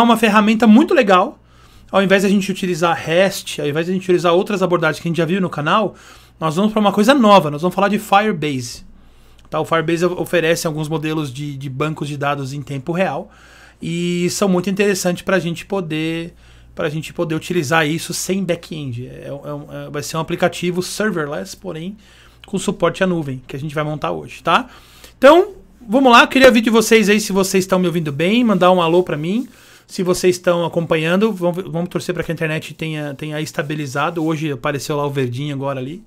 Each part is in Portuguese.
uma ferramenta muito legal. Ao invés de a gente utilizar REST, ao invés de a gente utilizar outras abordagens que a gente já viu no canal, nós vamos para uma coisa nova, nós vamos falar de Firebase. Tá? O Firebase oferece alguns modelos de, de bancos de dados em tempo real e são muito interessantes para a gente poder para a gente poder utilizar isso sem back-end. É, é, é, vai ser um aplicativo serverless, porém com suporte à nuvem, que a gente vai montar hoje, tá? Então, vamos lá. Queria ver de vocês aí se vocês estão me ouvindo bem, mandar um alô para mim. Se vocês estão acompanhando, vamos, vamos torcer para que a internet tenha, tenha estabilizado. Hoje apareceu lá o verdinho agora ali.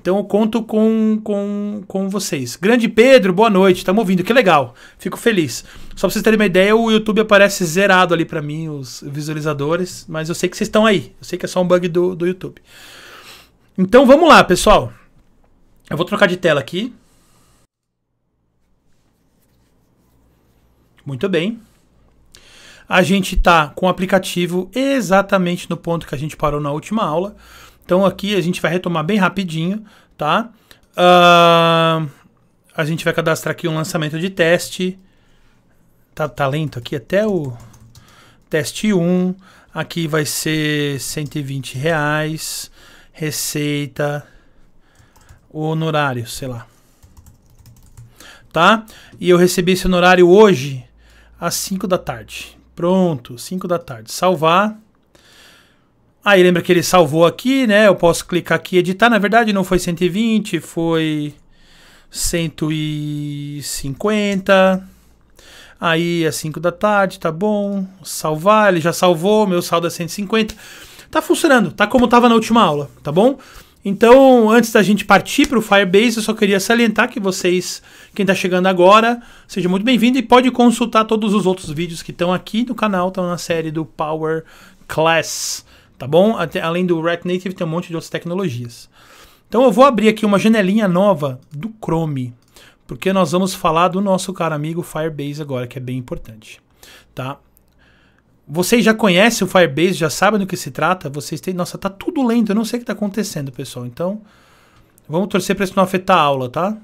Então eu conto com, com, com vocês. Grande Pedro, boa noite. Estamos ouvindo, que legal. Fico feliz. Só para vocês terem uma ideia, o YouTube aparece zerado ali para mim, os visualizadores. Mas eu sei que vocês estão aí. Eu sei que é só um bug do, do YouTube. Então vamos lá, pessoal. Eu vou trocar de tela aqui. Muito bem. A gente está com o aplicativo exatamente no ponto que a gente parou na última aula. Então aqui a gente vai retomar bem rapidinho, tá? Uh, a gente vai cadastrar aqui um lançamento de teste. Tá, tá lento aqui até o teste 1. Aqui vai ser 120 reais. Receita. Honorário, sei lá. Tá? E eu recebi esse honorário hoje às 5 da tarde. Pronto, 5 da tarde. Salvar. Aí lembra que ele salvou aqui, né? Eu posso clicar aqui e editar. Na verdade, não foi 120, foi 150. Aí é 5 da tarde, tá bom. Salvar, ele já salvou, meu saldo é 150. Tá funcionando, tá como tava na última aula, tá bom? Então, antes da gente partir para o Firebase, eu só queria salientar que vocês, quem está chegando agora, seja muito bem-vindo e pode consultar todos os outros vídeos que estão aqui no canal, estão na série do Power Class, tá bom? Até, além do React Native, tem um monte de outras tecnologias. Então, eu vou abrir aqui uma janelinha nova do Chrome, porque nós vamos falar do nosso caro amigo Firebase agora, que é bem importante, tá? Vocês já conhecem o Firebase, já sabem do que se trata. Vocês têm. Nossa, tá tudo lento. Eu não sei o que tá acontecendo, pessoal. Então, vamos torcer para isso não afetar a aula, tá?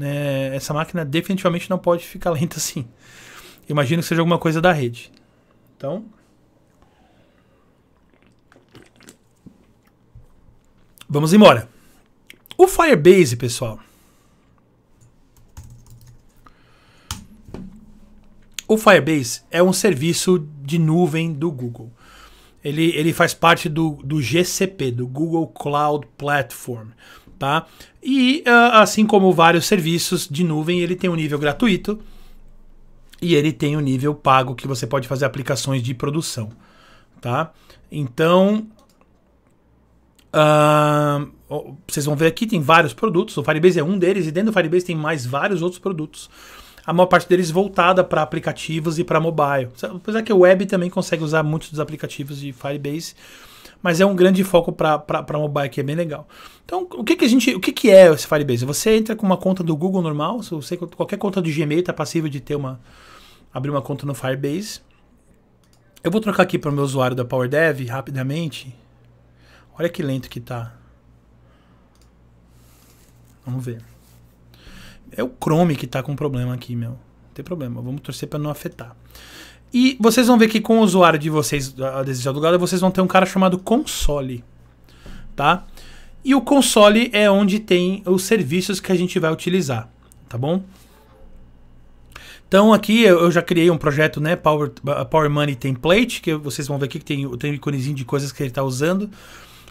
É, essa máquina definitivamente não pode ficar lenta assim. Imagino que seja alguma coisa da rede. Então. Vamos embora. O Firebase, pessoal. O Firebase é um serviço de nuvem do Google. Ele, ele faz parte do, do GCP, do Google Cloud Platform. Tá? E uh, assim como vários serviços de nuvem, ele tem um nível gratuito e ele tem o um nível pago que você pode fazer aplicações de produção. Tá? Então, uh, vocês vão ver aqui, tem vários produtos. O Firebase é um deles, e dentro do Firebase tem mais vários outros produtos a maior parte deles voltada para aplicativos e para mobile. Apesar que o web também consegue usar muitos dos aplicativos de Firebase, mas é um grande foco para mobile que é bem legal. Então, o que, que a gente, o que, que é esse Firebase? Você entra com uma conta do Google normal, você, qualquer conta do Gmail está passível de ter uma abrir uma conta no Firebase. Eu vou trocar aqui para o meu usuário da PowerDev rapidamente. Olha que lento que tá. Vamos ver. É o Chrome que tá com problema aqui, meu. Não tem problema, vamos torcer para não afetar. E vocês vão ver que com o usuário de vocês, a desejado do Galo, vocês vão ter um cara chamado console, tá? E o console é onde tem os serviços que a gente vai utilizar, tá bom? Então aqui eu já criei um projeto, né, Power, uh, Power Money Template, que vocês vão ver aqui que tem, tem um íconezinho de coisas que ele está usando.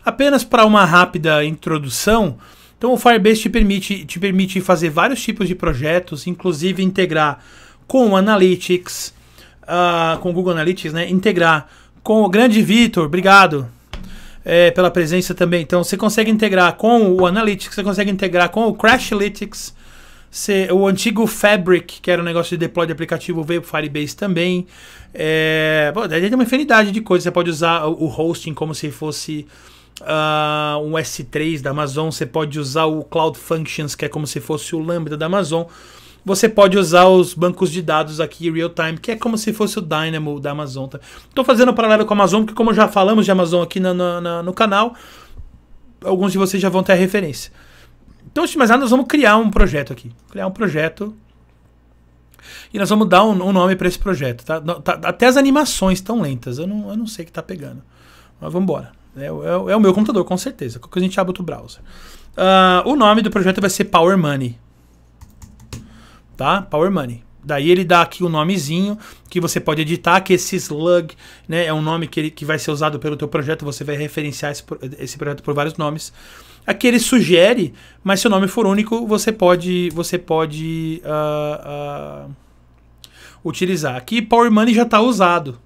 Apenas para uma rápida introdução, então o Firebase te permite, te permite fazer vários tipos de projetos, inclusive integrar com o Analytics, uh, com o Google Analytics, né? Integrar com o grande Vitor, obrigado é, pela presença também. Então você consegue integrar com o Analytics, você consegue integrar com o Crashlytics, você, o antigo Fabric, que era um negócio de deploy de aplicativo, veio para Firebase também. É, bom, daí tem uma infinidade de coisas. Você pode usar o hosting como se fosse uh, um S3 da Amazon, você pode usar o Cloud Functions, que é como se fosse o Lambda da Amazon. Você pode usar os bancos de dados aqui real time, que é como se fosse o Dynamo da Amazon. Estou tá? fazendo um paralelo com a Amazon, porque como já falamos de Amazon aqui no canal, alguns de vocês já vão ter a referência. Então, antes de mais nada, nós vamos criar um projeto aqui. Criar um projeto e nós vamos dar um, um nome para esse projeto. Tá? Tá, até as animações estão lentas. Eu não, eu não sei o que está pegando. Mas vamos embora. É, é, é o meu computador, com certeza. Qualquer coisa a gente abre outro browser. Uh, o nome do projeto vai ser Power Money. Tá? Power Money. Daí ele dá aqui o um nomezinho que você pode editar, que esse slug né, é um nome que, ele, que vai ser usado pelo teu projeto, você vai referenciar esse, esse projeto por vários nomes. Aqui ele sugere, mas se o nome for único, você pode, você pode uh, uh, utilizar. Aqui Power Money já está usado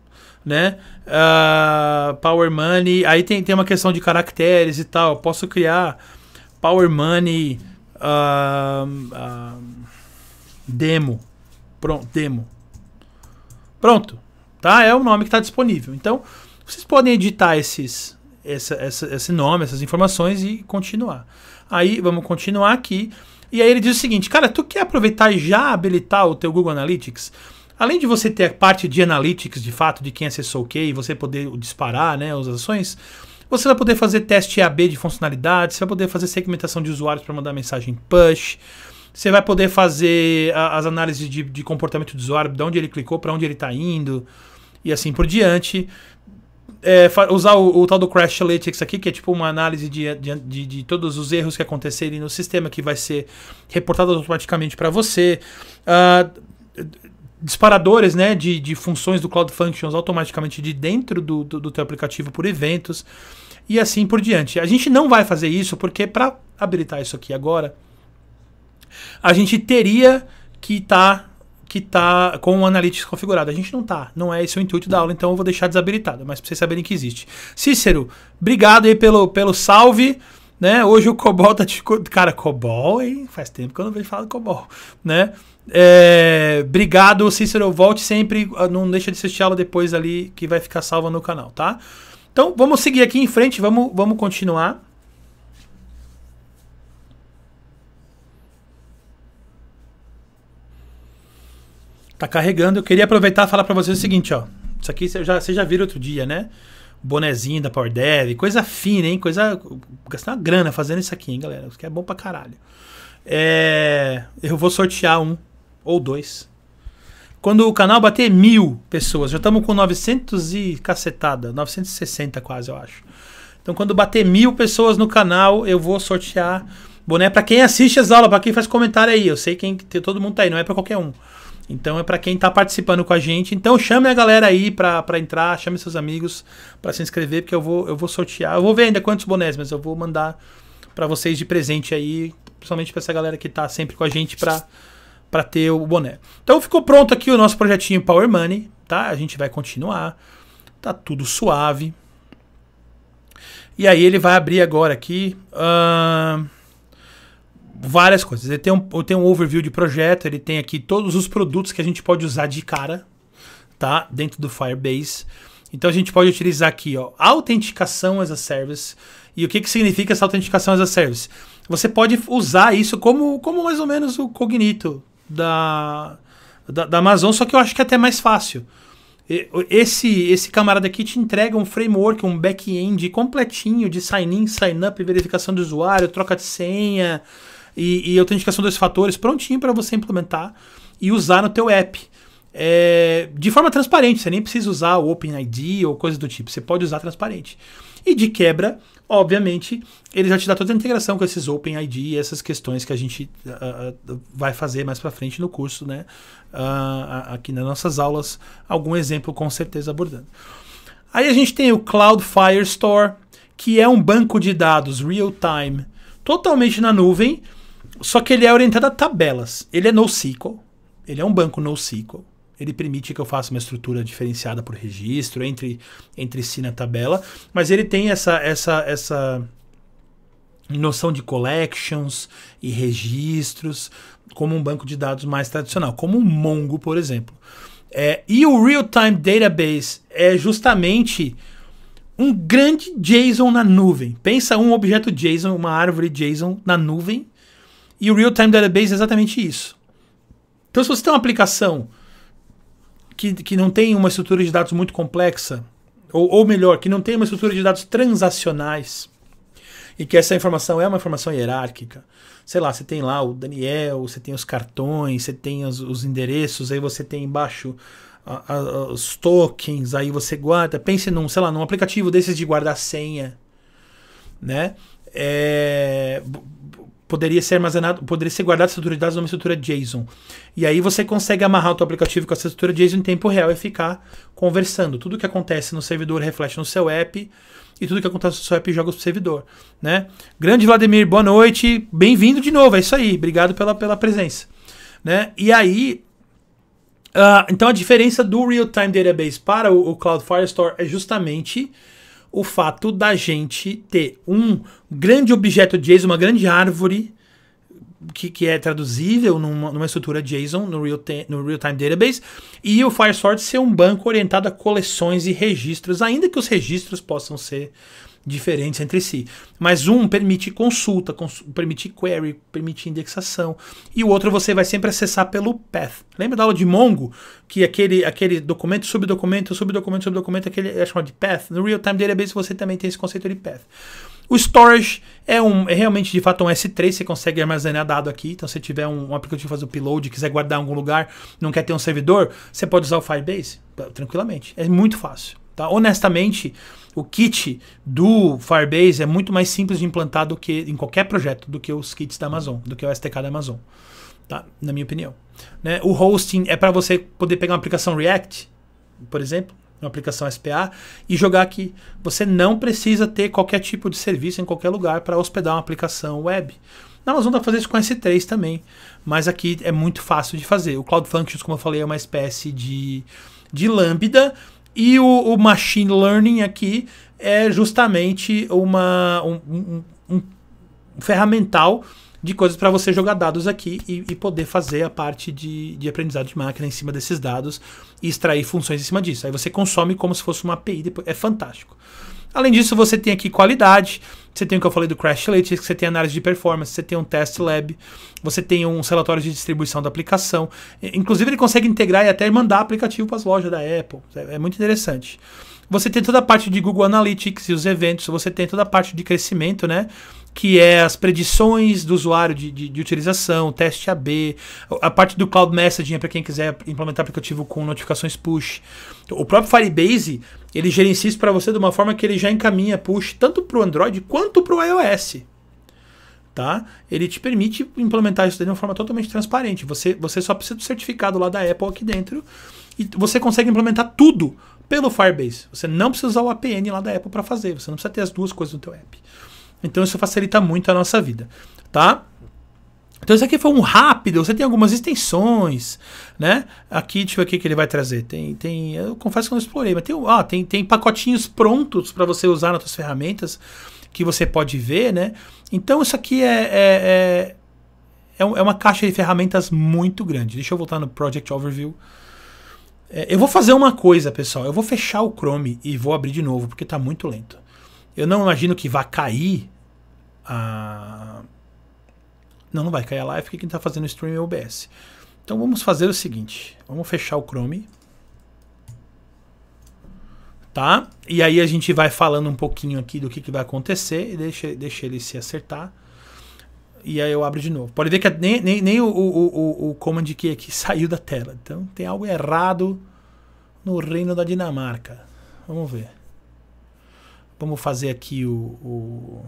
né? Uh, Power Money. Aí tem, tem uma questão de caracteres e tal. Eu posso criar Power Money uh, uh, Demo. Pronto, demo. Pronto, tá? É o nome que está disponível. Então, vocês podem editar esses, essa, essa, esse nome, essas informações e continuar. Aí, vamos continuar aqui. E aí ele diz o seguinte, cara, tu quer aproveitar e já habilitar o teu Google Analytics? Além de você ter a parte de analytics, de fato, de quem acessou o que e você poder disparar né, as ações, você vai poder fazer teste AB de funcionalidade, você vai poder fazer segmentação de usuários para mandar mensagem push, você vai poder fazer a, as análises de, de, comportamento do usuário, de onde ele clicou, para onde ele está indo e assim por diante. É, usar o, o, tal do Crash Analytics aqui, que é tipo uma análise de, de, de todos os erros que acontecerem no sistema, que vai ser reportado automaticamente para você. Uh, disparadores né, de, de funções do Cloud Functions automaticamente de dentro do, do, do teu aplicativo por eventos e assim por diante. A gente não vai fazer isso porque para habilitar isso aqui agora, a gente teria que estar tá, que tá com o Analytics configurado. A gente não tá, não é esse o intuito da aula, então eu vou deixar desabilitado, mas para vocês saberem que existe. Cícero, obrigado aí pelo, pelo salve. Né? Hoje o COBOL tá de. Cara, COBOL, hein? Faz tempo que eu não vejo falar do COBOL. Né? É, obrigado, Cícero. Volte sempre. Ah, não deixa de assistir aula depois ali, que vai ficar salva no canal, tá? Então vamos seguir aqui em frente, vamos, vamos continuar. Tá carregando. Eu queria aproveitar e falar para vocês o seguinte, ó. Isso aqui vocês já, já viram outro dia, né? bonezinho da Power Dev, coisa fina, hein? Coisa. Gastar uma grana fazendo isso aqui, hein, galera? Isso aqui é bom pra caralho. É, eu vou sortear um ou dois. Quando o canal bater mil pessoas, já estamos com 900 e cacetada, 960 quase, eu acho. Então, quando bater mil pessoas no canal, eu vou sortear boné para quem assiste as aulas, para quem faz comentário aí. Eu sei quem todo mundo tá aí, não é para qualquer um. Então é para quem está participando com a gente. Então chame a galera aí para entrar, chame seus amigos para se inscrever, porque eu vou, eu vou sortear. Eu vou ver ainda quantos bonés, mas eu vou mandar para vocês de presente aí, principalmente para essa galera que está sempre com a gente para ter o boné. Então ficou pronto aqui o nosso projetinho Power Money, tá? A gente vai continuar. Tá tudo suave. E aí ele vai abrir agora aqui. Uh várias coisas. Ele tem, um, ele tem um overview de projeto, ele tem aqui todos os produtos que a gente pode usar de cara, tá? Dentro do Firebase. Então a gente pode utilizar aqui, ó, autenticação as a service. E o que, que significa essa autenticação as a service? Você pode usar isso como, como mais ou menos o cognito da, da, da Amazon, só que eu acho que é até mais fácil. Esse, esse camarada aqui te entrega um framework, um back-end completinho de sign-in, sign-up, verificação do usuário, troca de senha, e, e autenticação dois fatores prontinho para você implementar e usar no teu app. É, de forma transparente, você nem precisa usar o OpenID ou coisa do tipo, você pode usar transparente. E de quebra, obviamente, ele já te dá toda a integração com esses OpenID e essas questões que a gente uh, vai fazer mais para frente no curso, né? Uh, aqui nas nossas aulas, algum exemplo com certeza abordando. Aí a gente tem o Cloud Firestore, que é um banco de dados real-time, totalmente na nuvem, só que ele é orientado a tabelas. Ele é NoSQL. Ele é um banco NoSQL. Ele permite que eu faça uma estrutura diferenciada por registro, entre, entre si na tabela. Mas ele tem essa, essa, essa noção de collections e registros como um banco de dados mais tradicional, como o Mongo, por exemplo. É, e o Real-Time Database é justamente um grande JSON na nuvem. Pensa um objeto JSON, uma árvore JSON na nuvem, e o Real Time Database é exatamente isso. Então, se você tem uma aplicação que, que não tem uma estrutura de dados muito complexa, ou, ou melhor, que não tem uma estrutura de dados transacionais, e que essa informação é uma informação hierárquica. Sei lá, você tem lá o Daniel, você tem os cartões, você tem os, os endereços, aí você tem embaixo a, a, os tokens, aí você guarda. Pense num, sei lá, num aplicativo desses de guardar senha, né? É, poderia ser armazenado, poderia ser guardado estrutura de dados numa estrutura JSON. E aí você consegue amarrar o teu aplicativo com essa estrutura JSON em tempo real e ficar conversando. Tudo que acontece no servidor reflete no seu app e tudo que acontece no seu app joga pro servidor, né? Grande Vladimir, boa noite, bem-vindo de novo, é isso aí, obrigado pela, pela presença, né? E aí, uh, então a diferença do Real Time Database para o, o Cloud Firestore é justamente o fato da gente ter um grande objeto JSON, uma grande árvore que, que é traduzível numa, numa estrutura JSON no real-time real database, e o Firesort ser um banco orientado a coleções e registros, ainda que os registros possam ser diferentes entre si. Mas um permite consulta, cons permite query, permite indexação, e o outro você vai sempre acessar pelo path. Lembra da aula de Mongo, que aquele, aquele documento, subdocumento, subdocumento, subdocumento, aquele é chamado de path. No real time database você também tem esse conceito de path. O storage é, um, é realmente de fato um S3, você consegue armazenar dado aqui. Então, se tiver um, um aplicativo fazer o upload, quiser guardar em algum lugar, não quer ter um servidor, você pode usar o Firebase tranquilamente. É muito fácil. Tá? Honestamente, o kit do Firebase é muito mais simples de implantar do que em qualquer projeto do que os kits da Amazon, do que o STK da Amazon, tá? Na minha opinião. Né? O hosting é para você poder pegar uma aplicação React, por exemplo, uma aplicação SPA e jogar aqui. Você não precisa ter qualquer tipo de serviço em qualquer lugar para hospedar uma aplicação web. Na Amazon dá para fazer isso com S3 também, mas aqui é muito fácil de fazer. O Cloud Functions, como eu falei, é uma espécie de, de lambda e o, o machine learning aqui é justamente uma, um, um, um ferramental de coisas para você jogar dados aqui e, e, poder fazer a parte de, de aprendizado de máquina em cima desses dados e extrair funções em cima disso. Aí você consome como se fosse uma API, depois, é fantástico. Além disso, você tem aqui qualidade, você tem o que eu falei do Crash Analytics, você tem análise de performance, você tem um test lab, você tem uns relatórios de distribuição da aplicação. Inclusive, ele consegue integrar e até mandar aplicativo para as lojas da Apple. É, é muito interessante. Você tem toda a parte de Google Analytics e os eventos, você tem toda a parte de crescimento, né? que é as predições do usuário de, de, de, utilização, teste AB, a parte do Cloud Messaging é para quem quiser implementar aplicativo com notificações push. O próprio Firebase ele gerencia isso para você de uma forma que ele já encaminha push tanto para o Android quanto para o iOS. Tá? Ele te permite implementar isso de uma forma totalmente transparente. Você, você só precisa do certificado lá da Apple aqui dentro e você consegue implementar tudo pelo Firebase. Você não precisa usar o APN lá da Apple para fazer. Você não precisa ter as duas coisas no teu app. Então isso facilita muito a nossa vida, tá? Então isso aqui foi um rápido, você tem algumas extensões, né? Aqui, deixa eu ver o que ele vai trazer. Tem, tem, eu confesso que eu não explorei, mas tem, Ah, tem, tem pacotinhos prontos para você usar nas suas ferramentas que você pode ver, né? Então isso aqui é, é, é, é, é uma caixa de ferramentas muito grande. Deixa eu voltar no Project Overview. É, eu vou fazer uma coisa, pessoal. Eu vou fechar o Chrome e vou abrir de novo, porque está muito lento. Eu não imagino que vá cair a... Ah, não, não vai cair a live porque quem está fazendo stream é o OBS. Então vamos fazer o seguinte, vamos fechar o Chrome. Tá? E aí a gente vai falando um pouquinho aqui do que, que vai acontecer e deixa, deixa ele se acertar. E aí eu abro de novo. Pode ver que nem, nem, nem o, o, o, o Command Key aqui saiu da tela. Então tem algo errado no reino da Dinamarca. Vamos ver. Vamos fazer aqui o... o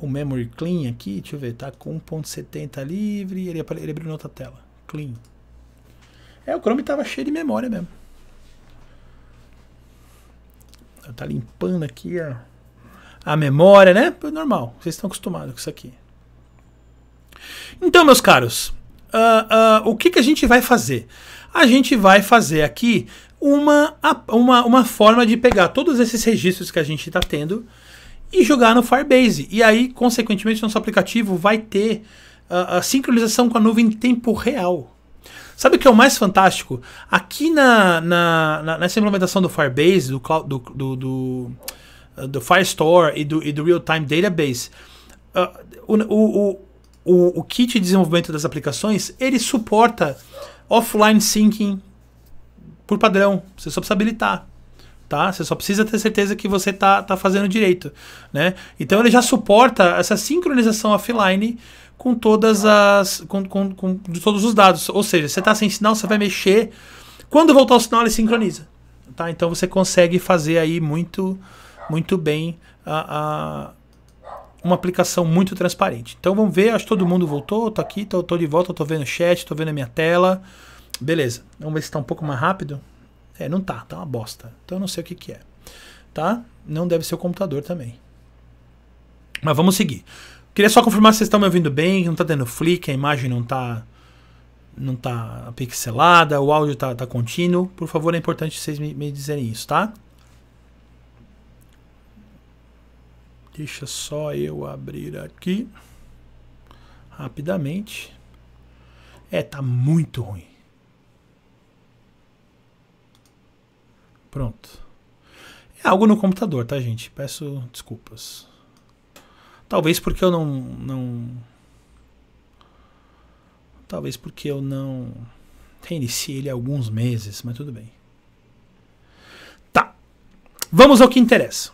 o memory clean aqui, deixa eu ver, tá com 1.70 livre, ele, ele abriu outra tela, clean. É, o Chrome estava cheio de memória mesmo. Tá limpando aqui a, a memória, né? Normal, vocês estão acostumados com isso aqui. Então, meus caros, uh, uh, o que, que a gente vai fazer? A gente vai fazer aqui uma, uma, uma forma de pegar todos esses registros que a gente está tendo e jogar no Firebase. E aí, consequentemente, nosso aplicativo vai ter a, ah, a sincronização com a nuvem em tempo real. Sabe o que é o mais fantástico? Aqui na, na, na nessa implementação do Firebase, do, cloud, do, do, do, ah, do Firestore e do, e do Real Time Database, uh, o, o, o, o kit de desenvolvimento das aplicações, ele suporta offline syncing por padrão. Você só precisa habilitar tá? Você só precisa ter certeza que você tá, tá fazendo direito, né? Então ele já suporta essa sincronização offline com todas as com, com, com todos os dados, ou seja, você tá sem sinal, você vai mexer, quando voltar o sinal ele sincroniza, tá? Então você consegue fazer aí muito muito bem a, a uma aplicação muito transparente. Então vamos ver, acho que todo mundo voltou, tô aqui, tô, tô de volta, tô vendo o chat, tô vendo a minha tela. Beleza, vamos ver se está um pouco mais rápido. É, não tá, tá uma bosta. Então eu não sei o que, que é. Tá? Não deve ser o computador também. Mas vamos seguir. Queria só confirmar se vocês estão me ouvindo bem, não tá tendo flick, a imagem não tá não tá pixelada, o áudio tá, tá contínuo. Por favor, é importante vocês me, me dizerem isso, tá? Deixa só eu abrir aqui rapidamente. É, tá muito ruim. Pronto. É algo no computador, tá, gente? Peço desculpas. Talvez porque eu não. não... Talvez porque eu não reiniciei ele há alguns meses, mas tudo bem. Tá. Vamos ao que interessa.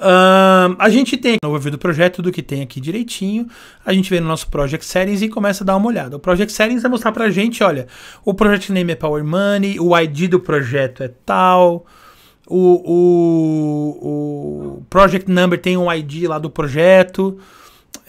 Uh, a gente tem no overview do projeto do que tem aqui direitinho. A gente vem no nosso Project Settings e começa a dar uma olhada. O Project Settings vai mostrar pra gente, olha, o Project Name é Power Money, o ID do projeto é tal, o, o, o Project Number tem um ID lá do projeto.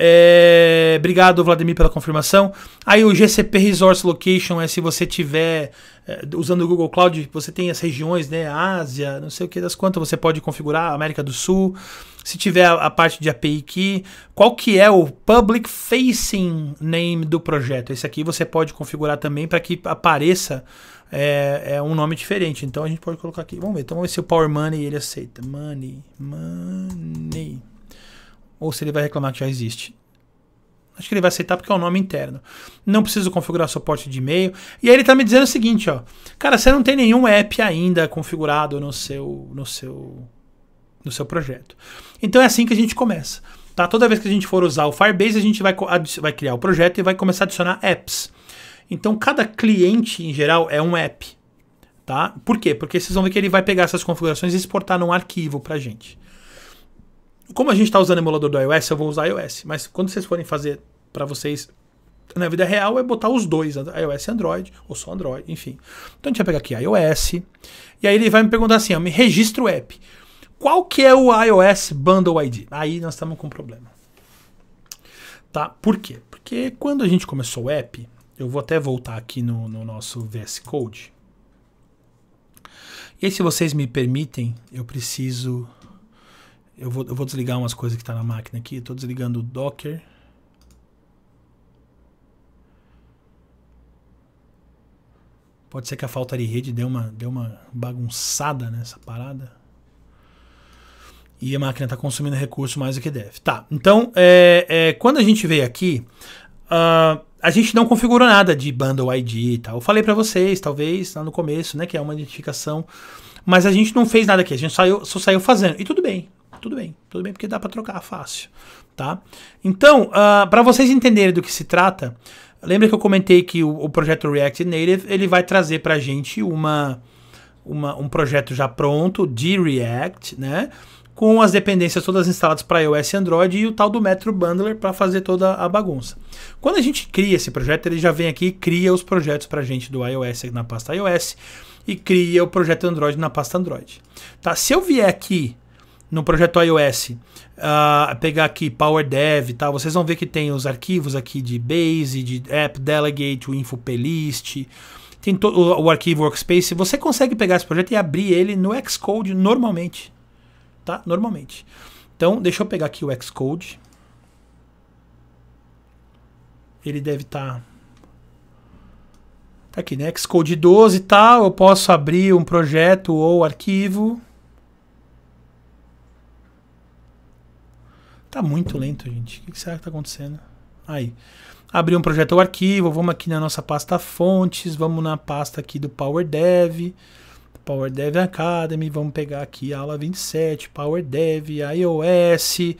É, obrigado, Vladimir, pela confirmação. Aí o GCP Resource Location é se você tiver é, usando o Google Cloud, você tem as regiões, né? Ásia, não sei o que das quantas, você pode configurar, América do Sul. Se tiver a, a parte de API Key, qual que é o public facing name do projeto? Esse aqui você pode configurar também para que apareça é, é, um nome diferente. Então a gente pode colocar aqui. Vamos ver. Então vamos ver se o Power Money ele aceita. Money, money ou se ele vai reclamar que já existe. Acho que ele vai aceitar porque é um nome interno. Não preciso configurar suporte de e-mail. E aí ele está me dizendo o seguinte, ó. Cara, você não tem nenhum app ainda configurado no seu no seu no seu projeto. Então é assim que a gente começa. Tá? Toda vez que a gente for usar o Firebase, a gente vai, vai criar o projeto e vai começar a adicionar apps. Então cada cliente em geral é um app. Tá? Por quê? Porque vocês vão ver que ele vai pegar essas configurações e exportar num arquivo para a gente. Como a gente está usando o emulador do iOS, eu vou usar iOS. Mas quando vocês forem fazer para vocês na vida real, é botar os dois, iOS e Android, ou só Android, enfim. Então a gente vai pegar aqui iOS. E aí ele vai me perguntar assim: eu me registra o app. Qual que é o iOS Bundle ID? Aí nós estamos com um problema. Tá? Por quê? Porque quando a gente começou o app, eu vou até voltar aqui no, no nosso VS Code. E aí, se vocês me permitem, eu preciso eu vou, eu vou desligar umas coisas que está na máquina aqui. Estou desligando o Docker. Pode ser que a falta de rede deu uma, deu uma bagunçada nessa parada. E a máquina está consumindo recurso mais do que deve. Tá, então, é, é, quando a gente veio aqui, uh, a gente não configurou nada de bundle ID e tal. Eu falei para vocês, talvez, lá no começo, né, que é uma identificação. Mas a gente não fez nada aqui, a gente saiu, só saiu fazendo. E tudo bem, tudo bem, tudo bem, porque dá para trocar fácil, tá? Então, uh, ah, para vocês entenderem do que se trata, lembra que eu comentei que o, o projeto React Native ele vai trazer para a gente uma, uma, um projeto já pronto de React, né? Com as dependências todas instaladas para iOS e Android e o tal do Metro Bundler para fazer toda a bagunça. Quando a gente cria esse projeto, ele já vem aqui e cria os projetos para a gente do iOS na pasta iOS e cria o projeto Android na pasta Android. Tá? Se eu vier aqui no projeto iOS, uh, pegar aqui Power Dev, tá? Vocês vão ver que tem os arquivos aqui de Base, de App Delegate, o Info Playlist, tem o, o arquivo Workspace. Você consegue pegar esse projeto e abrir ele no Xcode normalmente, tá? Normalmente. Então, deixa eu pegar aqui o Xcode. Ele deve estar tá Tá aqui, né? Xcode 12 e tal, eu posso abrir um projeto ou arquivo. Tá muito lento, gente. O que será que tá acontecendo? Aí. Abri um projeto ao arquivo, vamos aqui na nossa pasta fontes, vamos na pasta aqui do Power Dev, Power Dev Academy, vamos pegar aqui a aula 27, Power Dev, iOS,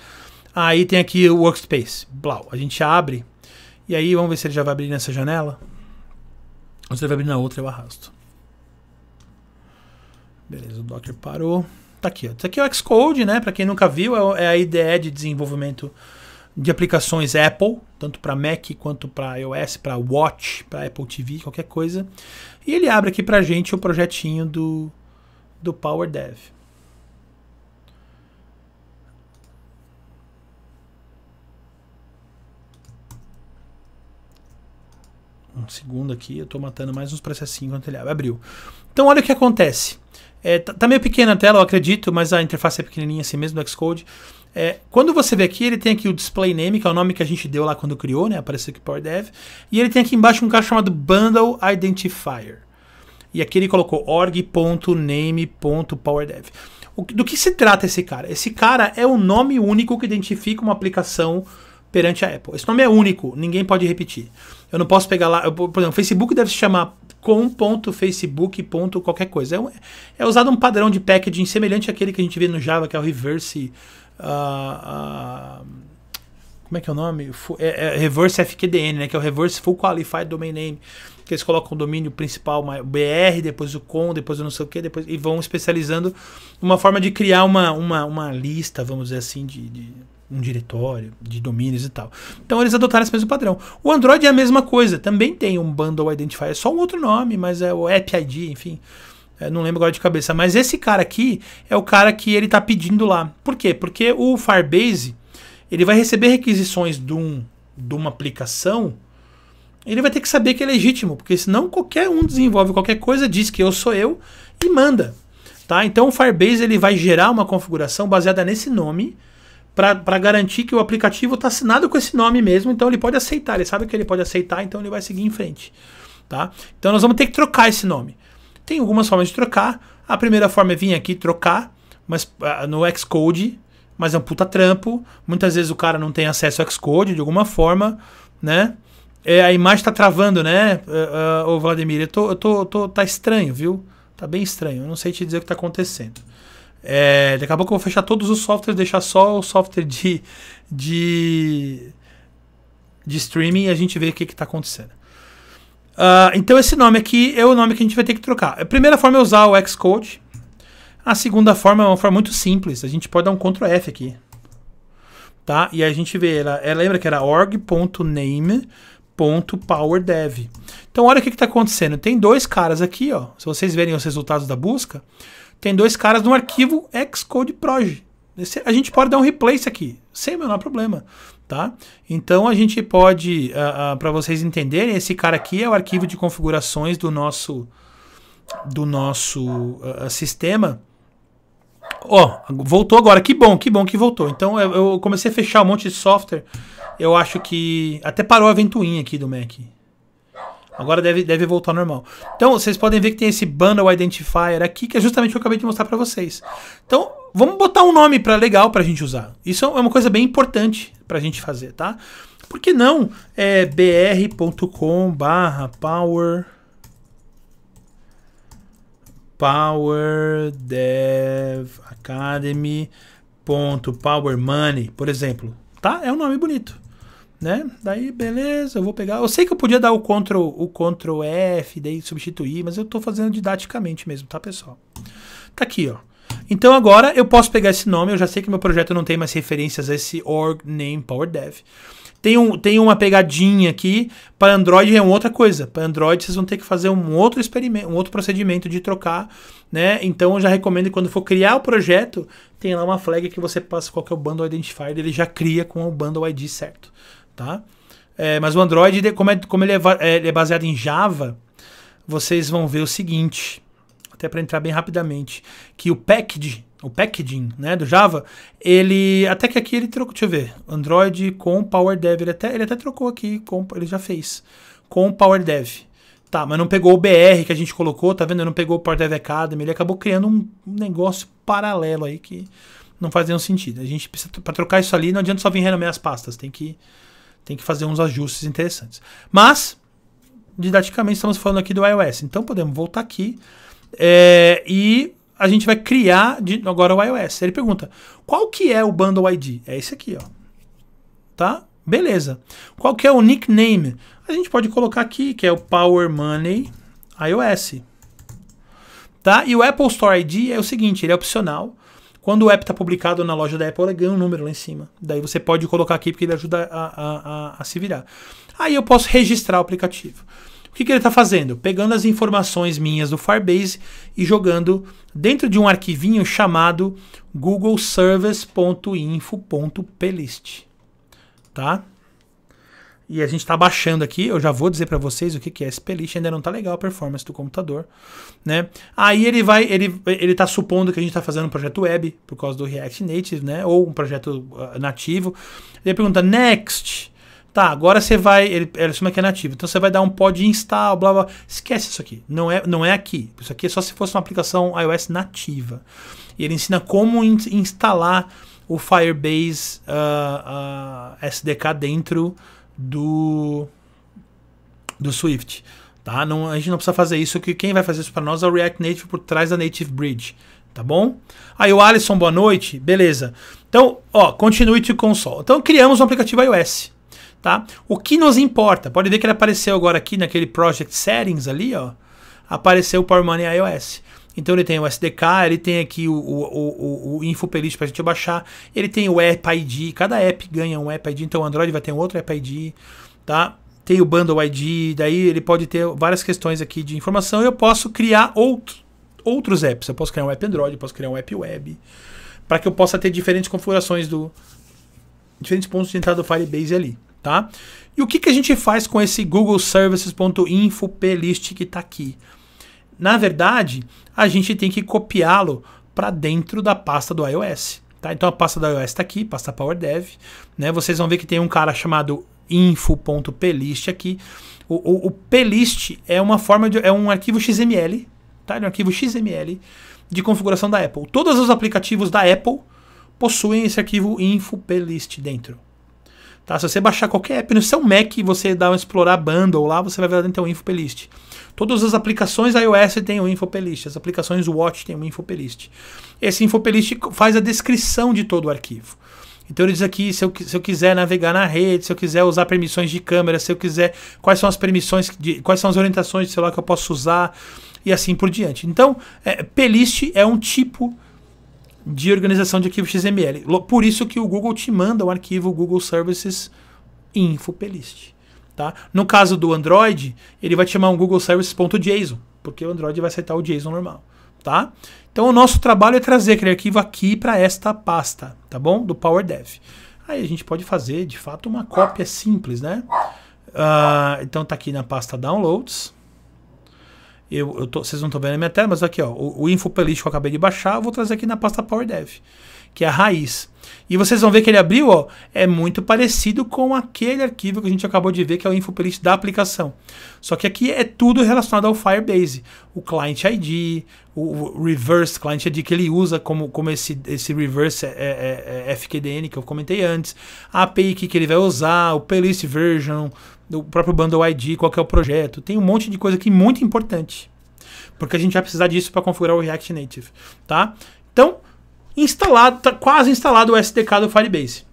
aí tem aqui o Workspace, blau, a gente abre, e aí vamos ver se ele já vai abrir nessa janela, ou se ele vai abrir na outra, eu arrasto. Beleza, o Docker parou. Tá aqui, ó. Isso aqui é o Xcode, né? Para quem nunca viu, é, é a IDE de desenvolvimento de aplicações Apple, tanto para Mac quanto para iOS, para Watch, para Apple TV, qualquer coisa. E ele abre aqui pra gente o projetinho do do Power Dev. Um segundo aqui, eu estou matando mais uns processinhos enquanto ele abre. Abriu. Então olha o que acontece. É, tá, tá, meio pequena a tela, eu acredito, mas a interface é pequenininha assim mesmo do Xcode. É, quando você vê aqui, ele tem aqui o display name, que é o nome que a gente deu lá quando criou, né? Apareceu aqui PowerDev E ele tem aqui embaixo um cara chamado Bundle Identifier. E aqui ele colocou org.name.powerdev. Do que se trata esse cara? Esse cara é o nome único que identifica uma aplicação perante a Apple. Esse nome é único, ninguém pode repetir. Eu não posso pegar lá. Eu, por exemplo, Facebook deve se chamar com.facebook. qualquer coisa. É, um, é, usado um padrão de packaging semelhante àquele que a gente vê no Java, que é o reverse. Uh, uh, como é que é o nome? É, é reverse FQDN, né? Que é o Reverse Full Qualified Domain Name. Que eles colocam o domínio principal, o BR, depois o com, depois o não sei o que, depois e vão especializando uma forma de criar uma, uma, uma lista, vamos dizer assim, de, de um diretório de domínios e tal. Então eles adotaram esse mesmo padrão. O Android é a mesma coisa, também tem um bundle identifier, é só um outro nome, mas é o App ID, enfim. É, não lembro agora de cabeça, mas esse cara aqui é o cara que ele está pedindo lá. Por quê? Porque o Firebase ele vai receber requisições de, um, de uma aplicação ele vai ter que saber que é legítimo, porque senão qualquer um desenvolve qualquer coisa, diz que eu sou eu e manda. Tá? Então o Firebase ele vai gerar uma configuração baseada nesse nome para garantir que o aplicativo está assinado com esse nome mesmo, então ele pode aceitar, ele sabe que ele pode aceitar, então ele vai seguir em frente. Tá? Então nós vamos ter que trocar esse nome. Tem algumas formas de trocar. A primeira forma é vir aqui trocar, mas ah, no Xcode, mas é um puta trampo. Muitas vezes o cara não tem acesso ao Xcode de alguma forma, né? É, a imagem está travando, né, uh, uh, ô Vladimir? Eu tô, eu tô, tô, tá estranho, viu? Tá bem estranho. Eu não sei te dizer o que está acontecendo. É, daqui a pouco eu vou fechar todos os softwares, deixar só o software de, de, de streaming e a gente vê o que está acontecendo. Uh, então esse nome aqui é o nome que a gente vai ter que trocar. A primeira forma é usar o Xcode. A segunda forma é uma forma muito simples. A gente pode dar um Ctrl F aqui. Tá? E a gente vê, ela, ela lembra que era org.name.powerdev. Então olha o que está acontecendo. Tem dois caras aqui, ó. Se vocês verem os resultados da busca, tem dois caras no arquivo Xcode Proj. A gente pode dar um replace aqui, sem o menor problema. Tá? Então a gente pode, uh, ah, uh, ah, para vocês entenderem, esse cara aqui é o arquivo de configurações do nosso do nosso uh, sistema. Ó, oh, voltou agora. Que bom, que bom que voltou. Então eu, eu comecei a fechar um monte de software. Eu acho que até parou a ventoinha aqui do Mac. Agora deve, deve voltar ao normal. Então, vocês podem ver que tem esse bundle identifier aqui, que é justamente o que eu acabei de mostrar para vocês. Então, vamos botar um nome para legal para a gente usar. Isso é uma coisa bem importante para a gente fazer, tá? Por que não é br.com barra power power dev academy ponto power money, por exemplo, tá? É um nome bonito né? Daí, beleza, eu vou pegar. Eu sei que eu podia dar o Ctrl, o Ctrl F, daí substituir, mas eu estou fazendo didaticamente mesmo, tá, pessoal? Tá aqui, ó. Então agora eu posso pegar esse nome, eu já sei que meu projeto não tem mais referências a esse org name PowerDev. Tem, um, tem uma pegadinha aqui, para Android é uma outra coisa. Para Android vocês vão ter que fazer um outro experimento, um outro procedimento de trocar, né? Então eu já recomendo que quando for criar o projeto, tem lá uma flag que você passa qual que é o bundle identifier, ele já cria com o bundle ID certo tá? É, mas o Android, como, é, como ele, é, é, ele é baseado em Java, vocês vão ver o seguinte, até para entrar bem rapidamente, que o package, o packaging, né, do Java, ele até que aqui ele trocou, deixa eu ver, Android com Power Dev, ele até ele até trocou aqui com, ele já fez com Power Dev. Tá, mas não pegou o BR que a gente colocou, tá vendo? Não pegou o Power Dev Academy, ele acabou criando um negócio paralelo aí que não faz nenhum sentido. A gente precisa para trocar isso ali, não adianta só vir renomear as pastas, tem que tem que fazer uns ajustes interessantes. Mas, didaticamente, estamos falando aqui do iOS. Então, podemos voltar aqui é, e a gente vai criar de, agora o iOS. Ele pergunta, qual que é o Bundle ID? É esse aqui, ó. Tá? Beleza. Qual que é o nickname? A gente pode colocar aqui, que é o Power Money iOS. Tá? E o Apple Store ID é o seguinte, ele é opcional. Quando o app está publicado na loja da Apple, ganha um número lá em cima. Daí você pode colocar aqui porque ele ajuda a, a, a, a se virar. Aí eu posso registrar o aplicativo. O que, que ele está fazendo? Pegando as informações minhas do Firebase e jogando dentro de um arquivinho chamado googleservice.info.plist. Tá? E a gente está baixando aqui, eu já vou dizer para vocês o que, que é SPLish. ainda não está legal a performance do computador, né? Aí ele vai, ele ele tá supondo que a gente está fazendo um projeto web por causa do React Native, né? Ou um projeto uh, nativo. Ele pergunta next. Tá, agora você vai, ele, ele assume que é nativo. Então você vai dar um pod install, blá blá. Esquece isso aqui. Não é, não é aqui. Isso aqui é só se fosse uma aplicação iOS nativa. E ele ensina como in instalar o Firebase uh, ah, uh, ah, SDK dentro do do Swift, tá? Não, a gente não precisa fazer isso, que quem vai fazer isso para nós é o React Native por trás da Native Bridge, tá bom? Aí o Alisson, boa noite, beleza. Então, ó, Continuity Console. Então criamos um aplicativo iOS, tá? O que nos importa? Pode ver que ele apareceu agora aqui naquele Project Settings ali, ó. Apareceu o Power Money iOS. Então ele tem o SDK, ele tem aqui o, o, o, o InfoPelist para a gente baixar, ele tem o app ID, cada app ganha um app ID, então o Android vai ter um outro ID, tá? Tem o Bundle ID, daí ele pode ter várias questões aqui de informação. Eu posso criar outro, outros apps, eu posso criar um app Android, posso criar um app web, para que eu possa ter diferentes configurações do diferentes pontos de entrada do Firebase ali, tá? E o que, que a gente faz com esse Google Services.info playlist que está aqui? Na verdade, a gente tem que copiá-lo para dentro da pasta do iOS. Tá? Então a pasta do iOS está aqui, pasta PowerDev. Né? Vocês vão ver que tem um cara chamado info.plist aqui. O, o, o, plist é uma forma de é um arquivo XML, tá? É um arquivo XML de configuração da Apple. Todos os aplicativos da Apple possuem esse arquivo Info.plist dentro. Tá? Se você baixar qualquer app no seu Mac e você dá um explorar bundle lá, você vai ver lá dentro é o Info.plist. info Todas as aplicações iOS têm um info.plist, as aplicações Watch têm um info.plist. Esse info.plist faz a descrição de todo o arquivo. Então ele diz aqui, se eu, se eu quiser navegar na rede, se eu quiser usar permissões de câmera, se eu quiser, quais são as permissões, de, quais são as orientações de celular que eu posso usar e assim por diante. Então, é, playlist é um tipo de organização de arquivo XML. Por isso que o Google te manda um arquivo Google Services info playlist. Tá? No caso do Android, ele vai te chamar um Google Services.json, porque o Android vai aceitar o JSON normal. Tá? Então o nosso trabalho é trazer aquele arquivo aqui para esta pasta, tá bom? Do PowerDev. Aí a gente pode fazer, de fato, uma cópia simples, né? Uh, então tá aqui na pasta Downloads. Eu, eu tô, vocês não estão vendo a minha tela, mas aqui ó, o, o info playlist que eu acabei de baixar, eu vou trazer aqui na pasta PowerDev que é a raiz. E vocês vão ver que ele abriu, ó, é muito parecido com aquele arquivo que a gente acabou de ver, que é o infoplaylist da aplicação. Só que aqui é tudo relacionado ao Firebase. O Client ID, o Reverse Client ID que ele usa como, como esse, esse Reverse é, é, é, é FQDN que eu comentei antes. A API que ele vai usar, o Playlist Version, o próprio Bundle ID, qual é o projeto. Tem um monte de coisa aqui muito importante. Porque a gente vai precisar disso para configurar o React Native, tá? Então, instalado, tá quase instalado o SDK do Firebase.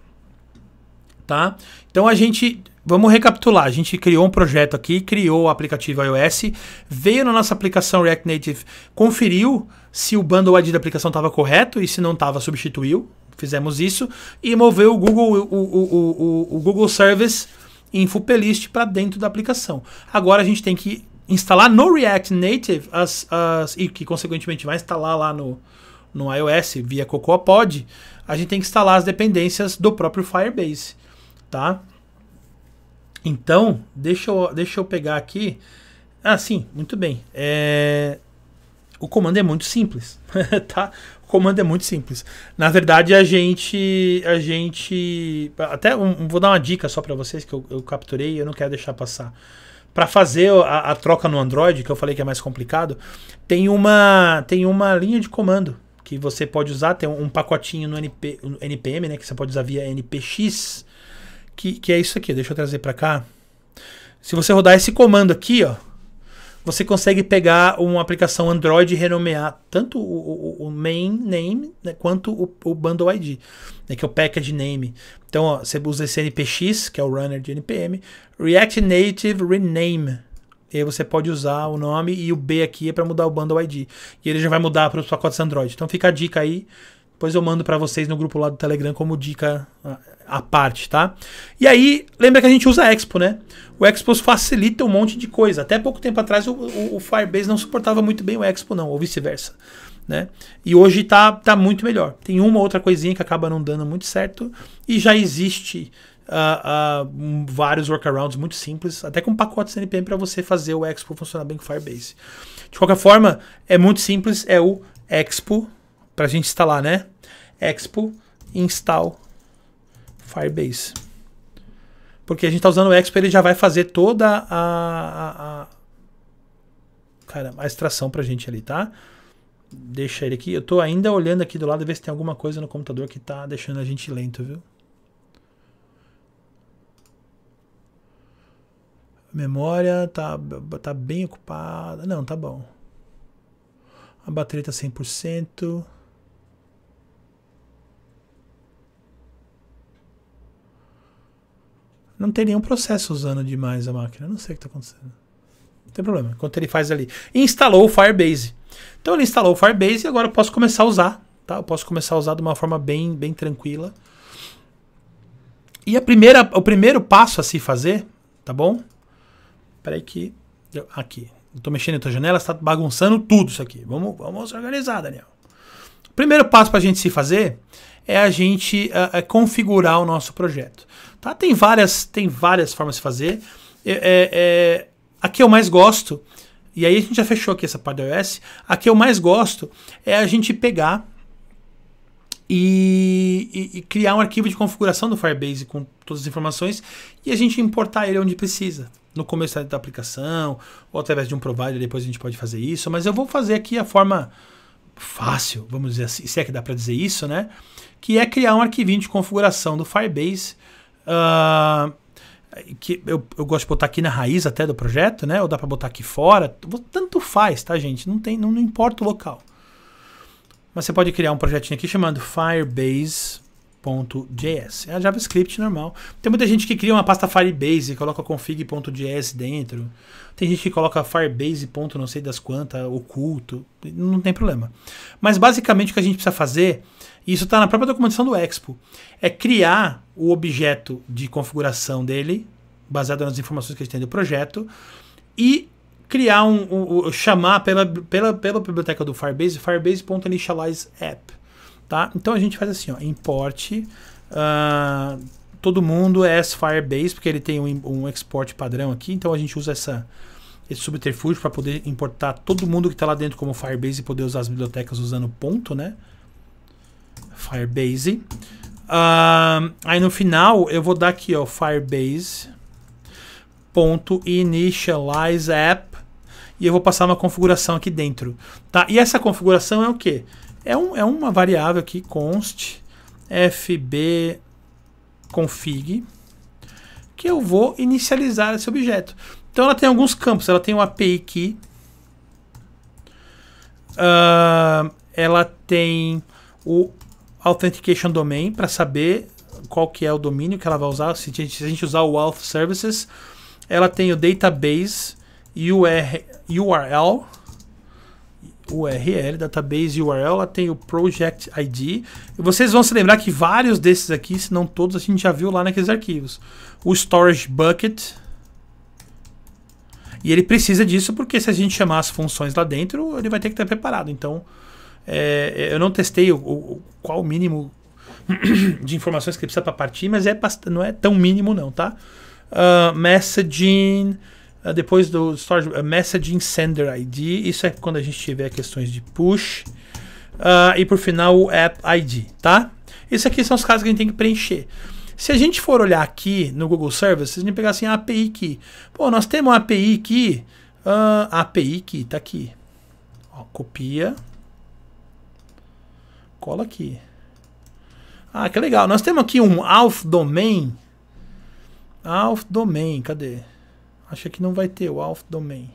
Tá? Então a gente Vamos recapitular. A gente criou um projeto aqui, criou o aplicativo iOS, veio na nossa aplicação React Native, conferiu se o bundle ID da aplicação estava correto e se não estava, substituiu. Fizemos isso e moveu o Google, o, o, o, o Google Service InfoPlist para dentro da aplicação. Agora a gente tem que instalar no React Native as, as, e que consequentemente vai instalar lá no, no iOS via CocoaPod, a gente tem que instalar as dependências do próprio Firebase, tá? Então, deixa eu, deixa eu pegar aqui. Ah, sim, muito bem. É... O comando é muito simples, tá? O comando é muito simples. Na verdade, a gente, a gente, até um, vou dar uma dica só para vocês que eu, eu capturei, e eu não quero deixar passar para fazer a, a, troca no Android, que eu falei que é mais complicado, tem uma tem uma linha de comando que você pode usar, tem um, pacotinho no NP, NPM, né, que você pode usar via NPX, que, que é isso aqui, deixa eu trazer para cá. Se você rodar esse comando aqui, ó, você consegue pegar uma aplicação Android e renomear tanto o, o, o main name né, quanto o, o, bundle ID, né, que é o package name. Então ó, você usa esse NPX, que é o runner de NPM, React Native Rename, e aí você pode usar o nome e o B aqui é para mudar o bundle ID. E ele já vai mudar para os pacotes Android. Então fica a dica aí. Depois eu mando para vocês no grupo lá do Telegram como dica ah, à parte, tá? E aí, lembra que a gente usa a Expo, né? O Expo facilita um monte de coisa. Até pouco tempo atrás o, o, o Firebase não suportava muito bem o Expo, não, ou vice-versa. Né? E hoje tá, tá muito melhor. Tem uma outra coisinha que acaba não dando muito certo e já existe uh, uh, vários workarounds muito simples, até com pacotes NPM para você fazer o Expo funcionar bem com Firebase. De qualquer forma, é muito simples, é o Expo, para a gente instalar, né? Expo install Firebase. Porque a gente está usando o Expo, ele já vai fazer toda a, a, a caramba, a extração pra gente ali, tá? Deixa ele aqui. Eu tô ainda olhando aqui do lado ver se tem alguma coisa no computador que tá deixando a gente lento, viu? Memória tá, tá bem ocupada. Não, tá bom. A bateria tá 100%. Não tem nenhum processo usando demais a máquina. Não sei o que tá acontecendo. Não tem problema. Enquanto ele faz ali. Instalou o Firebase. Então ele instalou o Firebase e agora eu posso começar a usar. Tá? Eu posso começar a usar de uma forma bem, bem tranquila. E a primeira, o primeiro passo a se fazer, tá bom? Peraí que. aqui. Eu tô mexendo em tua janela, está bagunçando tudo isso aqui. Vamos, vamos organizar, Daniel. O primeiro passo para a gente se fazer é a gente uh, configurar o nosso projeto. Tá? Tem, várias, tem várias formas de fazer. É, é, é, a que eu mais gosto, e aí a gente já fechou aqui essa parte do iOS, a que eu mais gosto é a gente pegar e, e, e, criar um arquivo de configuração do Firebase com todas as informações e a gente importar ele onde precisa no começo da aplicação, ou através de um provider, depois a gente pode fazer isso, mas eu vou fazer aqui a forma fácil, vamos dizer assim, se é que dá para dizer isso, né? Que é criar um arquivinho de configuração do Firebase. Uh, que eu, eu gosto de botar aqui na raiz até do projeto, né? Ou dá para botar aqui fora. Tanto faz, tá, gente? Não, tem, não, não importa o local. Mas você pode criar um projetinho aqui chamando Firebase é a JavaScript normal. Tem muita gente que cria uma pasta Firebase e coloca config.js dentro. Tem gente que coloca firebase. não sei das quantas, oculto. Não tem problema. Mas basicamente o que a gente precisa fazer, e isso está na própria documentação do Expo, é criar o objeto de configuração dele, baseado nas informações que a gente tem do projeto, e criar um, um, um chamar pela, pela, pela biblioteca do Firebase, Firebase.initializeApp app. Tá? Então a gente faz assim, ó, import. Uh, todo mundo é Firebase, porque ele tem um, um export padrão aqui. Então a gente usa essa, esse subterfúgio para poder importar todo mundo que está lá dentro como Firebase e poder usar as bibliotecas usando ponto, né? Firebase. Uh, aí no final eu vou dar aqui, ó, Firebase ponto initialize app e eu vou passar uma configuração aqui dentro, tá? E essa configuração é o que? É, um, é uma variável aqui, const fbconfig, que eu vou inicializar esse objeto. Então ela tem alguns campos, ela tem o API key, uh, ah, ela tem o authentication domain para saber qual que é o domínio que ela vai usar, se a gente, se a gente usar o auth services, ela tem o database UR, URL, URL, database URL, ela tem o project ID. E vocês vão se lembrar que vários desses aqui, se não todos, a gente já viu lá naqueles arquivos. O storage bucket. E ele precisa disso porque se a gente chamar as funções lá dentro, ele vai ter que estar preparado. Então, é, é eu não testei o, o, qual o mínimo de informações que precisa para partir, mas é, não é tão mínimo não, tá? Uh, messaging ah, depois do storage, uh, messaging sender ID, isso é quando a gente tiver questões de push. Uh, e por final o app ID, tá? Isso aqui são os casos que a gente tem que preencher. Se a gente for olhar aqui no Google Services, a gente pegar assim a API Key. Pô, nós temos uma API Key. Uh, ah, API Key, tá aqui. Ó, copia. Cola aqui. Ah, que legal. Nós temos aqui um alf domain. Alf domain, cadê? Acho que não vai ter o Alpha Domain.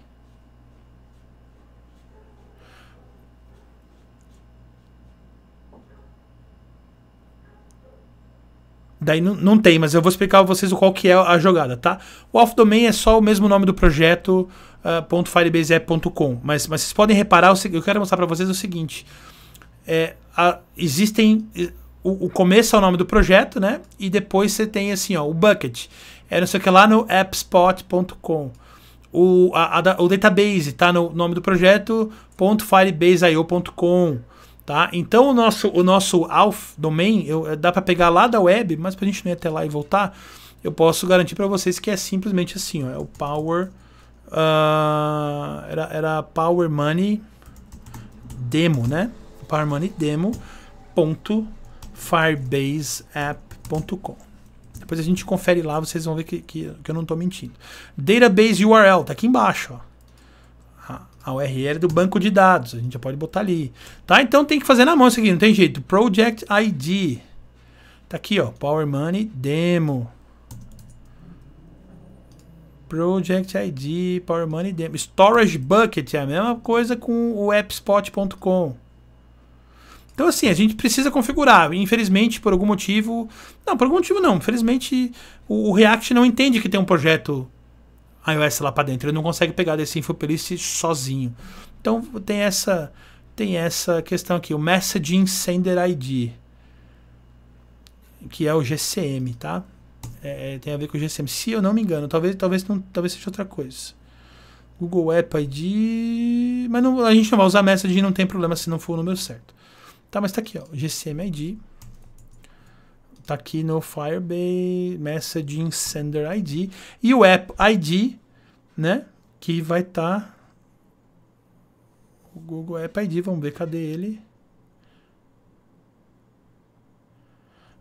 Daí não, não tem, mas eu vou explicar a vocês qual que é a jogada, tá? O Alpha Domain é só o mesmo nome do projeto, uh, ah, .firebaseapp.com. É mas, mas vocês podem reparar, eu quero mostrar para vocês o seguinte. É, a, existem... O, o começo é o nome do projeto, né? E depois você tem assim, ó, o bucket era é, não sei o que lá no appspot.com. O, a, a, o database tá no nome do projeto .firebase.io.com, tá? Então o nosso o nosso alf domain, eu, eh, dá para pegar lá da web, mas para a gente não ir até lá e voltar, eu posso garantir para vocês que é simplesmente assim, ó, é o power uh, era, era power money demo, né? power money demo ponto firebaseapp.com depois a gente confere lá, vocês vão ver que, que, que eu não estou mentindo. Database URL, está aqui embaixo. Ó. A URL do banco de dados, a gente já pode botar ali. Tá? Então tem que fazer na mão isso aqui, não tem jeito. Project ID. Tá aqui, ó, Power Money Demo. Project ID, Power Money Demo. Storage Bucket é a mesma coisa com o appspot.com. Então, assim, a gente precisa configurar. Infelizmente, por algum motivo. Não, por algum motivo não. Infelizmente, o, o React não entende que tem um projeto iOS lá para dentro. Ele não consegue pegar desse infoplaylist sozinho. Então, tem essa, tem essa questão aqui: o Messaging Sender ID, que é o GCM, tá? É, é, tem a ver com o GCM. Se eu não me engano, talvez, talvez, não, talvez seja outra coisa. Google App ID. Mas não, a gente não vai usar Message, não tem problema se não for o número certo. Tá, mas tá aqui, ó, GCM ID. Tá aqui no Firebase Messaging Sender ID e o App ID, né, que vai estar tá o Google App ID, vamos ver cadê ele.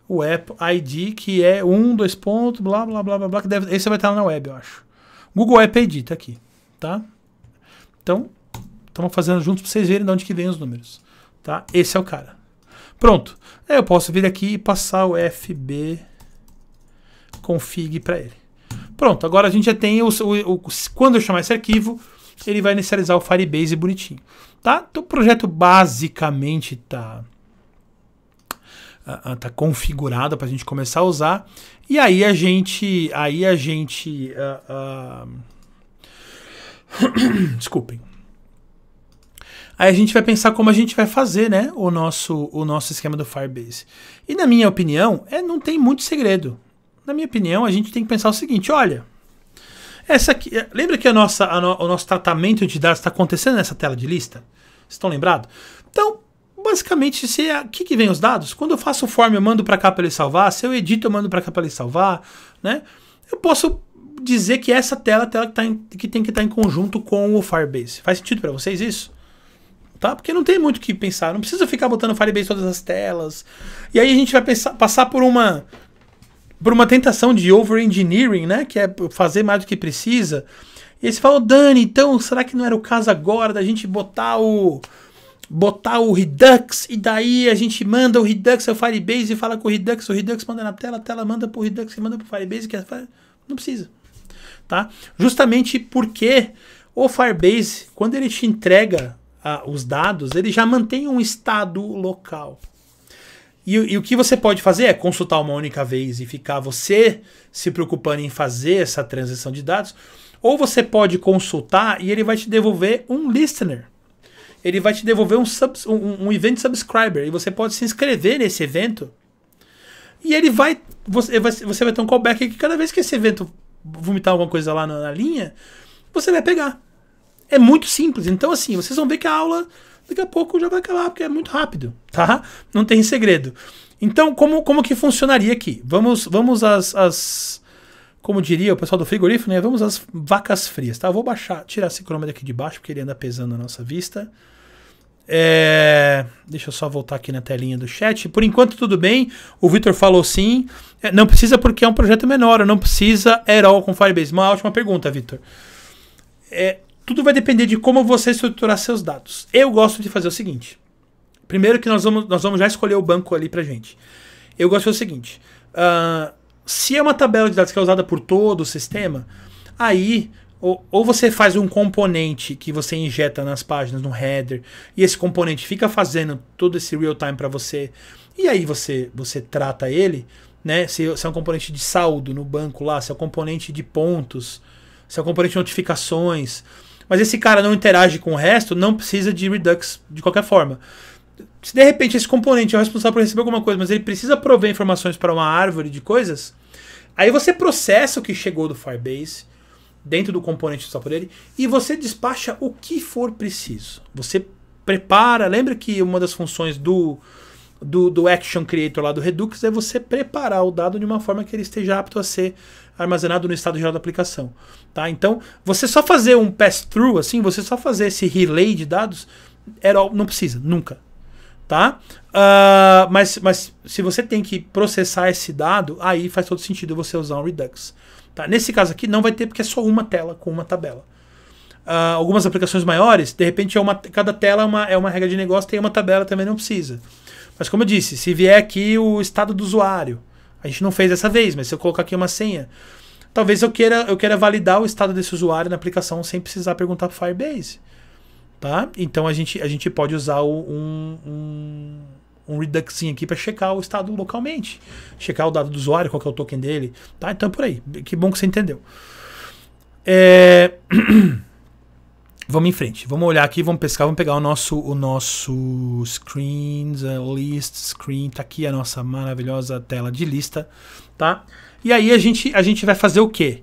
o App ID, que é um, dois pontos, blá, blá, blá, blá, blá, que deve, esse vai estar tá na web, eu acho. Google App ID tá aqui, tá? Então, estamos fazendo juntos para vocês verem de onde que vem os números. Tá? Esse é o cara. Pronto. Aí eu posso vir aqui e passar o fb config para ele. Pronto, agora a gente já tem o, o, o, quando eu chamar esse arquivo, ele vai inicializar o Firebase bonitinho, tá? Então o projeto basicamente tá ah, ah, tá configurado para a gente começar a usar e aí a gente aí a gente uh, uh... desculpem Aí a gente vai pensar como a gente vai fazer, né, o nosso o nosso esquema do Firebase. E na minha opinião, é não tem muito segredo. Na minha opinião, a gente tem que pensar o seguinte, olha, essa aqui, é, lembra que a nossa, a no, o nosso tratamento de dados está acontecendo nessa tela de lista? Vocês estão lembrados? Então, basicamente, se é aqui que vem os dados, quando eu faço o form, eu mando para cá para ele salvar, se eu edito, eu mando para cá para ele salvar, né? Eu posso dizer que essa tela é a tela que, tá em, que tem que estar tá em conjunto com o Firebase. Faz sentido para vocês isso? tá? Porque não tem muito o que pensar. Não precisa ficar botando Firebase todas as telas. E aí a gente vai pensar, passar por uma por uma tentação de engineering né? Que é fazer mais do que precisa. E aí você fala, oh, Dani, então será que não era o caso agora da gente botar o botar o Redux e daí a gente manda o Redux ao Firebase e fala com o Redux, o Redux manda na tela, a tela manda pro Redux e manda pro Firebase, que é... não precisa, tá? Justamente porque o Firebase, quando ele te entrega ah, os dados, ele já mantém um estado local. E, e, o que você pode fazer é consultar uma única vez e ficar você se preocupando em fazer essa transição de dados, ou você pode consultar e ele vai te devolver um listener. Ele vai te devolver um, subs, um, um event subscriber e você pode se inscrever nesse evento. E ele vai você, vai. você vai ter um callback que cada vez que esse evento vomitar alguma coisa lá na, na linha, você vai pegar. É muito simples. Então, assim, vocês vão ver que a aula daqui a pouco já vai acabar, porque é muito rápido, tá? Não tem segredo. Então, como, como que funcionaria aqui? Vamos vamos às, às como diria o pessoal do frigorífico, né? Vamos às vacas frias, tá? Eu vou baixar, tirar esse cronômetro aqui de baixo, porque ele anda pesando a nossa vista. É, deixa eu só voltar aqui na telinha do chat. Por enquanto, tudo bem. O Vitor falou sim. É, não precisa porque é um projeto menor. Não precisa at all com Firebase. Uma ótima pergunta, Vitor. É, tudo vai depender de como você estruturar seus dados. Eu gosto de fazer o seguinte. Primeiro que nós vamos, nós vamos já escolher o banco ali pra gente. Eu gosto de fazer o seguinte. Uh, se é uma tabela de dados que é usada por todo o sistema, aí ou, ou você faz um componente que você injeta nas páginas, no header, e esse componente fica fazendo todo esse real time para você, e aí você, você trata ele, né? Se, se é um componente de saldo no banco lá, se é um componente de pontos, se é um componente de notificações, mas esse cara não interage com o resto, não precisa de Redux de qualquer forma. Se de repente esse componente é o responsável por receber alguma coisa, mas ele precisa prover informações para uma árvore de coisas, aí você processa o que chegou do Firebase dentro do componente só por ele e você despacha o que for preciso. Você prepara, lembra que uma das funções do do, do Action Creator lá do Redux é você preparar o dado de uma forma que ele esteja apto a ser armazenado no estado geral da aplicação. Tá? Então, você só fazer um pass-through, assim, você só fazer esse relay de dados, era, não precisa, nunca. Tá? Uh, mas, mas se você tem que processar esse dado, aí faz todo sentido você usar um Redux. Tá? Nesse caso aqui, não vai ter porque é só uma tela com uma tabela. Uh, algumas aplicações maiores, de repente é uma, cada tela é uma, é uma regra de negócio, tem uma tabela também não precisa. Mas como eu disse, se vier aqui o estado do usuário, a gente não fez essa vez, mas se eu colocar aqui uma senha, talvez eu queira, eu queira validar o estado desse usuário na aplicação sem precisar perguntar para Firebase. Tá? Então a gente, a gente pode usar o, um, um, um Reduxinho aqui para checar o estado localmente. Checar o dado do usuário, qual que é o token dele. Tá? Então é por aí. Que bom que você entendeu. É... Vamos em frente. Vamos olhar aqui, vamos pescar, vamos pegar o nosso o nosso screens, list screen, tá aqui a nossa maravilhosa tela de lista, tá? E aí a gente a gente vai fazer o quê?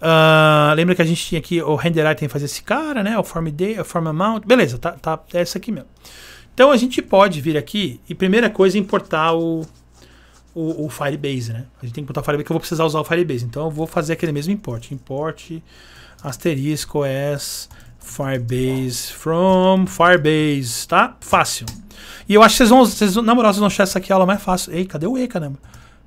Uh, lembra que a gente tinha aqui o render item fazer esse cara, né? O form day, o form amount. Beleza, tá, tá é essa aqui mesmo. Então a gente pode vir aqui e primeira coisa é importar o o, o Firebase, né? A gente tem que botar o Firebase, que eu vou precisar usar o Firebase. Então eu vou fazer aquele mesmo import. Import asterisco as Firebase from Firebase, tá? Fácil. E eu acho que vocês vão, vocês, na moral, vocês vão achar essa aqui a aula mais fácil. Ei, cadê o E, caramba?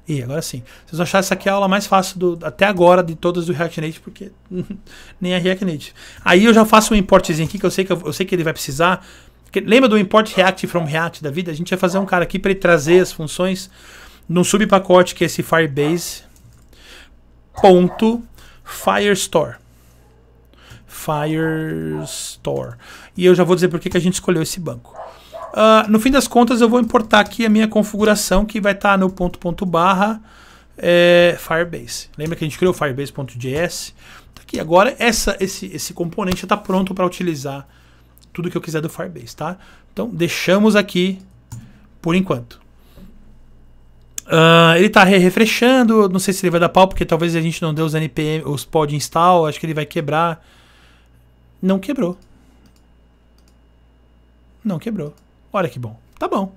E agora sim. Vocês vão achar essa aqui a aula mais fácil do, até agora de todas do React Native, porque nem é React Native. Aí eu já faço um importzinho aqui que eu sei que eu, eu sei que ele vai precisar. Que, lembra do import React from React da vida? A gente vai fazer um cara aqui para ele trazer as funções num subpacote que é esse Firebase ponto Firestore. Firestore. E eu já vou dizer por que a gente escolheu esse banco. Uh, no fim das contas, eu vou importar aqui a minha configuração que vai estar tá no ponto ponto barra é, Firebase. Lembra que a gente criou Firebase.js? Tá aqui agora essa, esse, esse componente está pronto para utilizar tudo que eu quiser do Firebase, tá? Então deixamos aqui por enquanto. Uh, ele está re refreshando, não sei se ele vai dar pau, porque talvez a gente não dê os NPM, os pod install, acho que ele vai quebrar não quebrou. Não quebrou. Olha que bom. Tá bom,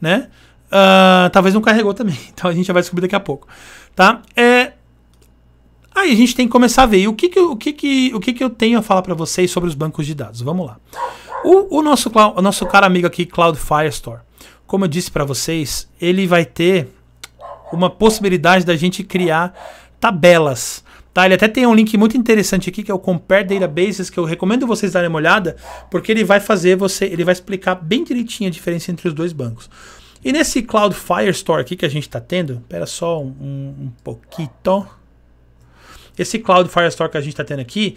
né? Uh, talvez não carregou também. Então a gente já vai descobrir daqui a pouco, tá? É Aí a gente tem que começar a ver. E o que que, o que, que, o que, que eu tenho a falar para vocês sobre os bancos de dados? Vamos lá. O, o nosso, o nosso cara amigo aqui, Cloud Firestore, como eu disse para vocês, ele vai ter uma possibilidade da gente criar tabelas Tá? Ele até tem um link muito interessante aqui, que é o Compare Databases, que eu recomendo vocês darem uma olhada, porque ele vai fazer você, ele vai explicar bem direitinho a diferença entre os dois bancos. E nesse Cloud Firestore aqui que a gente está tendo, pera só um, um, um pouquinho. Esse Cloud Firestore que a gente está tendo aqui,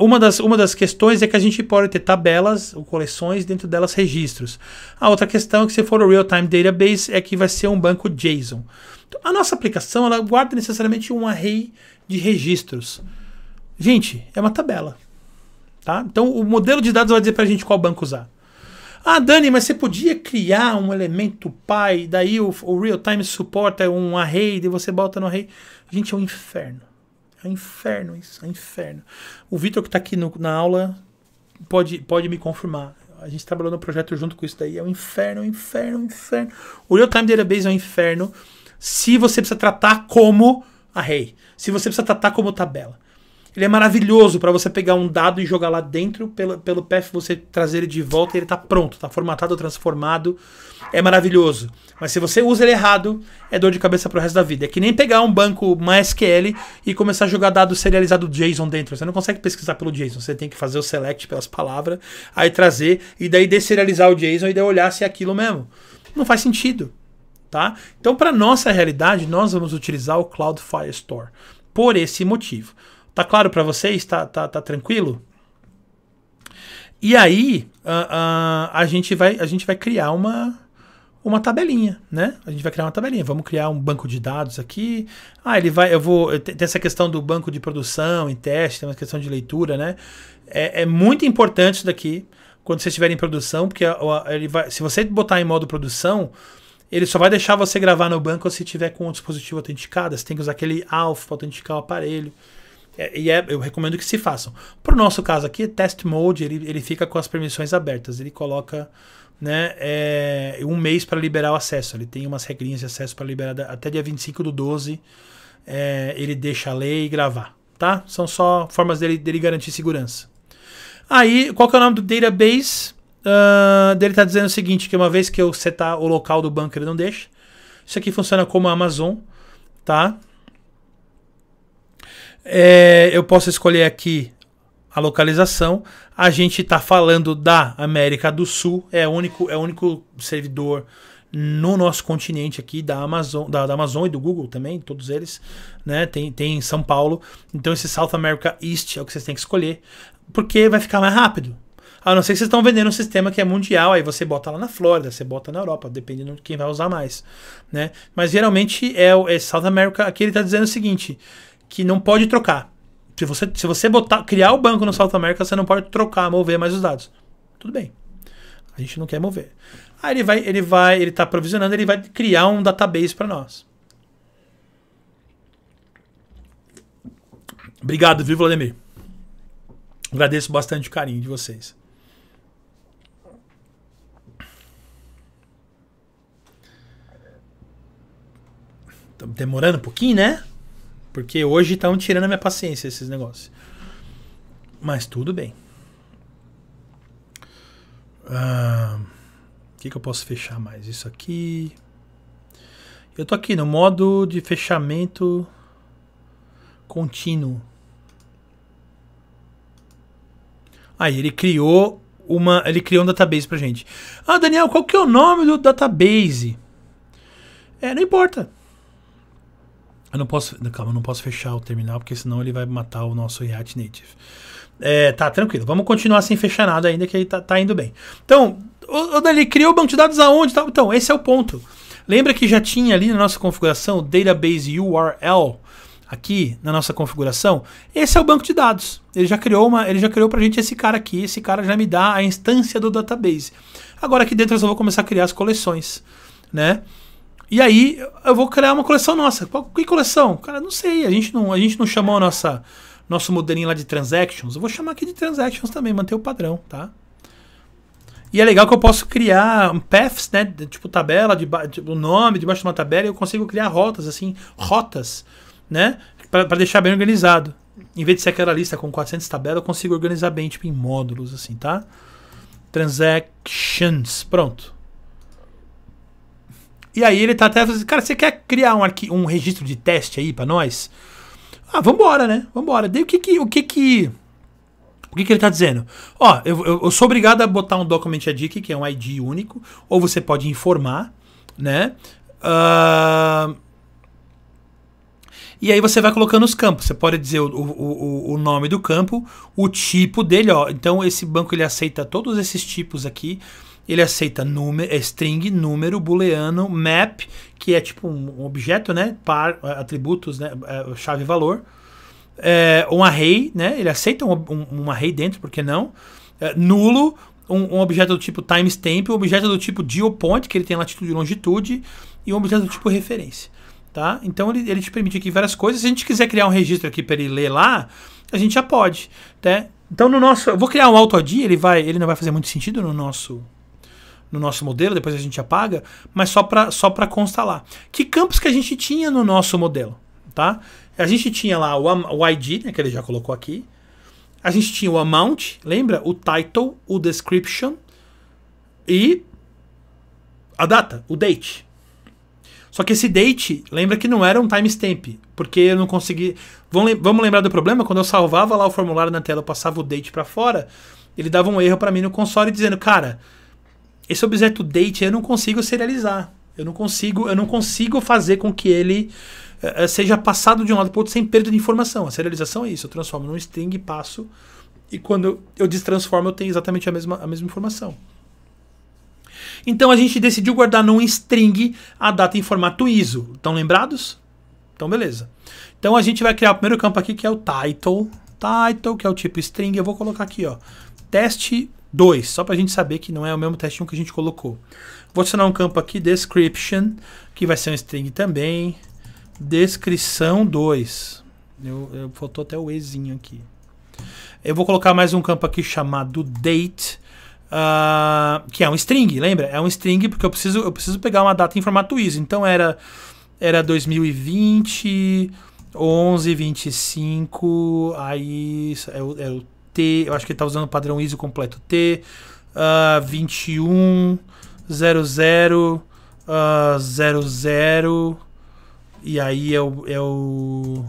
uma das, uma das questões é que a gente pode ter tabelas ou coleções, dentro delas registros. A outra questão é que se for o Real-Time Database, é que vai ser um banco JSON. Então, a nossa aplicação ela guarda necessariamente um array de registros. Gente, é uma tabela. Tá? Então, o modelo de dados vai dizer para a gente qual banco usar. Ah, Dani, mas você podia criar um elemento pai, daí o, o real-time suporta um array, daí você bota no array. Gente, é um inferno. É um inferno isso, é um inferno. O Vitor que está aqui no, na aula pode, pode me confirmar. A gente trabalhou no projeto junto com isso daí. É um inferno, é um inferno, é um inferno. O real-time database é um inferno se você precisa tratar como array se você precisa tratar como tabela. Ele é maravilhoso para você pegar um dado e jogar lá dentro, pelo, pelo path você trazer ele de volta e ele está pronto, está formatado, transformado. É maravilhoso. Mas se você usa ele errado, é dor de cabeça pro resto da vida. É que nem pegar um banco MySQL e começar a jogar dado serializado JSON dentro. Você não consegue pesquisar pelo JSON, você tem que fazer o select pelas palavras, aí trazer e daí deserializar o JSON e daí olhar se é aquilo mesmo. Não faz sentido. Tá? Então, para nossa realidade, nós vamos utilizar o Cloud Firestore por esse motivo. Tá claro para vocês? Tá, tá, tá tranquilo? E aí, a, a, a, gente vai, a gente vai criar uma, uma tabelinha, né? A gente vai criar uma tabelinha. Vamos criar um banco de dados aqui. Ah, ele vai. Eu vou. Tem essa questão do banco de produção em teste, tem uma questão de leitura, né? É, é muito importante isso daqui quando você estiver em produção, porque ele vai, se você botar em modo produção, ele só vai deixar você gravar no banco se tiver com o dispositivo autenticado. Você tem que usar aquele ALF para autenticar o aparelho. É, e é, eu recomendo que se façam. Para o nosso caso aqui, test mode, ele, ele fica com as permissões abertas. Ele coloca né, é, um mês para liberar o acesso. Ele tem umas regrinhas de acesso para liberar até dia 25 do 12. É, ele deixa a lei e gravar. Tá? São só formas dele, dele garantir segurança. Aí, qual que é o nome do database? dele está dizendo o seguinte: que uma vez que eu setar o local do banco, ele não deixa. Isso aqui funciona como a Amazon, tá? É, eu posso escolher aqui a localização. A gente está falando da América do Sul, é o único, é o único servidor no nosso continente aqui da Amazon, da, da, Amazon e do Google também, todos eles, né? Tem, tem em São Paulo. Então esse South America East é o que vocês têm que escolher, porque vai ficar mais rápido. A não ser que vocês estão vendendo um sistema que é mundial, aí você bota lá na Flórida, você bota na Europa, dependendo de quem vai usar mais. Né? Mas geralmente é, é South America. Aqui ele está dizendo o seguinte: que não pode trocar. Se você, se você botar, criar o banco no South America, você não pode trocar, mover mais os dados. Tudo bem. A gente não quer mover. Aí ele vai, ele vai, ele está provisionando, ele vai criar um database para nós. Obrigado, viu, Vladimir? Agradeço bastante o carinho de vocês. Tá demorando um pouquinho, né? Porque hoje estão tirando a minha paciência esses negócios. Mas tudo bem. Ah, o que, que eu posso fechar mais? Isso aqui. Eu tô aqui no modo de fechamento contínuo. Aí ele criou uma, ele criou um database pra gente. Ah, Daniel, qual que é o nome do database? É, não importa. Eu não posso. Calma, eu não posso fechar o terminal, porque senão ele vai matar o nosso React Native. É, tá, tranquilo. Vamos continuar sem fechar nada ainda, que aí tá, tá indo bem. Então, o, o Dali criou o banco de dados aonde? Tá? Então, esse é o ponto. Lembra que já tinha ali na nossa configuração o database URL aqui na nossa configuração? Esse é o banco de dados. Ele já criou uma, ele já criou pra gente esse cara aqui, esse cara já me dá a instância do database. Agora aqui dentro eu só vou começar a criar as coleções, né? E aí eu vou criar uma coleção nossa. Qual, que coleção? Cara, não sei. A gente não, a gente não chamou nossa, nosso modelinho lá de transactions. Eu vou chamar aqui de transactions também, manter o padrão, tá? E é legal que eu posso criar paths, né? Tipo tabela, de, tipo, nome debaixo de uma tabela, e eu consigo criar rotas, assim, rotas, né? para deixar bem organizado. Em vez de ser aquela lista com 400 tabelas, eu consigo organizar bem, tipo, em módulos, assim, tá? Transactions. Pronto. E aí ele tá até falando assim, cara, você quer criar um, arqui um registro de teste aí para nós? Ah, vambora, né? Vambora. Daí o que que... O que, que o que, que ele está dizendo? Ó, eu, eu, eu, sou obrigado a botar um document ID, que é um ID único, ou você pode informar, né? Uh, e aí você vai colocando os campos. Você pode dizer o, o, o, nome do campo, o tipo dele, ó. Então esse banco ele aceita todos esses tipos aqui. Ele aceita número, string, número, booleano, map, que é tipo um objeto, né? Par, é, atributos, né? É, chave valor. É, um array, né? Ele aceita um, um, um array dentro, por que não? É, nulo, um, um, objeto do tipo timestamp, um objeto do tipo geopoint, que ele tem latitude e longitude, e um objeto do tipo referência. Tá? Então ele, ele te permite aqui várias coisas. Se a gente quiser criar um registro aqui para ele ler lá, a gente já pode. Tá? Então no nosso, eu vou criar um autod, ele vai, ele não vai fazer muito sentido no nosso no nosso modelo, depois a gente apaga, mas só para só para constar lá. Que campos que a gente tinha no nosso modelo? Tá? A gente tinha lá o, ID, né, que ele já colocou aqui. A gente tinha o amount, lembra? O title, o description e a data, o date. Só que esse date, lembra que não era um timestamp, porque eu não consegui. Vamos lembrar do problema? Quando eu salvava lá o formulário na tela, eu passava o date para fora, ele dava um erro para mim no console dizendo, cara, esse objeto date eu não consigo serializar. Eu não consigo, eu não consigo fazer com que ele uh, seja passado de um lado para o outro sem perda de informação. A serialização é isso, eu transformo num string e passo e quando eu destransformo eu tenho exatamente a mesma, a mesma informação. Então a gente decidiu guardar num string a data em formato ISO. Estão lembrados? Então beleza. Então a gente vai criar o primeiro campo aqui que é o title, title que é o tipo string. Eu vou colocar aqui, ó, teste 2, só para a gente saber que não é o mesmo teste 1 que a gente colocou. Vou adicionar um campo aqui, description, que vai ser um string também. Descrição 2. Eu, eu, faltou até o Ezinho aqui. Eu vou colocar mais um campo aqui chamado date, uh, que é um string, lembra? É um string porque eu preciso, eu preciso pegar uma data em formato ISO. Então era, era 2020, 11, 25, aí é o, é o T, eu acho que ele tá usando o padrão ISO completo T, uh, 21, 00, uh, 00, e aí é o, é o.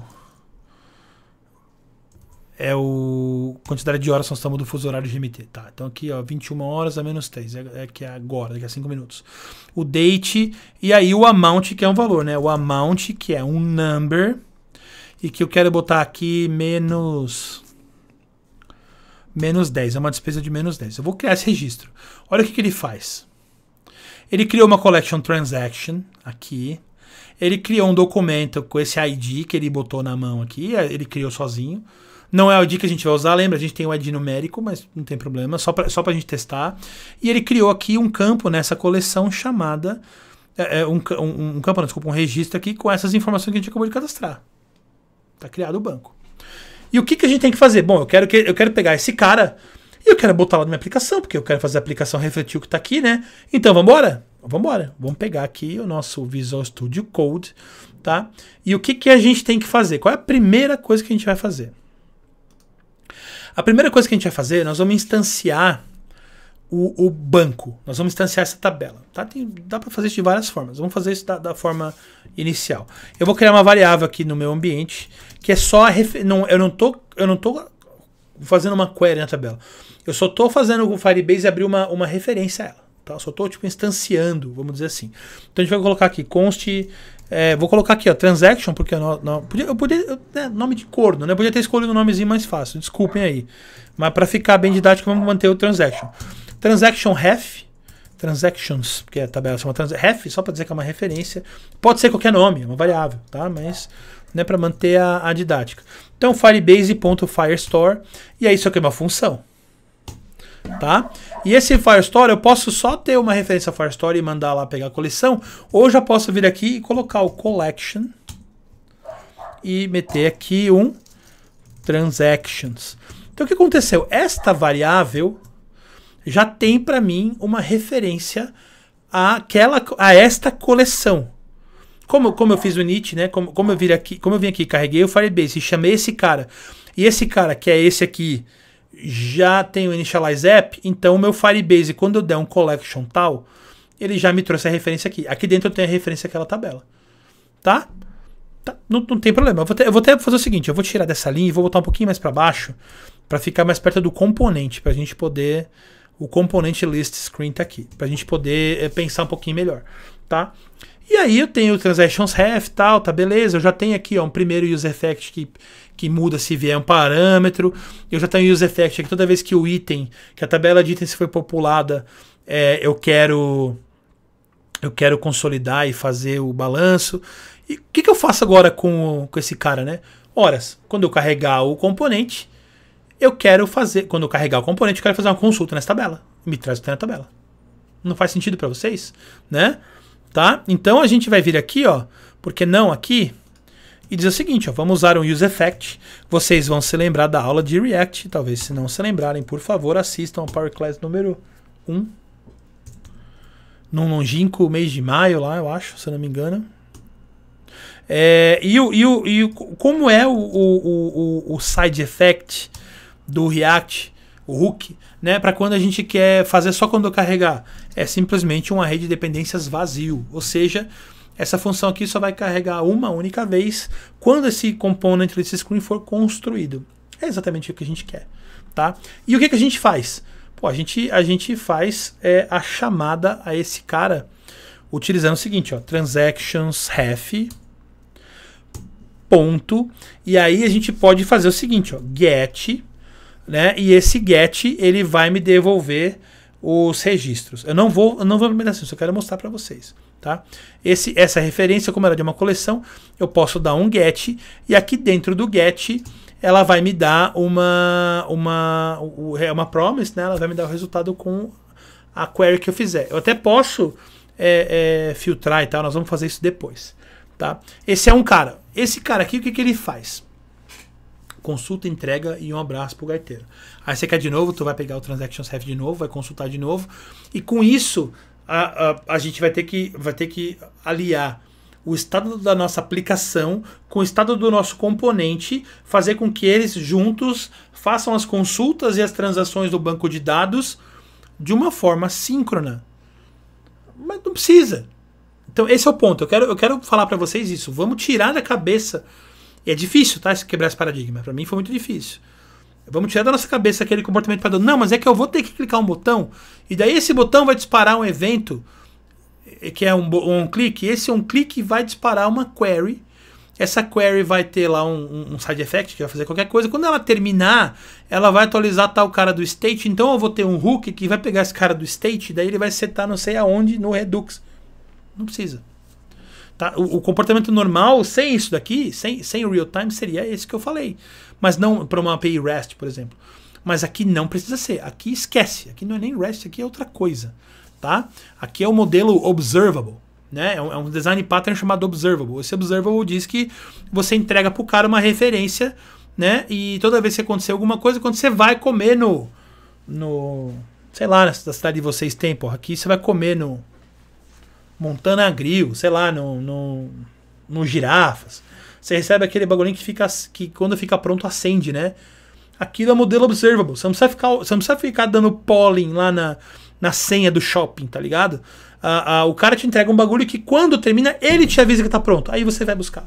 É o. Quantidade de horas nós estamos do fuso horário GMT, tá? Então aqui, ó, 21 horas a menos 3, é, é que é agora, daqui a 5 minutos. O date, e aí o amount, que é um valor, né? O amount, que é um number, e que eu quero botar aqui menos menos 10, é uma despesa de menos 10. Eu vou criar esse registro. Olha o que, que ele faz. Ele criou uma collection transaction aqui. Ele criou um documento com esse ID que ele botou na mão aqui, é, ele criou sozinho. Não é o ID que a gente vai usar, lembra? A gente tem o ID numérico, mas não tem problema, só para só a gente testar. E ele criou aqui um campo nessa coleção chamada. É, é um, um, um campo, não, desculpa, um registro aqui com essas informações que a gente acabou de cadastrar. Está criado o banco. E o que, que a gente tem que fazer? Bom, eu quero, que, eu quero pegar esse cara e eu quero botar lá na minha aplicação, porque eu quero fazer a aplicação refletir o que está aqui, né? Então, vamos embora? Vamos embora. Vamos pegar aqui o nosso Visual Studio Code, tá? E o que, que a gente tem que fazer? Qual é a primeira coisa que a gente vai fazer? A primeira coisa que a gente vai fazer, nós vamos instanciar o, o banco. Nós vamos instanciar essa tabela. Tá? Tem, dá para fazer isso de várias formas. Vamos fazer isso da, da forma inicial. Eu vou criar uma variável aqui no meu ambiente que é só refer... não, eu não tô eu não tô fazendo uma query na tabela. Eu só tô fazendo o Firebase abrir uma, uma referência a ela. Tá? Eu só tô tipo instanciando, vamos dizer assim. Então a gente vai colocar aqui const é, vou colocar aqui, ó, transaction, porque eu não, não podia, eu podia eu, né, nome de corno, né? Eu podia ter escolhido um nomezinho mais fácil, desculpem aí. Mas para ficar bem didático, vamos manter o transaction. Transaction ref, transactions, porque a tabela é uma trans ref, só para dizer que é uma referência. Pode ser qualquer nome, é uma variável, tá? Mas né, para manter a, a didática. Então, firebase.firestore, e aí isso aqui é uma função. Tá? E esse Firestore, eu posso só ter uma referência Firestore e mandar lá pegar a coleção, ou já posso vir aqui e colocar o collection e meter aqui um transactions. Então, o que aconteceu? Esta variável já tem para mim uma referência àquela, a esta coleção. Como, como eu fiz o Nietzsche, né? Como, como, eu vir aqui, como eu vim aqui, carreguei o Firebase e chamei esse cara. E esse cara, que é esse aqui, já tem o Initialize App, então o meu Firebase, quando eu der um collection tal, ele já me trouxe a referência aqui. Aqui dentro eu tenho a referência àquela tabela. Tá? tá? Não, não tem problema. Eu vou, eu vou até fazer o seguinte, eu vou tirar dessa linha e vou botar um pouquinho mais para baixo, para ficar mais perto do componente, para a gente poder... O componente list screen tá aqui, para a gente poder é, pensar um pouquinho melhor, tá? E aí eu tenho o transactions ref tal, tá beleza. Eu já tenho aqui ó, um primeiro use effect que, que muda se vier um parâmetro. Eu já tenho use effect aqui toda vez que o item, que a tabela de itens foi populada, é, eu quero eu quero consolidar e fazer o balanço. E o que, que eu faço agora com, com esse cara, né? Horas, quando eu carregar o componente, eu quero fazer, quando eu carregar o componente, eu quero fazer uma consulta nessa tabela. Me traz o que tem na tabela. Não faz sentido para vocês, né? tá? Então a gente vai vir aqui, ó, porque não aqui, e diz o seguinte, ó, vamos usar um use effect. Vocês vão se lembrar da aula de React, talvez se não se lembrarem, por favor, assistam ao Power Class número 1. Num longínquo mês de maio lá, eu acho, se não me engano. É, e, o, e, o, e como é o, o, o, o side effect do React o hook, né, para quando a gente quer fazer só quando eu carregar. É simplesmente uma rede de dependências vazio, ou seja, essa função aqui só vai carregar uma única vez quando esse component list screen for construído. É exatamente o que a gente quer, tá? E o que, que a gente faz? Pô, a gente, a gente faz é, a chamada a esse cara utilizando o seguinte, ó, transactions ref ponto, e aí a gente pode fazer o seguinte, ó, get né? E esse get ele vai me devolver os registros. Eu não vou, eu não vou implementar assim, eu só quero mostrar para vocês, tá? Esse, essa referência, como era de uma coleção, eu posso dar um get e aqui dentro do get ela vai me dar uma uma é uma promise, né? Ela vai me dar o resultado com a query que eu fizer. Eu até posso é, é, filtrar e tal, nós vamos fazer isso depois, tá? Esse é um cara. Esse cara aqui, o que, que ele faz? consulta, entrega e um abraço pro gaiteiro. Aí você quer de novo, tu vai pegar o Transaction Safe de novo, vai consultar de novo. E com isso, a, a, a gente vai ter, que, vai ter que aliar o estado da nossa aplicação com o estado do nosso componente, fazer com que eles juntos façam as consultas e as transações do banco de dados de uma forma síncrona. Mas não precisa. Então esse é o ponto. Eu quero, eu quero falar para vocês isso. Vamos tirar da cabeça e é difícil, tá? Quebrar esse paradigma. Para mim foi muito difícil. Vamos tirar da nossa cabeça aquele comportamento padrão. Não, mas é que eu vou ter que clicar um botão, e daí esse botão vai disparar um evento, eh, que é um, um clique. Esse um clique vai disparar uma query. Essa query vai ter lá um, um, side effect que vai fazer qualquer coisa. Quando ela terminar, ela vai atualizar tal cara do state. Então eu vou ter um hook que vai pegar esse cara do state, daí ele vai setar não sei aonde no Redux. Não precisa. Tá? O, o, comportamento normal, sem isso daqui, sem, sem o real time, seria esse que eu falei. Mas não para uma API REST, por exemplo. Mas aqui não precisa ser. Aqui esquece. Aqui não é nem REST, aqui é outra coisa. Tá? Aqui é o modelo observable. Né? É, um, é um design pattern chamado observable. Esse observable diz que você entrega para o cara uma referência né? E toda vez que acontecer alguma coisa, quando você vai comer no. no sei lá, na cidade de vocês tem, porra. Aqui você vai comer no. Montana Grill, sei lá, no, no, no Girafas. Você recebe aquele bagulhinho que, fica, que quando fica pronto acende, né? Aquilo é modelo observable. Você não precisa ficar, você não precisa ficar dando polling lá na, na senha do shopping, tá ligado? Ah, ah, o cara te entrega um bagulho que quando termina, ele te avisa que tá pronto. Aí você vai buscar.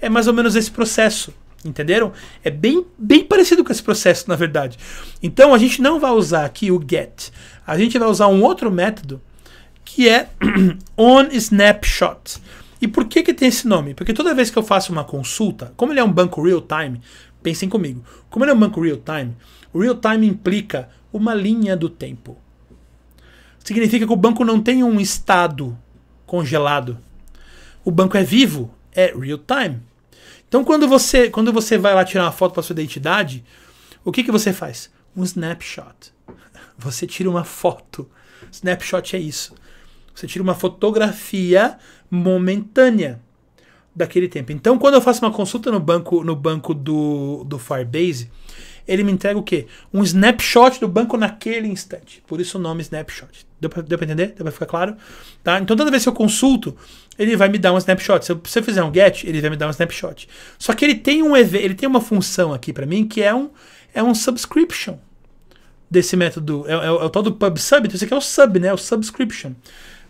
É mais ou menos esse processo, entenderam? É bem, bem parecido com esse processo, na verdade. Então a gente não vai usar aqui o get. A gente vai usar um outro método que é On Snapshot. E por que, que tem esse nome? Porque toda vez que eu faço uma consulta, como ele é um banco real time, pensem comigo, como ele é um banco real time, real time implica uma linha do tempo. Significa que o banco não tem um estado congelado. O banco é vivo, é real time. Então quando você, quando você vai lá tirar uma foto para sua identidade, o que, que você faz? Um snapshot. Você tira uma foto. Snapshot é isso. Você tira uma fotografia momentânea daquele tempo. Então, quando eu faço uma consulta no banco no banco do, do Firebase, ele me entrega o quê? Um snapshot do banco naquele instante. Por isso o nome snapshot. Deu pra, deu pra entender? Deu pra ficar claro? Tá? Então, toda vez que eu consulto, ele vai me dar um snapshot. Se eu, se eu fizer um get, ele vai me dar um snapshot. Só que ele tem um ele tem uma função aqui para mim que é um, é um subscription desse método. É, é, é o tal do pub sub, então isso aqui é o sub, né? O subscription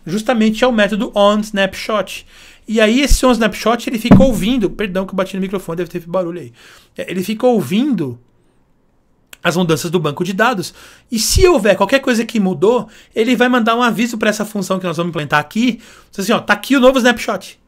justamente é o método on snapshot. E aí esse on snapshot ele fica ouvindo, perdão que eu bati no microfone, deve ter barulho aí. É, ele fica ouvindo as mudanças do banco de dados. E se houver qualquer coisa que mudou, ele vai mandar um aviso para essa função que nós vamos implementar aqui, assim, ó, tá aqui o novo snapshot.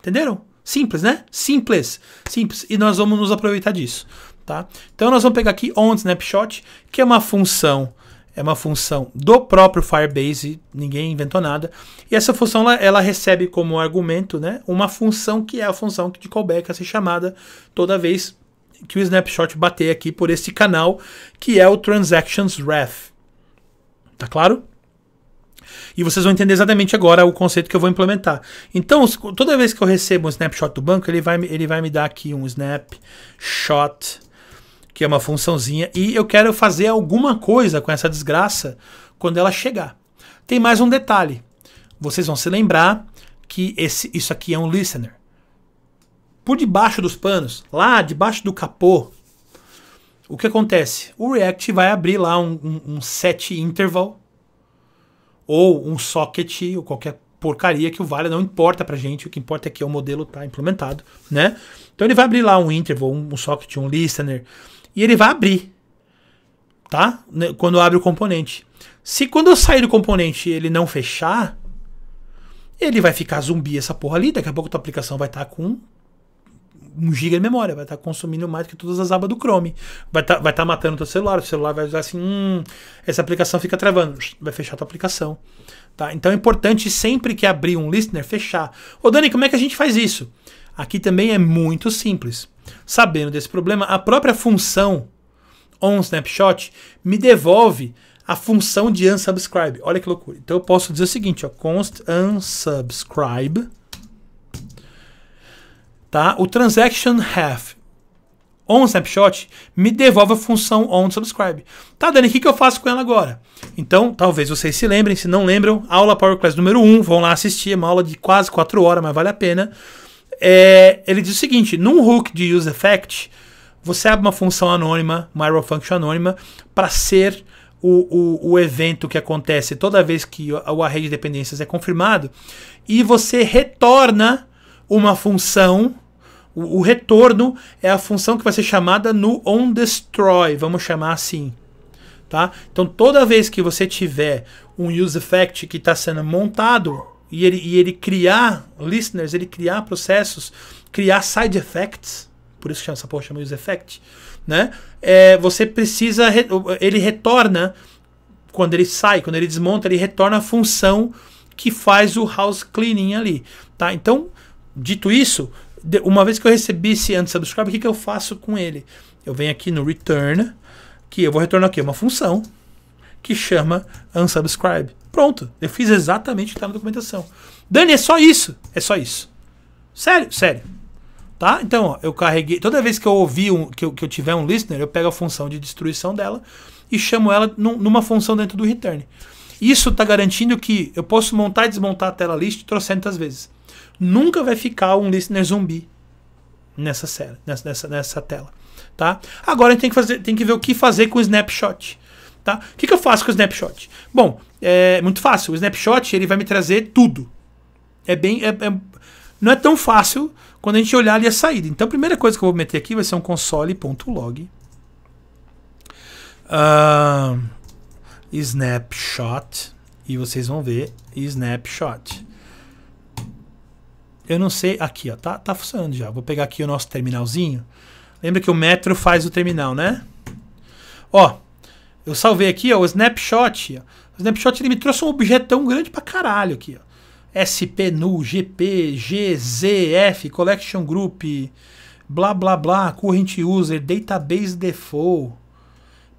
Entenderam? Simples, né? Simples. Simples. E nós vamos nos aproveitar disso, tá? Então nós vamos pegar aqui on snapshot, que é uma função é uma função do próprio Firebase, ninguém inventou nada. E essa função ela, ela, recebe como argumento né, uma função que é a função de callback a ser chamada toda vez que o snapshot bater aqui por este canal, que é o transactions ref. Tá claro? E vocês vão entender exatamente agora o conceito que eu vou implementar. Então, toda vez que eu recebo um snapshot do banco, ele vai, ele vai me dar aqui um snapshot que é uma funçãozinha, e eu quero fazer alguma coisa com essa desgraça quando ela chegar. Tem mais um detalhe. Vocês vão se lembrar que esse, isso aqui é um listener. Por debaixo dos panos, lá debaixo do capô, o que acontece? O React vai abrir lá um, um, um set interval ou um socket ou qualquer porcaria que o valha não importa pra gente, o que importa é que é o modelo tá implementado, né? Então ele vai abrir lá um interval, um, um socket, um listener, e ele vai abrir, tá? Né, quando abre o componente. Se quando eu sair do componente ele não fechar, ele vai ficar zumbi essa porra ali. Daqui a pouco a tua aplicação vai estar tá com 1 giga de memória, vai estar tá consumindo mais que todas as abas do Chrome. Vai estar tá, vai tá matando o teu celular, o celular vai usar assim, hum, essa aplicação fica travando, vai fechar a tua aplicação. Tá? Então é importante sempre que abrir um listener, fechar. Ô Dani, como é que a gente faz isso? Aqui também é muito simples. Sabendo desse problema, a própria função onSnapshot me devolve a função de unsubscribe. Olha que loucura. Então eu posso dizer o seguinte, ó, const unsubscribe tá? O transaction have on snapshot me devolve a função on subscribe. Tá, Dani, o que, que eu faço com ela agora? Então, talvez vocês se lembrem, se não lembram, aula Power Class número 1, vão lá assistir, é uma aula de quase 4 horas, mas vale a pena. É, ele diz o seguinte: num hook de use effect, você abre uma função anônima, uma arrow function anônima, para ser o, o, o, evento que acontece toda vez que o array de dependências é confirmado, e você retorna uma função. O, retorno é a função que vai ser chamada no onDestroy, vamos chamar assim. Tá? Então toda vez que você tiver um use effect que está sendo montado, e ele, e ele criar listeners, ele criar processos, criar side effects, por isso que chama, essa porra chama use effect, né? É, você precisa, ele retorna, quando ele sai, quando ele desmonta, ele retorna a função que faz o house cleaning ali, tá? Então, dito isso, uma vez que eu recebi esse unsubscribe, o que, que eu faço com ele? Eu venho aqui no return, que eu vou retornar aqui uma função que chama unsubscribe. Pronto, eu fiz exatamente o que está na documentação. Dani, é só isso. É só isso. Sério, sério. Tá? Então, ó, eu carreguei. Toda vez que eu ouvir um, que, eu, que eu tiver um listener, eu pego a função de destruição dela e chamo ela num, numa função dentro do return. Isso está garantindo que eu posso montar e desmontar a tela list trocentas vezes. Nunca vai ficar um listener zumbi nessa, série, nessa, nessa, nessa tela. Tá? Agora a gente tem que, fazer, tem que ver o que fazer com o snapshot. Tá? O que, que eu faço com o snapshot? Bom, é muito fácil. O snapshot ele vai me trazer tudo. É bem. É, é, não é tão fácil quando a gente olhar ali a saída. Então a primeira coisa que eu vou meter aqui vai ser um console.log. Uh, ah, snapshot. E vocês vão ver snapshot. Eu não sei. Aqui, ó. Tá, tá funcionando já. Vou pegar aqui o nosso terminalzinho. Lembra que o metro faz o terminal, né? Ó. Eu salvei aqui, ó, o snapshot. Snapshot ele me trouxe um objeto tão grande pra caralho aqui, ó. SPNU, GP, GZF, Collection Group, blá blá blá, Current User, Database Default.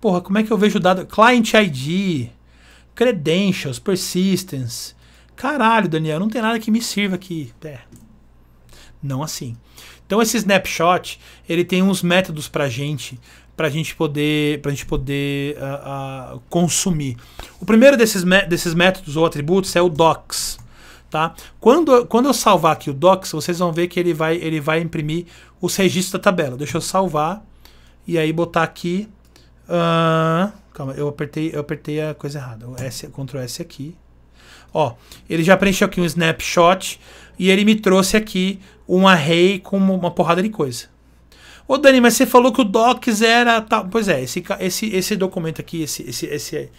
Porra, como é que eu vejo o dado? Client ID, Credentials, Persistence. Caralho, Daniel, não tem nada que me sirva aqui. É. Não assim. Então esse snapshot, ele tem uns métodos pra gente para a gente poder, pra gente poder uh, uh, consumir. O primeiro desses, desses métodos ou atributos é o docs. Tá? Quando, quando eu salvar aqui o docs, vocês vão ver que ele vai, ele vai imprimir os registros da tabela. Deixa eu salvar e aí botar aqui... Uh, calma, eu apertei, eu apertei a coisa errada. O S, Ctrl S aqui. Ó, ele já preencheu aqui um snapshot e ele me trouxe aqui um array com uma porrada de coisa. Ô Dani, mas você falou que o Docs era tal. Pois é, esse, esse, esse documento aqui, esse, esse, esse,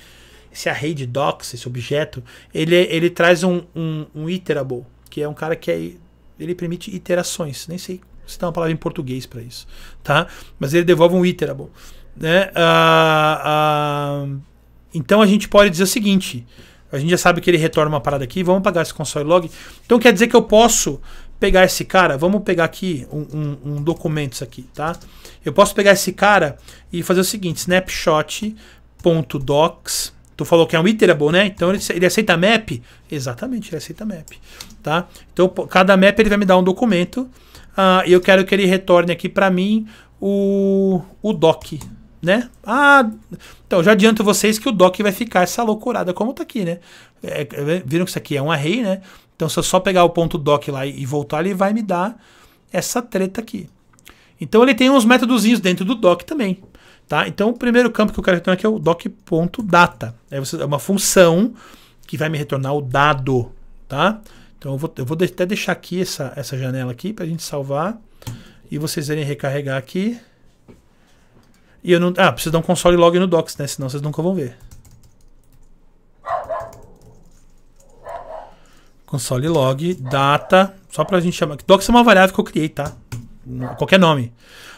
esse array de Docs, esse objeto, ele, ele traz um, um, um iterable, que é um cara que é, ele permite iterações. Nem sei se tem uma palavra em português para isso, tá? Mas ele devolve um iterable. Né? Ah, ah, então a gente pode dizer o seguinte. A gente já sabe que ele retorna uma parada aqui, vamos apagar esse console log. Então quer dizer que eu posso pegar esse cara, vamos pegar aqui um, um, um documento isso aqui, tá? Eu posso pegar esse cara e fazer o seguinte, snapshot.docs, tu falou que é um iterable, né? Então ele, ele aceita map? Exatamente, ele aceita map, tá? Então cada map ele vai me dar um documento uh, e eu quero que ele retorne aqui para mim o, o doc, né? Ah, então já adianto vocês que o doc vai ficar essa loucurada como tá aqui, né? É, é viram que isso aqui é um array, né? Então, se eu só pegar o ponto doc lá e voltar, ele vai me dar essa treta aqui. Então, ele tem uns métodozinhos dentro do doc também. Tá? Então, o primeiro campo que eu quero retornar aqui é o doc.data. É, é uma função que vai me retornar o dado. Tá? Então, eu vou, eu vou até deixar aqui essa, essa janela aqui para a gente salvar. E vocês irem recarregar aqui. E eu não. Ah, preciso dar um console log no docs, né? Senão vocês nunca vão ver. console log data, só pra gente chamar. Docs é uma variável que eu criei, tá? Qualquer nome.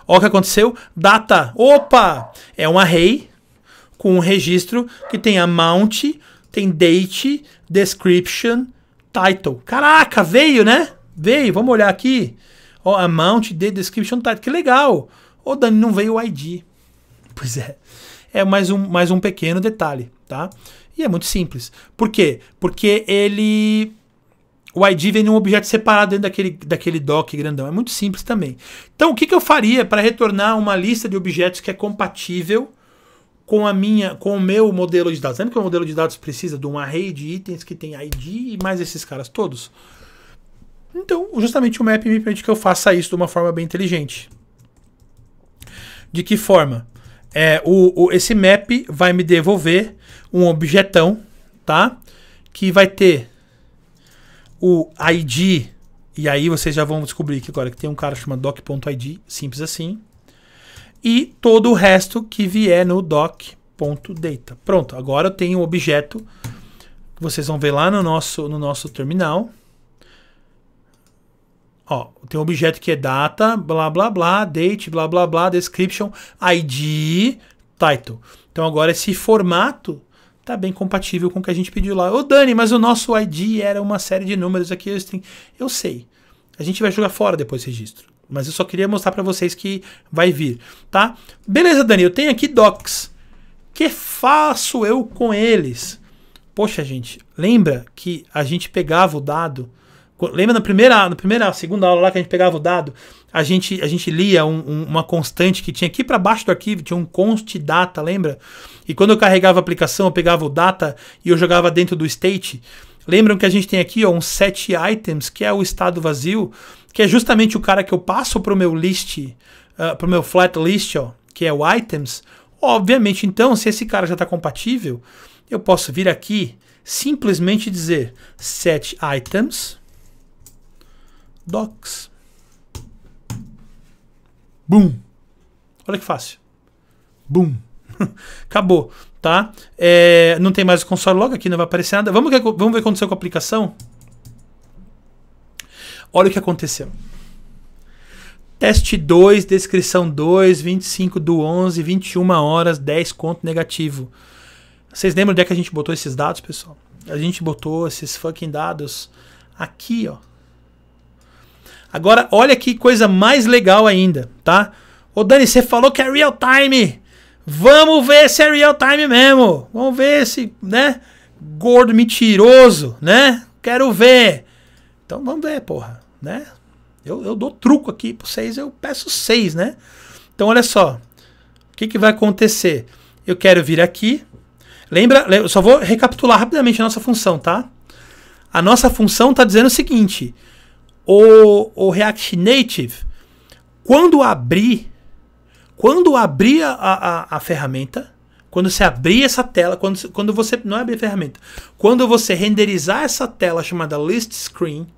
Olha o que aconteceu. Data. Opa! É um array com um registro que tem amount, tem date, description, title. Caraca, veio, né? Veio. Vamos olhar aqui. Ó, oh, amount, de description, title. Que legal. Ô, oh, Dani, não veio o ID. Pois é. É mais um, mais um pequeno detalhe, tá? E é muito simples. Por quê? Porque ele o ID vem num objeto separado dentro daquele, daquele doc grandão. É muito simples também. Então, o que, que eu faria para retornar uma lista de objetos que é compatível com a minha, com o meu modelo de dados? Lembra que o modelo de dados precisa de um array de itens que tem ID e mais esses caras todos? Então, justamente o map me permite que eu faça isso de uma forma bem inteligente. De que forma? É, o, o, esse map vai me devolver um objetão, tá? Que vai ter o ID, e aí vocês já vão descobrir que agora que tem um cara chamado doc.id, simples assim. E todo o resto que vier no doc.data. Pronto, agora eu tenho um objeto que vocês vão ver lá no nosso, no nosso terminal. Ó, tem um objeto que é data, blá blá blá, date, blá blá blá, description, ID, title. Então agora esse formato tá bem compatível com o que a gente pediu lá. Ô Dani, mas o nosso ID era uma série de números aqui. Eu, tenho... eu sei. A gente vai jogar fora depois registro. Mas eu só queria mostrar para vocês que vai vir, tá? Beleza, Dani, eu tenho aqui docs. Que faço eu com eles? Poxa, gente, lembra que a gente pegava o dado Lembra na primeira, na primeira, segunda aula lá que a gente pegava o dado, a gente, a gente lia um, um, uma constante que tinha aqui para baixo do arquivo, tinha um const data, lembra? E quando eu carregava a aplicação, eu pegava o data e eu jogava dentro do state. Lembram que a gente tem aqui ó, um set items, que é o estado vazio, que é justamente o cara que eu passo para o meu list, uh, ah, para o meu flat list, ó, que é o items. Obviamente, então, se esse cara já está compatível, eu posso vir aqui simplesmente dizer set items docs. Boom. Olha que fácil. Boom. Acabou, tá? É, não tem mais o console logo aqui, não vai aparecer nada. Vamos ver, vamos ver o que aconteceu com a aplicação? Olha o que aconteceu. Teste 2, descrição 2, 25 do 11, 21 horas, 10 conto negativo. Vocês lembram onde é que a gente botou esses dados, pessoal? A gente botou esses fucking dados aqui, ó. Agora, olha que coisa mais legal ainda, tá? Ô Dani, você falou que é real time. Vamos ver se é real time mesmo. Vamos ver se, né? Gordo mentiroso, né? Quero ver. Então vamos ver, porra, né? Eu, eu dou truco aqui para vocês, eu peço seis, né? Então olha só, o que, que vai acontecer? Eu quero vir aqui. Lembra, eu só vou recapitular rapidamente a nossa função, tá? A nossa função está dizendo o seguinte: o, o React Native, quando abrir, quando abrir a, a, a ferramenta, quando você abrir essa tela, quando, quando você não é abrir a ferramenta, quando você renderizar essa tela chamada list screen,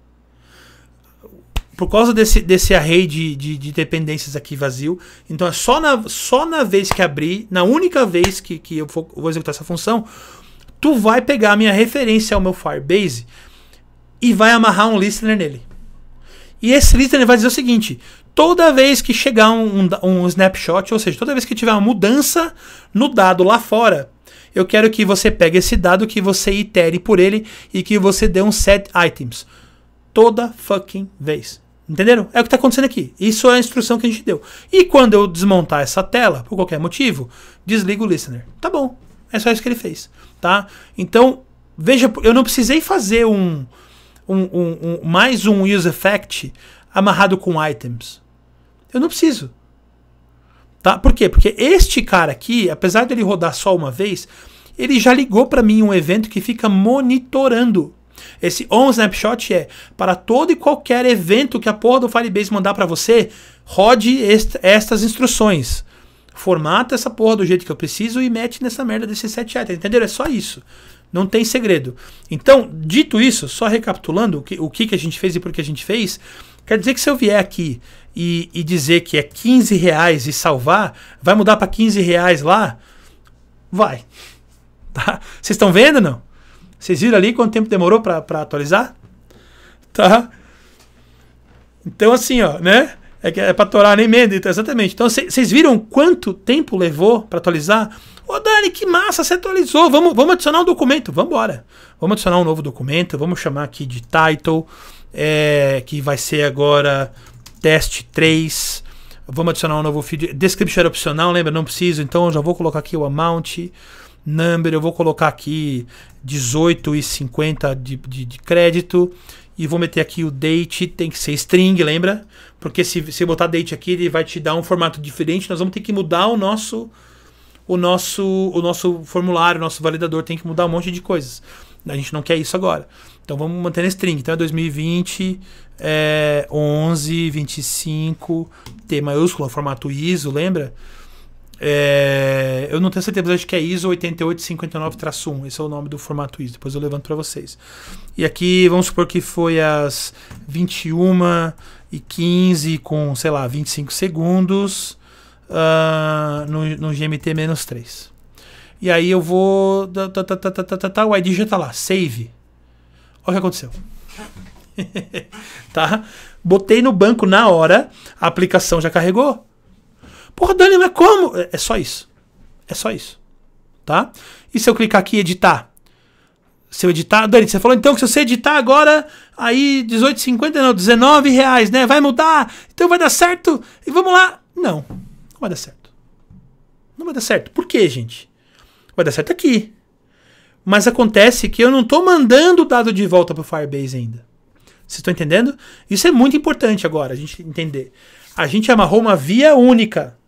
por causa desse, desse array de, de, de, dependências aqui vazio. Então é só na, só na vez que abrir, na única vez que, que eu for, vou executar essa função, tu vai pegar a minha referência ao meu Firebase e vai amarrar um listener nele. E esse listener vai dizer o seguinte: toda vez que chegar um, um, um snapshot, ou seja, toda vez que tiver uma mudança no dado lá fora, eu quero que você pegue esse dado, que você itere por ele e que você dê um set items. Toda fucking vez. Entenderam? É o que está acontecendo aqui. Isso é a instrução que a gente deu. E quando eu desmontar essa tela, por qualquer motivo, desligo o listener. Tá bom. É só isso que ele fez. Tá? Então, veja, eu não precisei fazer um, um, um, um, mais um use effect amarrado com items. Eu não preciso. Tá? Por quê? Porque este cara aqui, apesar dele rodar só uma vez, ele já ligou para mim um evento que fica monitorando. Esse on snapshot é para todo e qualquer evento que a porra do Firebase mandar para você, rode est estas instruções. Formata essa porra do jeito que eu preciso e mete nessa merda desses sete items, entendeu? É só isso. Não tem segredo. Então, dito isso, só recapitulando o que, o que, que a gente fez e por que a gente fez, quer dizer que se eu vier aqui e, e dizer que é 15 reais e salvar, vai mudar para 15 reais lá? Vai. Tá? Vocês estão vendo não? Vocês viram ali quanto tempo demorou para atualizar? Tá? Então, assim, ó, né? É, é para torar nem emenda, então, exatamente. Então, vocês viram quanto tempo levou para atualizar? Ô Dani, que massa, você atualizou. Vamos, vamos adicionar um documento. Vamos embora. Vamos adicionar um novo documento. Vamos chamar aqui de title, é, que vai ser agora teste 3. Vamos adicionar um novo field. Description é opcional, lembra? Não preciso. Então eu já vou colocar aqui o amount, number. Eu vou colocar aqui 18,50 de, de, de crédito e vou meter aqui o date, tem que ser string, lembra? Porque se você botar date aqui, ele vai te dar um formato diferente, nós vamos ter que mudar o nosso o nosso, o nosso formulário, o nosso validador tem que mudar um monte de coisas. A gente não quer isso agora. Então vamos manter na string. Então é 2020, é, 11, 25, T maiúscula, formato ISO, lembra? É, eu não tenho certeza acho que é ISO 8859-1. Esse é o nome do formato ISO. Depois eu levanto para vocês. E aqui vamos supor que foi às 21 e 15 com, sei lá, 25 segundos uh, no, no GMT-3. E aí eu vou. Tá, tá, tá, tá, tá, tá, o ID já tá lá, save. Olha o que aconteceu. tá? Botei no banco na hora, a aplicação já carregou. Porra, Dani, mas como? É, é só isso. É só isso. Tá? E se eu clicar aqui editar? Se eu editar. Dani, você falou então que se você editar agora, aí 18,50, não, 19 reais, né? Vai mudar, então vai dar certo e vamos lá. Não. Não vai dar certo. Não vai dar certo. Por quê, gente? Vai dar certo aqui. Mas acontece que eu não estou mandando o dado de volta para o Firebase ainda. Vocês estão entendendo? Isso é muito importante agora, a gente entender. A gente amarrou uma via única.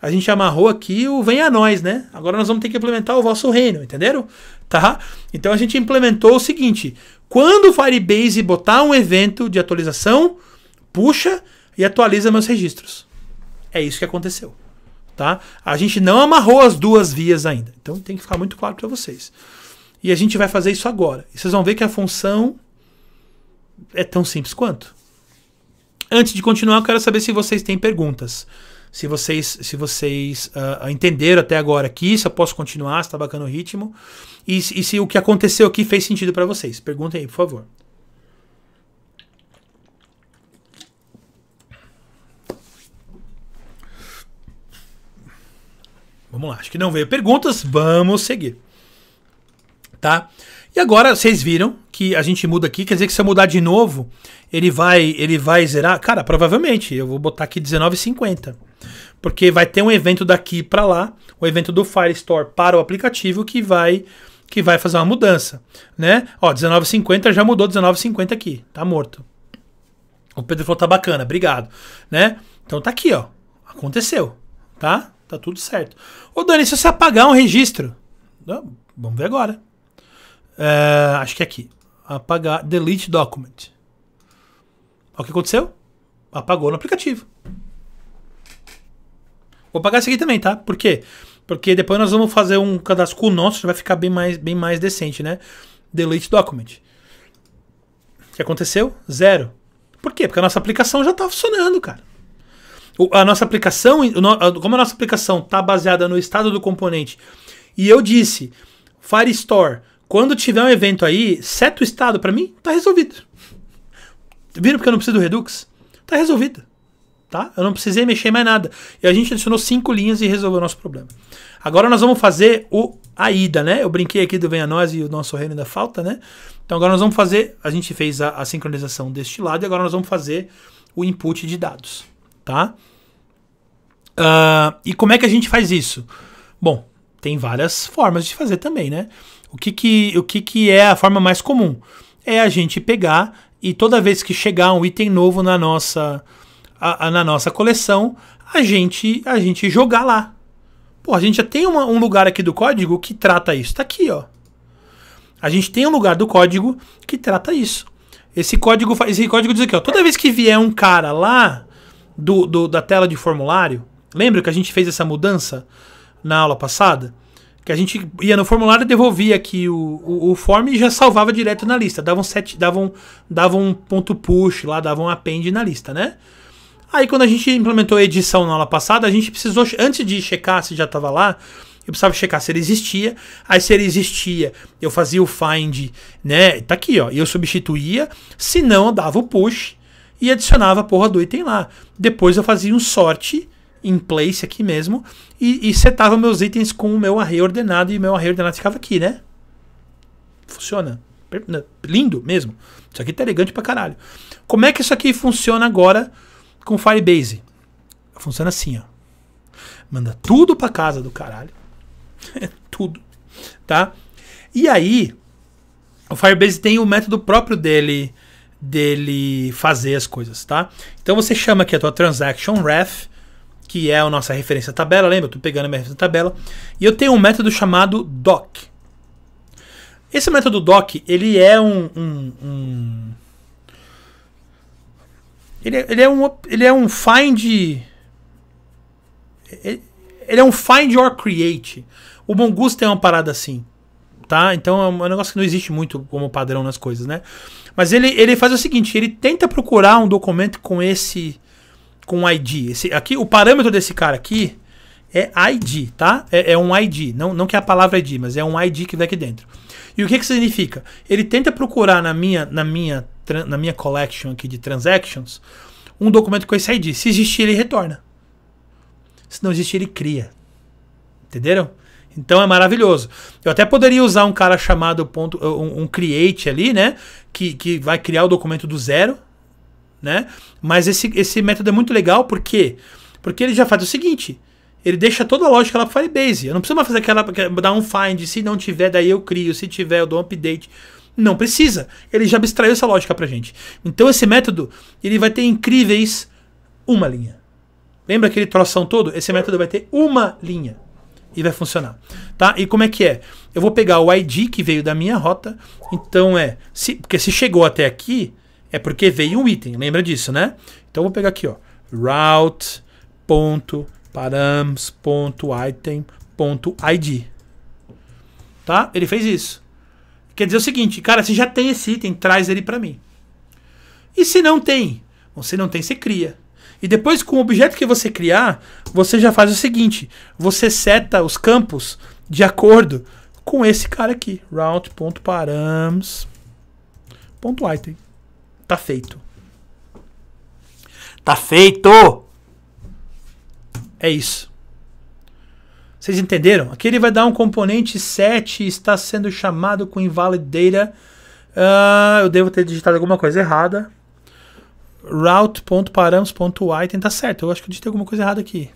A gente amarrou aqui o vem a nós, né? Agora nós vamos ter que implementar o vosso reino, entenderam? Tá? Então a gente implementou o seguinte: quando o Firebase botar um evento de atualização, puxa e atualiza meus registros. É isso que aconteceu. Tá? A gente não amarrou as duas vias ainda. Então tem que ficar muito claro para vocês. E a gente vai fazer isso agora. E vocês vão ver que a função é tão simples quanto. Antes de continuar, eu quero saber se vocês têm perguntas. Se vocês, se vocês uh, entenderam até agora aqui, se eu posso continuar, se está bacana o ritmo. E, e se o que aconteceu aqui fez sentido para vocês. Perguntem aí, por favor. Vamos lá, acho que não veio perguntas, vamos seguir. Tá? E agora vocês viram que a gente muda aqui, quer dizer que se eu mudar de novo, ele vai, ele vai zerar, cara, provavelmente, eu vou botar aqui 19,50. Porque vai ter um evento daqui para lá, o evento do Firestore para o aplicativo que vai que vai fazer uma mudança, né? Ó, 19,50 já mudou 19,50 aqui, tá morto. O Pedro falou tá bacana, obrigado, né? Então tá aqui, ó. Aconteceu, tá? Tá tudo certo. Ô, Dani, se você apagar um registro. Né? Vamos ver agora. É, acho que é aqui. Apagar. Delete document. Olha o que aconteceu? Apagou no aplicativo. Vou apagar esse aqui também, tá? Por quê? Porque depois nós vamos fazer um cadastro com o nosso, já vai ficar bem mais, bem mais decente, né? Delete document. O que aconteceu? Zero. Por quê? Porque a nossa aplicação já tá funcionando, cara a nossa aplicação, como a nossa aplicação está baseada no estado do componente, e eu disse, Firestore, quando tiver um evento aí, seta o estado para mim, tá resolvido. Viram porque eu não preciso do Redux? Tá resolvido. Tá? Eu não precisei mexer mais nada. E a gente adicionou cinco linhas e resolveu o nosso problema. Agora nós vamos fazer o a ida, né? Eu brinquei aqui do Venha Nós e o nosso reino ainda falta, né? Então agora nós vamos fazer, a gente fez a, a sincronização deste lado e agora nós vamos fazer o input de dados tá? Uh, e como é que a gente faz isso? Bom, tem várias formas de fazer também, né? O que que, o que, que é a forma mais comum? É a gente pegar e toda vez que chegar um item novo na nossa, a, a, na nossa coleção, a gente, a gente jogar lá. Pô, a gente já tem uma, um lugar aqui do código que trata isso. Tá aqui, ó. A gente tem um lugar do código que trata isso. Esse código, esse código diz aqui, ó. Toda vez que vier um cara lá do, do, da tela de formulário. Lembra que a gente fez essa mudança na aula passada? Que a gente ia no formulário, devolvia aqui o, o, o form e já salvava direto na lista. Davam, set, davam, davam um ponto push lá, davam um append na lista, né? Aí quando a gente implementou a edição na aula passada, a gente precisou, antes de checar se já estava lá, eu precisava checar se ele existia. Aí se ele existia, eu fazia o find, né? Tá aqui, ó. E eu substituía. Se não, eu dava o push e adicionava a porra do item lá. Depois eu fazia um sorte em place aqui mesmo e, e setava meus itens com o meu array ordenado e meu array ordenado ficava aqui, né? Funciona. Né, lindo mesmo. Isso aqui tá elegante pra caralho. Como é que isso aqui funciona agora com Firebase? Funciona assim, ó. Manda tudo pra casa do caralho. É tudo. Tá? E aí, o Firebase tem o método próprio dele dele fazer as coisas, tá? Então você chama aqui a tua transaction ref, que é a nossa referência tabela, lembra? Eu tô pegando a minha referência tabela, e eu tenho um método chamado doc. Esse método doc, ele é um, um, um ele, é, ele, é um ele é um find ele, ele é um find or create. O Mongoose tem uma parada assim tá? Então é, é um negócio que não existe muito como padrão nas coisas, né? Mas ele, ele faz o seguinte, ele tenta procurar um documento com esse com ID. Esse, aqui, o parâmetro desse cara aqui é ID, tá? É, é, um ID, não, não que é a palavra ID, mas é um ID que vem aqui dentro. E o que, que significa? Ele tenta procurar na minha, na minha, na minha collection aqui de transactions um documento com esse ID. Se existir, ele retorna. Se não existir, ele cria. Entenderam? Então é maravilhoso. Eu até poderia usar um cara chamado ponto, eh, um, um create ali, né? Que, que vai criar o documento do zero, né? Mas esse, esse método é muito legal porque porque ele já faz o seguinte. Ele deixa toda a lógica lá para Firebase. Eu não preciso mais fazer aquela dar um find, se não tiver daí eu crio, se tiver eu dou um update. Não precisa. Ele já abstraiu essa lógica para gente. Então esse método, ele vai ter incríveis uma linha. Lembra aquele troção todo? Esse método vai ter uma linha e vai funcionar, tá? E como é que é? Eu vou pegar o ID que veio da minha rota, então é, se, porque se chegou até aqui, é porque veio um item, lembra disso, né? Então eu vou pegar aqui, ó, route ponto params ponto item ponto ID, tá? Ele fez isso. Quer dizer o seguinte, cara, se já tem esse item, traz ele para mim. E se não tem? se não tem, você cria. E depois, com o objeto que você criar, você já faz o seguinte: você seta os campos de acordo com esse cara aqui. Route.params.item. Tá feito. Tá feito! É isso. Vocês entenderam? Aqui ele vai dar um componente 7 está sendo chamado com invalid data. Uh, eu devo ter digitado alguma coisa errada route.params.item tá certo. Eu acho que eu digitei alguma coisa errada aqui.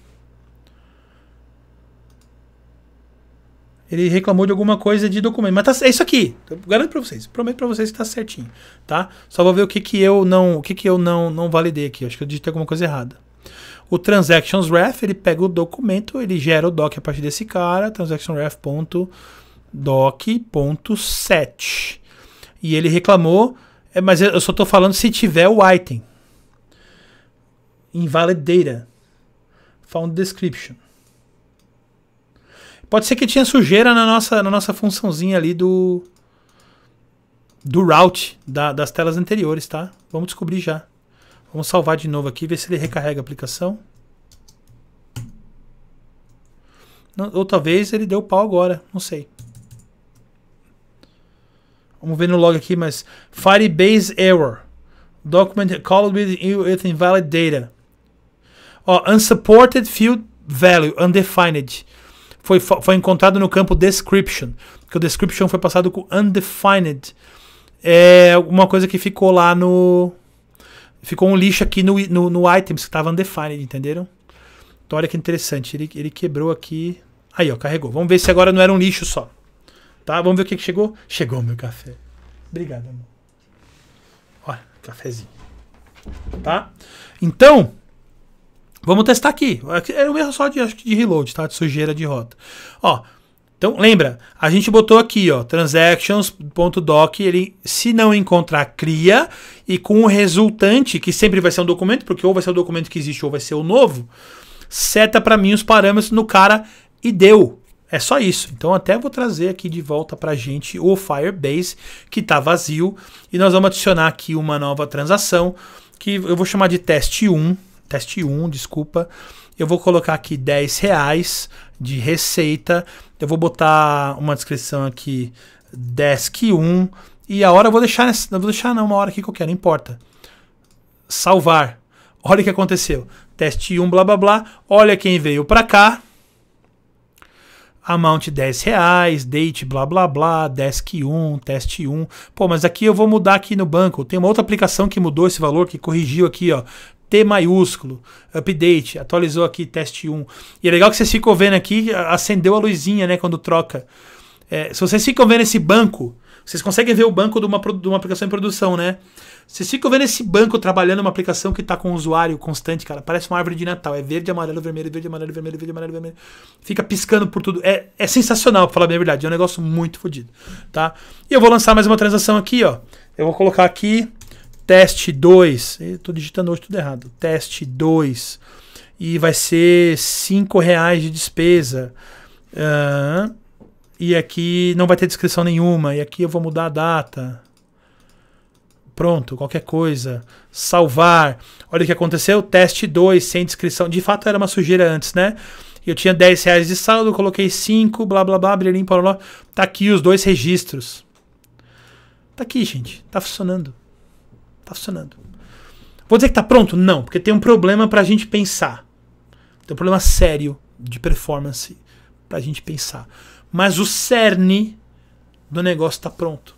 Ele reclamou de alguma coisa de documento. Mas tá, é isso aqui. Eu garanto para vocês. Prometo para vocês que tá certinho, tá? Só vou ver o que que eu não, o que que eu não não validei aqui. acho que eu digitei alguma coisa errada. O transactions ref, ele pega o documento, ele gera o doc a partir desse cara, transactionref.doc.set. E ele reclamou, é, mas eu só estou falando se tiver o item invalid data, found description. Pode ser que tinha sujeira na nossa, na nossa funçãozinha ali do do route da, das telas anteriores, tá? Vamos descobrir já. Vamos salvar de novo aqui, ver se ele recarrega a aplicação. Não, ou talvez ele deu pau agora, não sei. Vamos ver no log aqui, mas Firebase error. Document called with, with invalid data. Ó, unsupported field value, undefined. Foi, foi encontrado no campo description, que o description foi passado com undefined. É alguma coisa que ficou lá no. Ficou um lixo aqui no, no, no items que estava undefined, entenderam? Então, olha que interessante. Ele, ele quebrou aqui. Aí, ó, carregou. Vamos ver se agora não era um lixo só. Tá? Vamos ver o que, que chegou? Chegou meu café. Obrigado, amor. Olha, cafezinho. Tá? Então, Vamos testar aqui. Era um erro só de, acho que de reload, tá? De sujeira de rota. Ó, então lembra, a gente botou aqui, ó, transactions.doc, ele se não encontrar cria e com o resultante, que sempre vai ser um documento, porque ou vai ser o documento que existe ou vai ser o novo, seta para mim os parâmetros no cara e deu. É só isso. Então até vou trazer aqui de volta para gente o Firebase que está vazio e nós vamos adicionar aqui uma nova transação que eu vou chamar de teste 1 teste 1, desculpa. Eu vou colocar aqui 10 reais de receita. Eu vou botar uma descrição aqui desk 1 e a hora eu vou deixar, não vou deixar não, uma hora aqui quero, não importa. Salvar. Olha o que aconteceu. Teste 1, blá blá blá. Olha quem veio para cá. Amount 10 reais, date blá blá blá, desk 1, teste 1. Pô, mas aqui eu vou mudar aqui no banco. Tem uma outra aplicação que mudou esse valor, que corrigiu aqui, ó. T maiúsculo, update, atualizou aqui, teste 1. E é legal que vocês ficam vendo aqui, acendeu a luzinha, né, quando troca. É, se vocês ficam vendo esse banco, vocês conseguem ver o banco de uma, de uma aplicação em produção, né? Vocês ficam vendo esse banco trabalhando uma aplicação que está com um usuário constante, cara. Parece uma árvore de Natal. É verde, amarelo, vermelho, verde, amarelo, vermelho, verde, amarelo, vermelho. Fica piscando por tudo. É, é sensacional, pra falar a a verdade. É um negócio muito fodido, tá? E eu vou lançar mais uma transação aqui, ó. Eu vou colocar aqui teste 2, estou digitando hoje tudo errado, teste 2, e vai ser 5 reais de despesa. Uh, e aqui não vai ter descrição nenhuma, e aqui eu vou mudar a data. Pronto, qualquer coisa. Salvar. Olha o que aconteceu, teste 2, sem descrição. De fato era uma sujeira antes, né? Eu tinha 10 reais de saldo, coloquei 5, blá blá blá, brilhinho, blá, blá. Tá aqui os dois registros. Tá aqui, gente. Tá funcionando. Está funcionando. Vou dizer que está pronto? Não, porque tem um problema para a gente pensar. Tem um problema sério de performance para a gente pensar. Mas o cerne do negócio está pronto.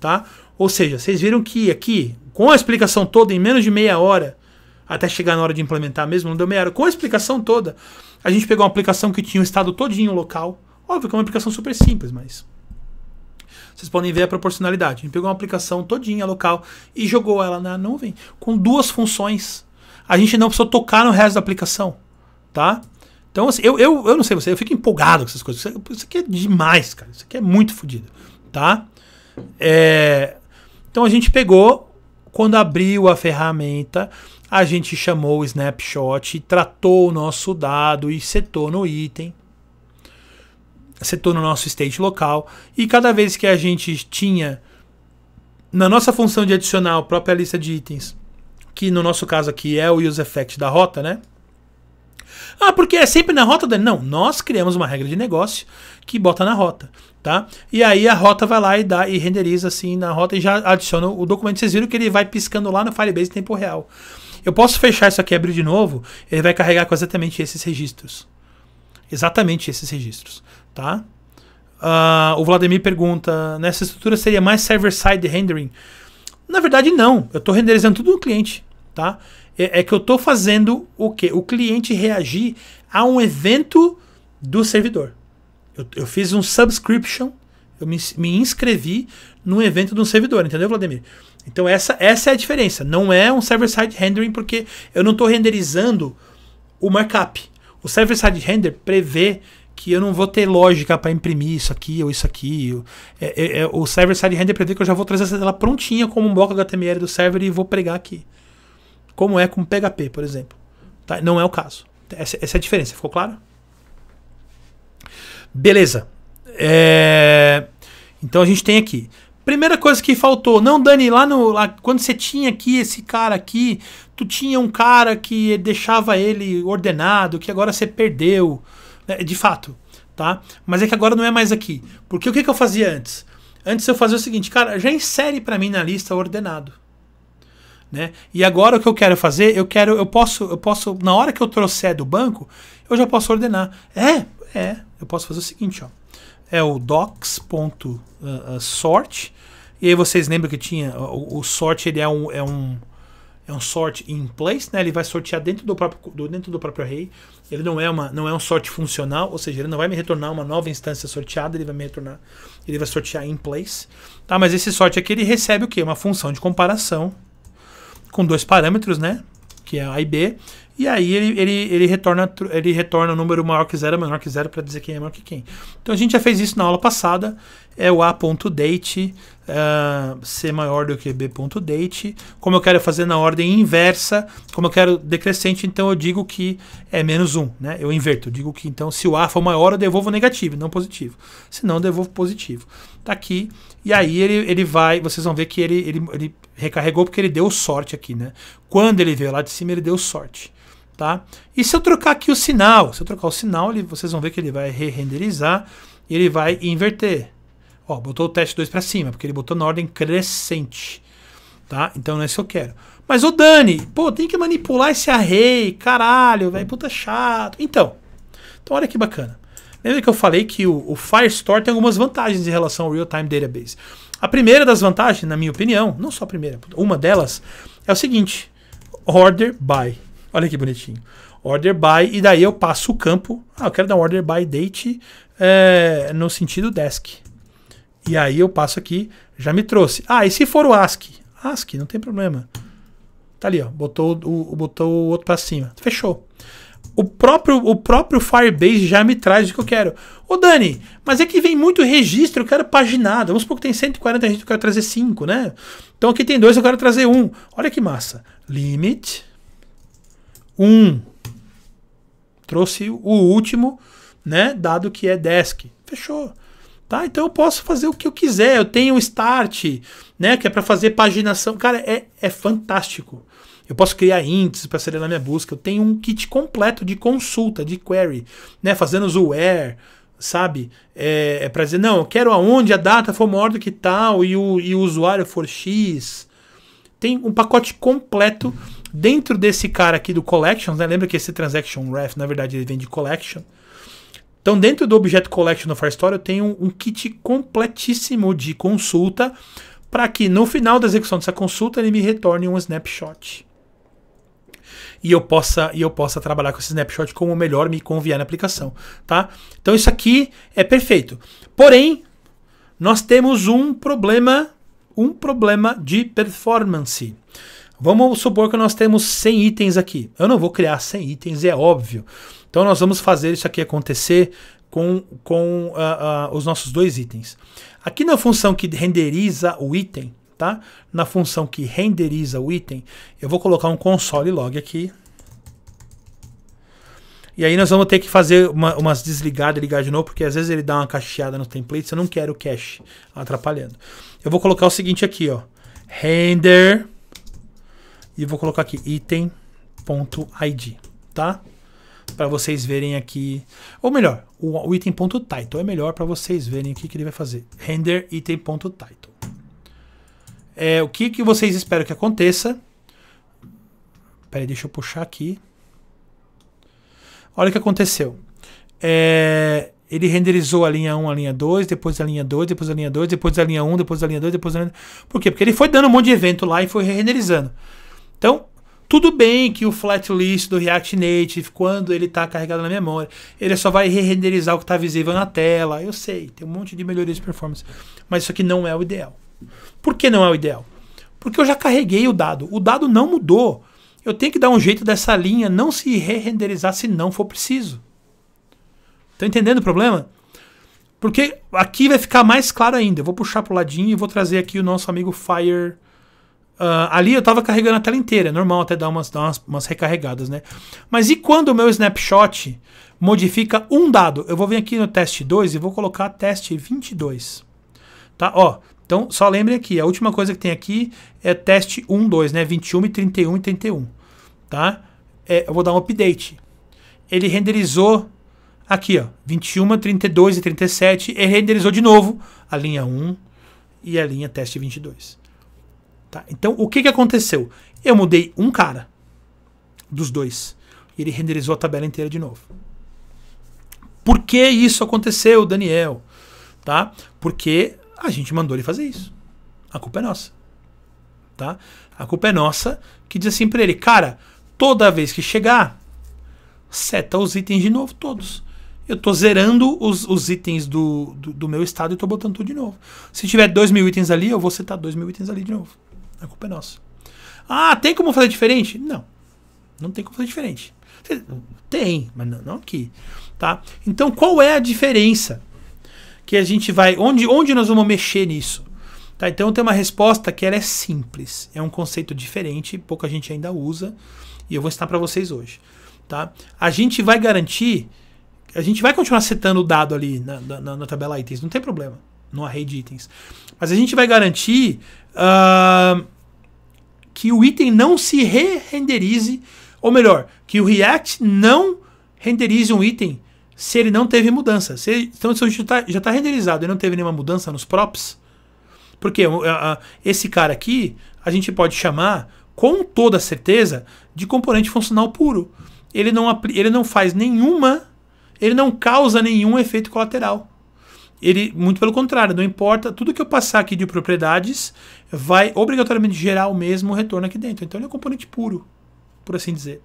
Tá? Ou seja, vocês viram que aqui, com a explicação toda, em menos de meia hora, até chegar na hora de implementar mesmo, não deu meia hora, com a explicação toda, a gente pegou uma aplicação que tinha o estado todinho local. Óbvio que é uma aplicação super simples, mas vocês podem ver a proporcionalidade. A gente pegou uma aplicação todinha local e jogou ela na nuvem com duas funções. A gente não precisou tocar no resto da aplicação, tá? Então, assim, eu, eu, eu não sei você, eu fico empolgado com essas coisas. Isso aqui é demais, cara. Isso aqui é muito fodido, tá? É... Então a gente pegou, quando abriu a ferramenta, a gente chamou o snapshot, tratou o nosso dado e setou no item setor no nosso state local. E cada vez que a gente tinha na nossa função de adicionar a própria lista de itens, que no nosso caso aqui é o use effect da rota, né? Ah, porque é sempre na rota da. Não, nós criamos uma regra de negócio que bota na rota, tá? E aí a rota vai lá e dá e renderiza assim na rota e já adiciona o documento. Vocês viram que ele vai piscando lá no Firebase em tempo real. Eu posso fechar isso aqui e abrir de novo, ele vai carregar com exatamente esses registros. Exatamente esses registros, Tá? Uh, o Vladimir pergunta: nessa estrutura seria mais server-side rendering? Na verdade, não. Eu estou renderizando tudo no cliente. Tá? É, é que eu estou fazendo o que? O cliente reagir a um evento do servidor. Eu, eu fiz um subscription, eu me, me inscrevi num evento de um servidor, entendeu, Vladimir? Então essa, essa é a diferença. Não é um server-side rendering porque eu não estou renderizando o markup. O server-side render prevê que eu não vou ter lógica para imprimir isso aqui ou isso aqui. É, é, é, o server side render prevê que eu já vou trazer essa tela prontinha como um bloco HTML do server e vou pregar aqui. Como é com PHP, por exemplo. Tá? Não é o caso. Essa, essa, é a diferença, ficou claro? Beleza. É... Então a gente tem aqui. Primeira coisa que faltou, não, Dani, lá no. Lá, quando você tinha aqui esse cara aqui, tu tinha um cara que deixava ele ordenado, que agora você perdeu. É, de fato, tá? Mas é que agora não é mais aqui. Porque o que, que eu fazia antes? Antes eu fazia o seguinte, cara, já insere para mim na lista ordenado. Né? E agora o que eu quero fazer, eu quero, eu posso, eu posso, na hora que eu trouxer do banco, eu já posso ordenar. É, é, eu posso fazer o seguinte, ó. É o docs.sort. Ah, ah, e aí vocês lembram que tinha o, o sort, ele é um, é um é um sort in place, né? Ele vai sortear dentro do próprio do, dentro do próprio array. Ele não é, uma, não é um sorte funcional, ou seja, ele não vai me retornar uma nova instância sorteada, ele vai me retornar, ele vai sortear in place. Tá, mas esse sorte aqui ele recebe o quê? Uma função de comparação com dois parâmetros, né? Que é A e B. E aí ele, ele, ele, retorna, ele retorna o número maior que zero, menor que zero, para dizer quem é maior que quem. Então a gente já fez isso na aula passada é o a.date uh, é, ser maior do que b.date. Como eu quero fazer na ordem inversa, como eu quero decrescente, então eu digo que é menos 1. Né? Eu inverto, eu digo que então se o a for maior, eu devolvo negativo, não positivo. Se não, eu devolvo positivo. Está aqui. E aí ele, ele vai, vocês vão ver que ele, ele, ele recarregou porque ele deu sorte aqui. Né? Quando ele veio lá de cima, ele deu sorte. Tá? E se eu trocar aqui o sinal, se eu trocar o sinal, ele, vocês vão ver que ele vai re-renderizar ele vai inverter. Ó, botou o teste 2 para cima, porque ele botou na ordem crescente. Tá? Então não é isso que eu quero. Mas o Dani, pô, tem que manipular esse array, caralho, velho, puta chato. Então, então olha que bacana. Lembra que eu falei que o, o Firestore tem algumas vantagens em relação ao Real-Time Database. A primeira das vantagens, na minha opinião, não só a primeira, uma delas é o seguinte: order by. Olha que bonitinho. Order by, e daí eu passo o campo. Ah, eu quero dar um order by date é, no sentido desk. E aí eu passo aqui, já me trouxe. Ah, e se for o ASCII? ASCII, não tem problema. Tá ali, ó, botou o, botou o outro para cima. Fechou. O próprio, o próprio Firebase já me traz o que eu quero. Ô Dani, mas é que vem muito registro, eu quero paginado. Vamos supor que tem 140 registros, eu quero trazer 5, né? Então aqui tem dois, eu quero trazer um. Olha que massa. Limit 1. Um. Trouxe o último, né? Dado que é desk. Fechou. Tá? Então eu posso fazer o que eu quiser. Eu tenho o Start, né? Que é para fazer paginação. Cara, é, é fantástico. Eu posso criar índices para acelerar minha busca. Eu tenho um kit completo de consulta, de query, né? Fazendo o where, sabe? É, é para dizer, não, eu quero aonde a data for maior do que tal e o, e o usuário for X. Tem um pacote completo dentro desse cara aqui do Collections, né? Lembra que esse Transaction Ref, na verdade, ele vem de Collection. Então, dentro do Objeto Collection no Firestore, eu tenho um kit completíssimo de consulta para que no final da execução dessa consulta ele me retorne um snapshot. E eu possa, e eu possa trabalhar com esse snapshot como melhor me convier na aplicação, tá? Então isso aqui é perfeito. Porém, nós temos um problema, um problema de performance. Vamos supor que nós temos 100 itens aqui. Eu não vou criar 100 itens, é óbvio. Então nós vamos fazer isso aqui acontecer com, com uh, uh, os nossos dois itens. Aqui na função que renderiza o item, tá? Na função que renderiza o item, eu vou colocar um console log aqui. E aí nós vamos ter que fazer uma, umas desligadas e ligar de novo, porque às vezes ele dá uma cacheada no template. eu não quero o cache atrapalhando. Eu vou colocar o seguinte aqui, ó. Render. E vou colocar aqui item.id, tá? para vocês verem aqui, ou melhor, o, o item.title é melhor para vocês verem o que, que ele vai fazer. Render item.title. É, o que, que vocês esperam que aconteça? Peraí, deixa eu puxar aqui. Olha o que aconteceu. É, ele renderizou a linha 1, a linha 2, depois a linha 2, depois a linha 2, depois a linha 1, depois a linha 2, depois a linha 2. Por quê? Porque ele foi dando um monte de evento lá e foi renderizando. Então, tudo bem que o flat list do React Native, quando ele está carregado na memória, ele só vai re-renderizar o que está visível na tela. Eu sei, tem um monte de melhorias de performance. Mas isso aqui não é o ideal. Por que não é o ideal? Porque eu já carreguei o dado. O dado não mudou. Eu tenho que dar um jeito dessa linha não se re-renderizar se não for preciso. Estão tá entendendo o problema? Porque aqui vai ficar mais claro ainda. Eu vou puxar para o ladinho e vou trazer aqui o nosso amigo Fire Uh, ali eu estava carregando a tela inteira, é normal até dar umas, dar umas, umas recarregadas, né? Mas e quando o meu snapshot modifica um dado? Eu vou vir aqui no teste 2 e vou colocar teste 22. Tá? Ó, então só lembrem aqui, a última coisa que tem aqui é teste 1, 2, né? 21 e 31 e 31. Tá? É, eu vou dar um update. Ele renderizou aqui, ó, 21, 32 e 37 e renderizou de novo a linha 1 e a linha teste 22. Tá? Então, o que, que aconteceu? Eu mudei um cara dos dois. E ele renderizou a tabela inteira de novo. Por que isso aconteceu, Daniel? Tá? Porque a gente mandou ele fazer isso. A culpa é nossa. Tá? A culpa é nossa que diz assim para ele, cara, toda vez que chegar, seta os itens de novo todos. Eu tô zerando os, os itens do, do, do, meu estado e tô botando tudo de novo. Se tiver dois mil itens ali, eu vou setar dois mil itens ali de novo. A culpa é nossa. Ah, tem como fazer diferente? Não. Não tem como fazer diferente. Tem, mas não, não aqui. Tá? Então, qual é a diferença que a gente vai. Onde, onde nós vamos mexer nisso? Tá? Então, tem uma resposta que ela é simples. É um conceito diferente, pouca gente ainda usa. E eu vou ensinar para vocês hoje. Tá? A gente vai garantir. A gente vai continuar setando o dado ali na, na, na tabela itens, não tem problema no array de itens. Mas a gente vai garantir uh, que o item não se re-renderize, ou melhor, que o React não renderize um item se ele não teve mudança. Se ele, então, se tá, já está tá renderizado e não teve nenhuma mudança nos props, porque uh, uh, esse cara aqui a gente pode chamar com toda certeza de componente funcional puro. Ele não, ele não faz nenhuma, ele não causa nenhum efeito colateral. Ele, muito pelo contrário, não importa, tudo que eu passar aqui de propriedades vai obrigatoriamente gerar o mesmo retorno aqui dentro. Então ele é um componente puro, por assim dizer.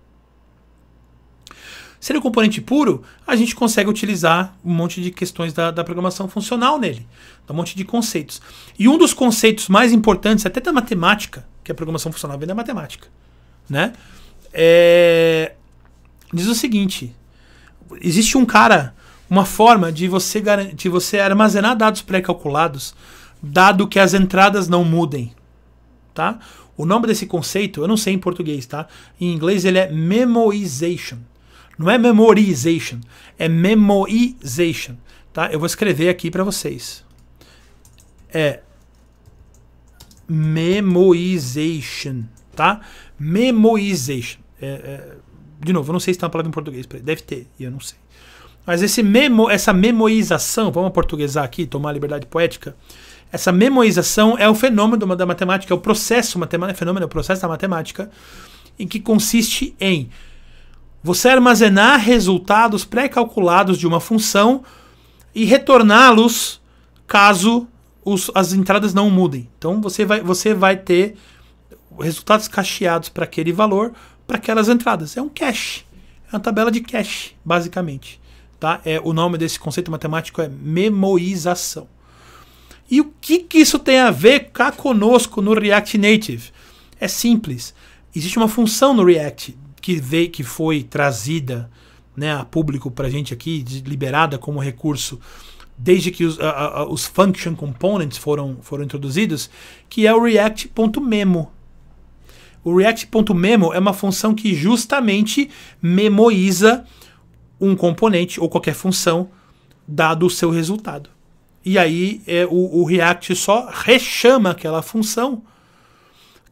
sendo um componente puro, a gente consegue utilizar um monte de questões da, da programação funcional nele, um monte de conceitos. E um dos conceitos mais importantes, até da matemática, que a programação funcional vem da matemática, né? É... Diz o seguinte: existe um cara uma forma de você, de você armazenar dados pré-calculados, dado que as entradas não mudem. Tá? O nome desse conceito, eu não sei em português, tá? Em inglês ele é memoization. Não é memorization, é memoization, tá? Eu vou escrever aqui para vocês. É memoization, tá? Memoization. É, é, de novo, eu não sei se tem uma palavra em português, deve ter, e eu não sei. Mas esse memo, essa memoização, vamos portuguesar aqui, tomar liberdade poética, essa memoização é o fenômeno da matemática, é o processo matemático, é fenômeno, é o processo da matemática, em que consiste em você armazenar resultados pré-calculados de uma função e retorná-los caso os, as entradas não mudem. Então você vai, você vai ter resultados cacheados para aquele valor, para aquelas entradas. É um cache, é uma tabela de cache, basicamente. Tá? É, o nome desse conceito matemático é memoização. E o que, que isso tem a ver cá conosco no React Native? É simples. Existe uma função no React que veio, que foi trazida né, a público para a gente aqui, de, liberada como recurso, desde que os, a, a, os function components foram, foram introduzidos, que é o React.memo. O React.memo é uma função que justamente memoiza um componente ou qualquer função dado o seu resultado. E aí é, o, o, React só rechama aquela função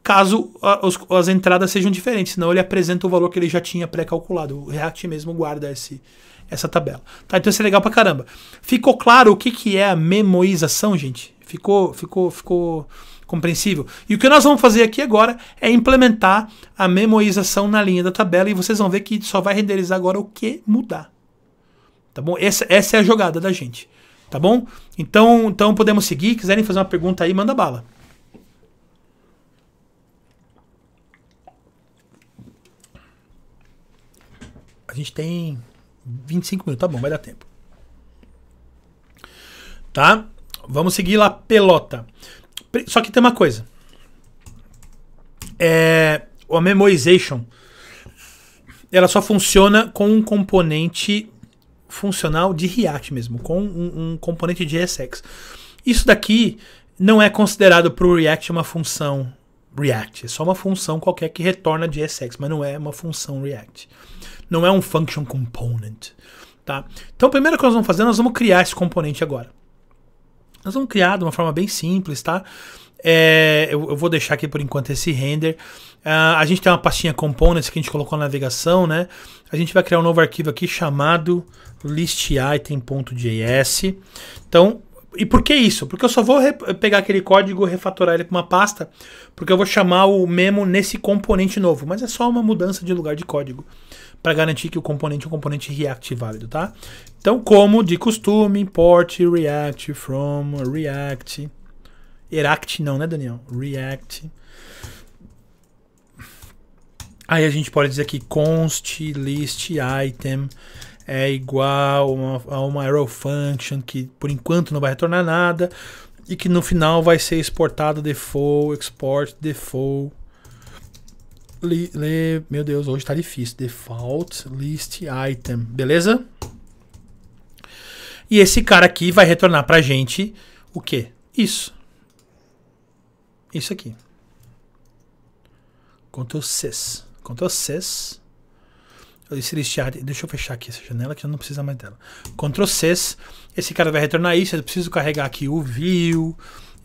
caso a, os, as entradas sejam diferentes, senão ele apresenta o valor que ele já tinha pré-calculado. O React mesmo guarda esse, essa tabela. Tá, então isso é legal pra caramba. Ficou claro o que, que é a memoização, gente? Ficou, ficou, ficou Compreensível? E o que nós vamos fazer aqui agora é implementar a memorização na linha da tabela e vocês vão ver que só vai renderizar agora o que mudar. Tá bom? Essa, essa é a jogada da gente. Tá bom? Então, então podemos seguir. Quiserem fazer uma pergunta aí, manda bala. A gente tem 25 minutos, tá bom, vai dar tempo. Tá? Vamos seguir lá, pelota. Só que tem uma coisa. É, a memorization ela só funciona com um componente funcional de React mesmo, com um, um componente de JSX. Isso daqui não é considerado para o React uma função React, é só uma função qualquer que retorna JSX, mas não é uma função React. Não é um function component, tá? Então, primeiro que nós vamos fazer, nós vamos criar esse componente agora. Nós vamos criar de uma forma bem simples, tá? É, eu, eu, vou deixar aqui por enquanto esse render. Uh, a gente tem uma pastinha components que a gente colocou na navegação, né? A gente vai criar um novo arquivo aqui chamado listitem.js. Então, e por que isso? Porque eu só vou pegar aquele código e refatorar ele para uma pasta, porque eu vou chamar o memo nesse componente novo, mas é só uma mudança de lugar de código para garantir que o componente é um componente React válido, tá? Então, como de costume, import React from React. React não, né, Daniel? React. Aí a gente pode dizer que const list item é igual a uma arrow function que por enquanto não vai retornar nada e que no final vai ser exportado default, export default li, li, meu Deus, hoje tá difícil. Default list item, beleza? E esse cara aqui vai retornar pra gente o quê? Isso. Isso aqui. Ctrl Cs. Ctrl Cs. Esse list item, deixa eu fechar aqui essa janela que eu não precisa mais dela. Ctrl Cs. Esse cara vai retornar isso. Eu preciso carregar aqui o view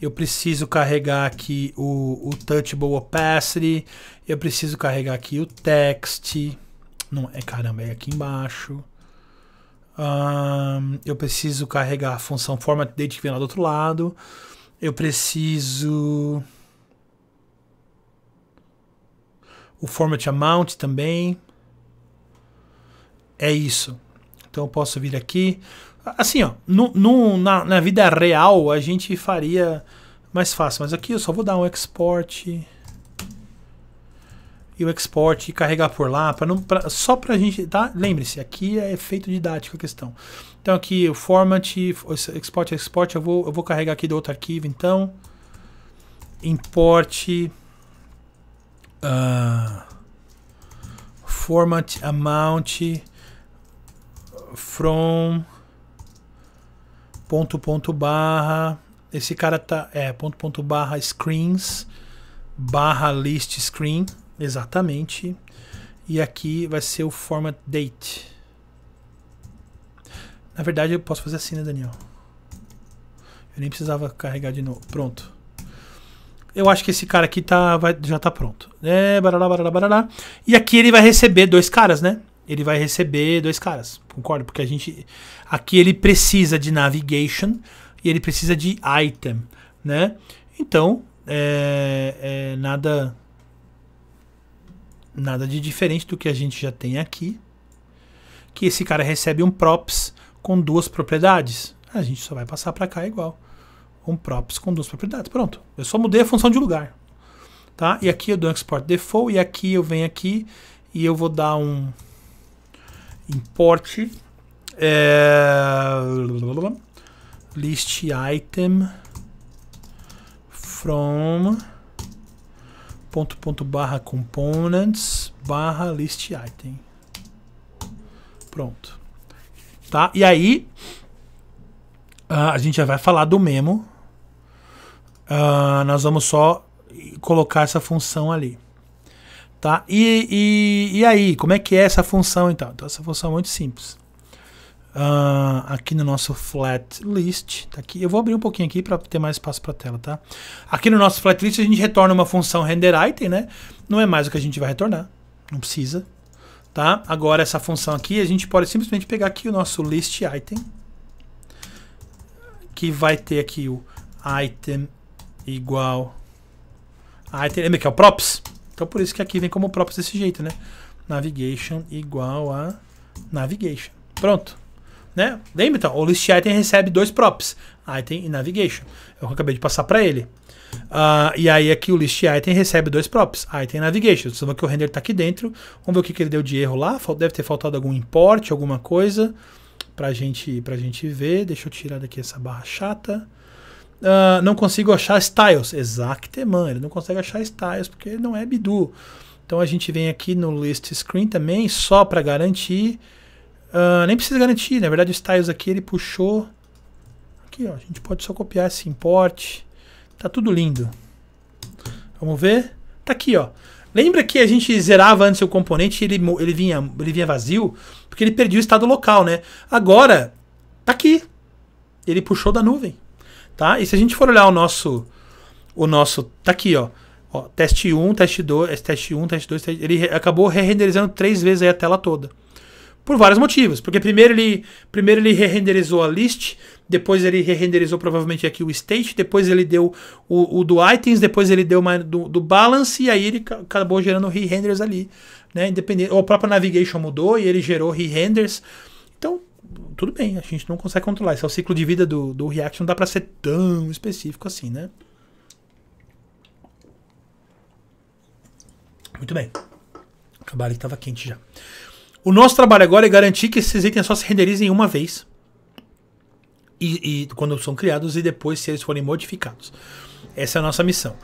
eu preciso carregar aqui o, o Touchable Opacity, eu preciso carregar aqui o text. Não, é caramba, é aqui embaixo. Um, eu preciso carregar a função format date que vem lá do outro lado. Eu preciso o format amount também. É isso. Então eu posso vir aqui. Assim, ó, no, no, na, na vida real a gente faria mais fácil, mas aqui eu só vou dar um export e o export e carregar por lá, para não pra, só para a gente, tá? Lembre-se, aqui é efeito didático a questão. Então aqui o format, export, export, eu vou, eu vou carregar aqui do outro arquivo, então import uh, format amount from ponto ponto barra esse cara tá é ponto ponto barra screens barra list screen Exatamente. E aqui vai ser o format date. Na verdade, eu posso fazer assim, né, Daniel? Eu nem precisava carregar de novo. Pronto. Eu acho que esse cara aqui tá, vai, já tá pronto. É, barará, barará, barará. E aqui ele vai receber dois caras, né? Ele vai receber dois caras, concordo Porque a gente. Aqui ele precisa de navigation e ele precisa de item, né? Então, é, é nada Nada de diferente do que a gente já tem aqui. Que esse cara recebe um props com duas propriedades. A gente só vai passar para cá igual. Um props com duas propriedades. Pronto. Eu só mudei a função de lugar. Tá? E aqui eu dou um export default. E aqui eu venho aqui e eu vou dar um import é, list item from ponto ponto barra components barra list item. Pronto. Tá? E aí ah, a gente já vai falar do memo. Uh, nós vamos só colocar essa função ali. Tá? E, e, e aí, como é que é essa função então? Então essa função é muito simples uh, aqui no nosso flat list, tá aqui. Eu vou abrir um pouquinho aqui para ter mais espaço para a tela, tá? Aqui no nosso flat list a gente retorna uma função render item, né? Não é mais o que a gente vai retornar, não precisa, tá? Agora essa função aqui a gente pode simplesmente pegar aqui o nosso list item, que vai ter aqui o item igual item, lembra que é o props? Então por isso que aqui vem como props desse jeito, né? Navigation igual a navigation. Pronto né? Lembra então? O list item recebe dois props, item e navigation. É o que eu acabei de passar para ele. Uh, e aí aqui o list item recebe dois props, item e navigation. Vocês vão que o render está aqui dentro. Vamos ver o que, que ele deu de erro lá. Deve ter faltado algum import, alguma coisa para gente, pra gente ver. Deixa eu tirar daqui essa barra chata. Uh, não consigo achar styles. Exactement, ele não consegue achar styles porque ele não é Bidu. Então a gente vem aqui no list screen também, só para garantir. Uh, nem precisa garantir, na verdade o styles aqui ele puxou. Aqui, ó, a gente pode só copiar esse import. Tá tudo lindo. Vamos ver? Tá aqui, ó. Lembra que a gente zerava antes o componente e ele, ele, vinha, ele vinha vazio? Porque ele perdia o estado local, né? Agora, tá aqui. Ele puxou da nuvem. Tá? E se a gente for olhar o nosso. O nosso. Tá aqui, ó. ó teste 1, teste 2, teste 1, teste 2, teste, ele acabou re-renderizando três vezes a tela toda. Por vários motivos. Porque primeiro ele, primeiro ele re-renderizou a list, depois ele re-renderizou provavelmente aqui o state, depois ele deu o, o do items, depois ele deu uma, do, do balance, e aí ele acabou gerando re-renders ali. Né? Independente, ou a própria navigation mudou e ele gerou re-renders. Então, tudo bem, a gente não consegue controlar. Esse é o ciclo de vida do, do React, não dá para ser tão específico assim, né? Muito bem. Acabar que estava quente já. O nosso trabalho agora é garantir que esses itens só se renderizem uma vez. E, e quando são criados e depois se eles forem modificados. Essa é a nossa missão.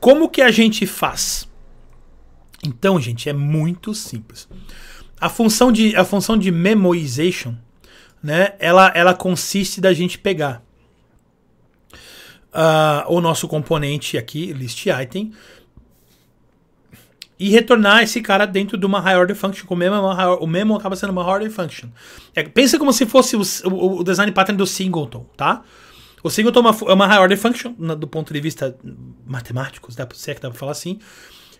Como que a gente faz? Então, gente, é muito simples. A função de, a função de memoization, né, ela, ela consiste da gente pegar uh, o nosso componente aqui, list item, e retornar esse cara dentro de uma high order function, que o memo, o memo acaba sendo uma high order function. É, pensa como se fosse o, o, o, design pattern do singleton, tá? O singleton é uma, é uma high order function, na, do ponto de vista matemático, se, dá, se é que dá pra falar assim,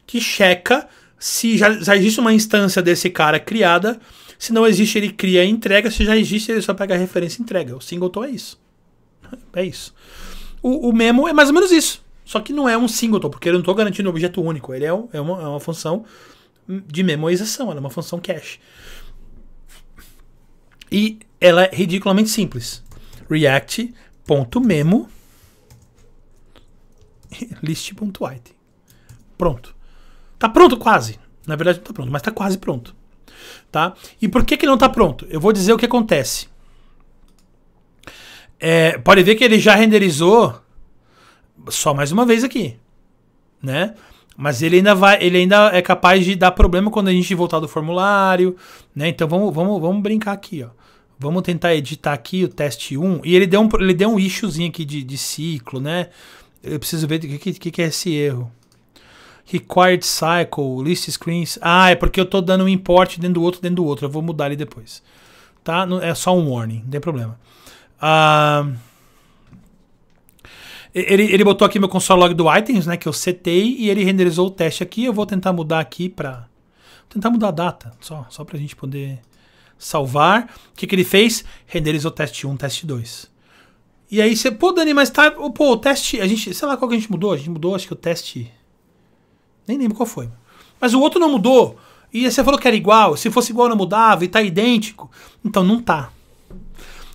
que checa se já, já existe uma instância desse cara criada, se não existe ele cria e entrega, se já existe ele só pega a referência e entrega. O singleton é isso. É isso. O, o memo é mais ou menos isso. Só que não é um singleton, porque eu não estou garantindo um objeto único. Ele é, um, é, uma, é uma função de memorização, ela é uma função cache. E ela é ridiculamente simples. React.memo list.item. Pronto. Tá pronto quase. Na verdade não tá pronto, mas tá quase pronto. Tá? E por que que não tá pronto? Eu vou dizer o que acontece. É, pode ver que ele já renderizou só mais uma vez aqui, né? Mas ele ainda vai, ele ainda é capaz de dar problema quando a gente voltar do formulário, né? Então vamos, vamos, vamos brincar aqui, ó. Vamos tentar editar aqui o teste 1. E ele deu um, ele deu um issuezinho aqui de, de ciclo, né? Eu preciso ver o que, que, que é esse erro. Required cycle, list screens. Ah, é porque eu tô dando um import dentro do outro, dentro do outro. Eu vou mudar ali depois. Tá? É só um warning, não tem problema. Ah. Uh ele, ele botou aqui meu console log do items, né? Que eu setei e ele renderizou o teste aqui. Eu vou tentar mudar aqui para tentar mudar a data, só, só para a gente poder salvar. O que, que ele fez? Renderizou teste 1, teste 2. E aí você, pô, Dani, mas tá. Pô, o teste. A gente. Sei lá qual que a gente mudou. A gente mudou, acho que o teste. Nem lembro qual foi. Mas o outro não mudou. E você falou que era igual. Se fosse igual, não mudava. E tá idêntico. Então não tá.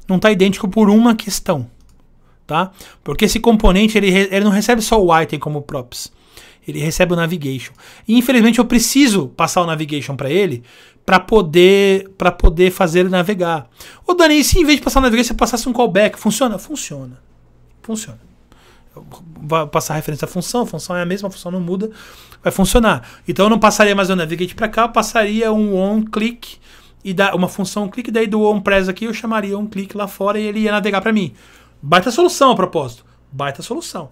Não tá idêntico por uma questão tá? Porque esse componente ele, ele não recebe só o item como props, ele recebe o navigation. E infelizmente eu preciso passar o navigation para ele para poder para poder fazer ele navegar. Ô Dani, e se em vez de passar o navigation você passasse um callback, funciona? Funciona. Funciona. Vai passar a referência à função, a função é a mesma, a função não muda, vai funcionar. Então eu não passaria mais o navigate para cá, eu passaria um on click e dá uma função um clique, daí do on press aqui eu chamaria um clique lá fora e ele ia navegar para mim. Baita solução a propósito. Baita solução.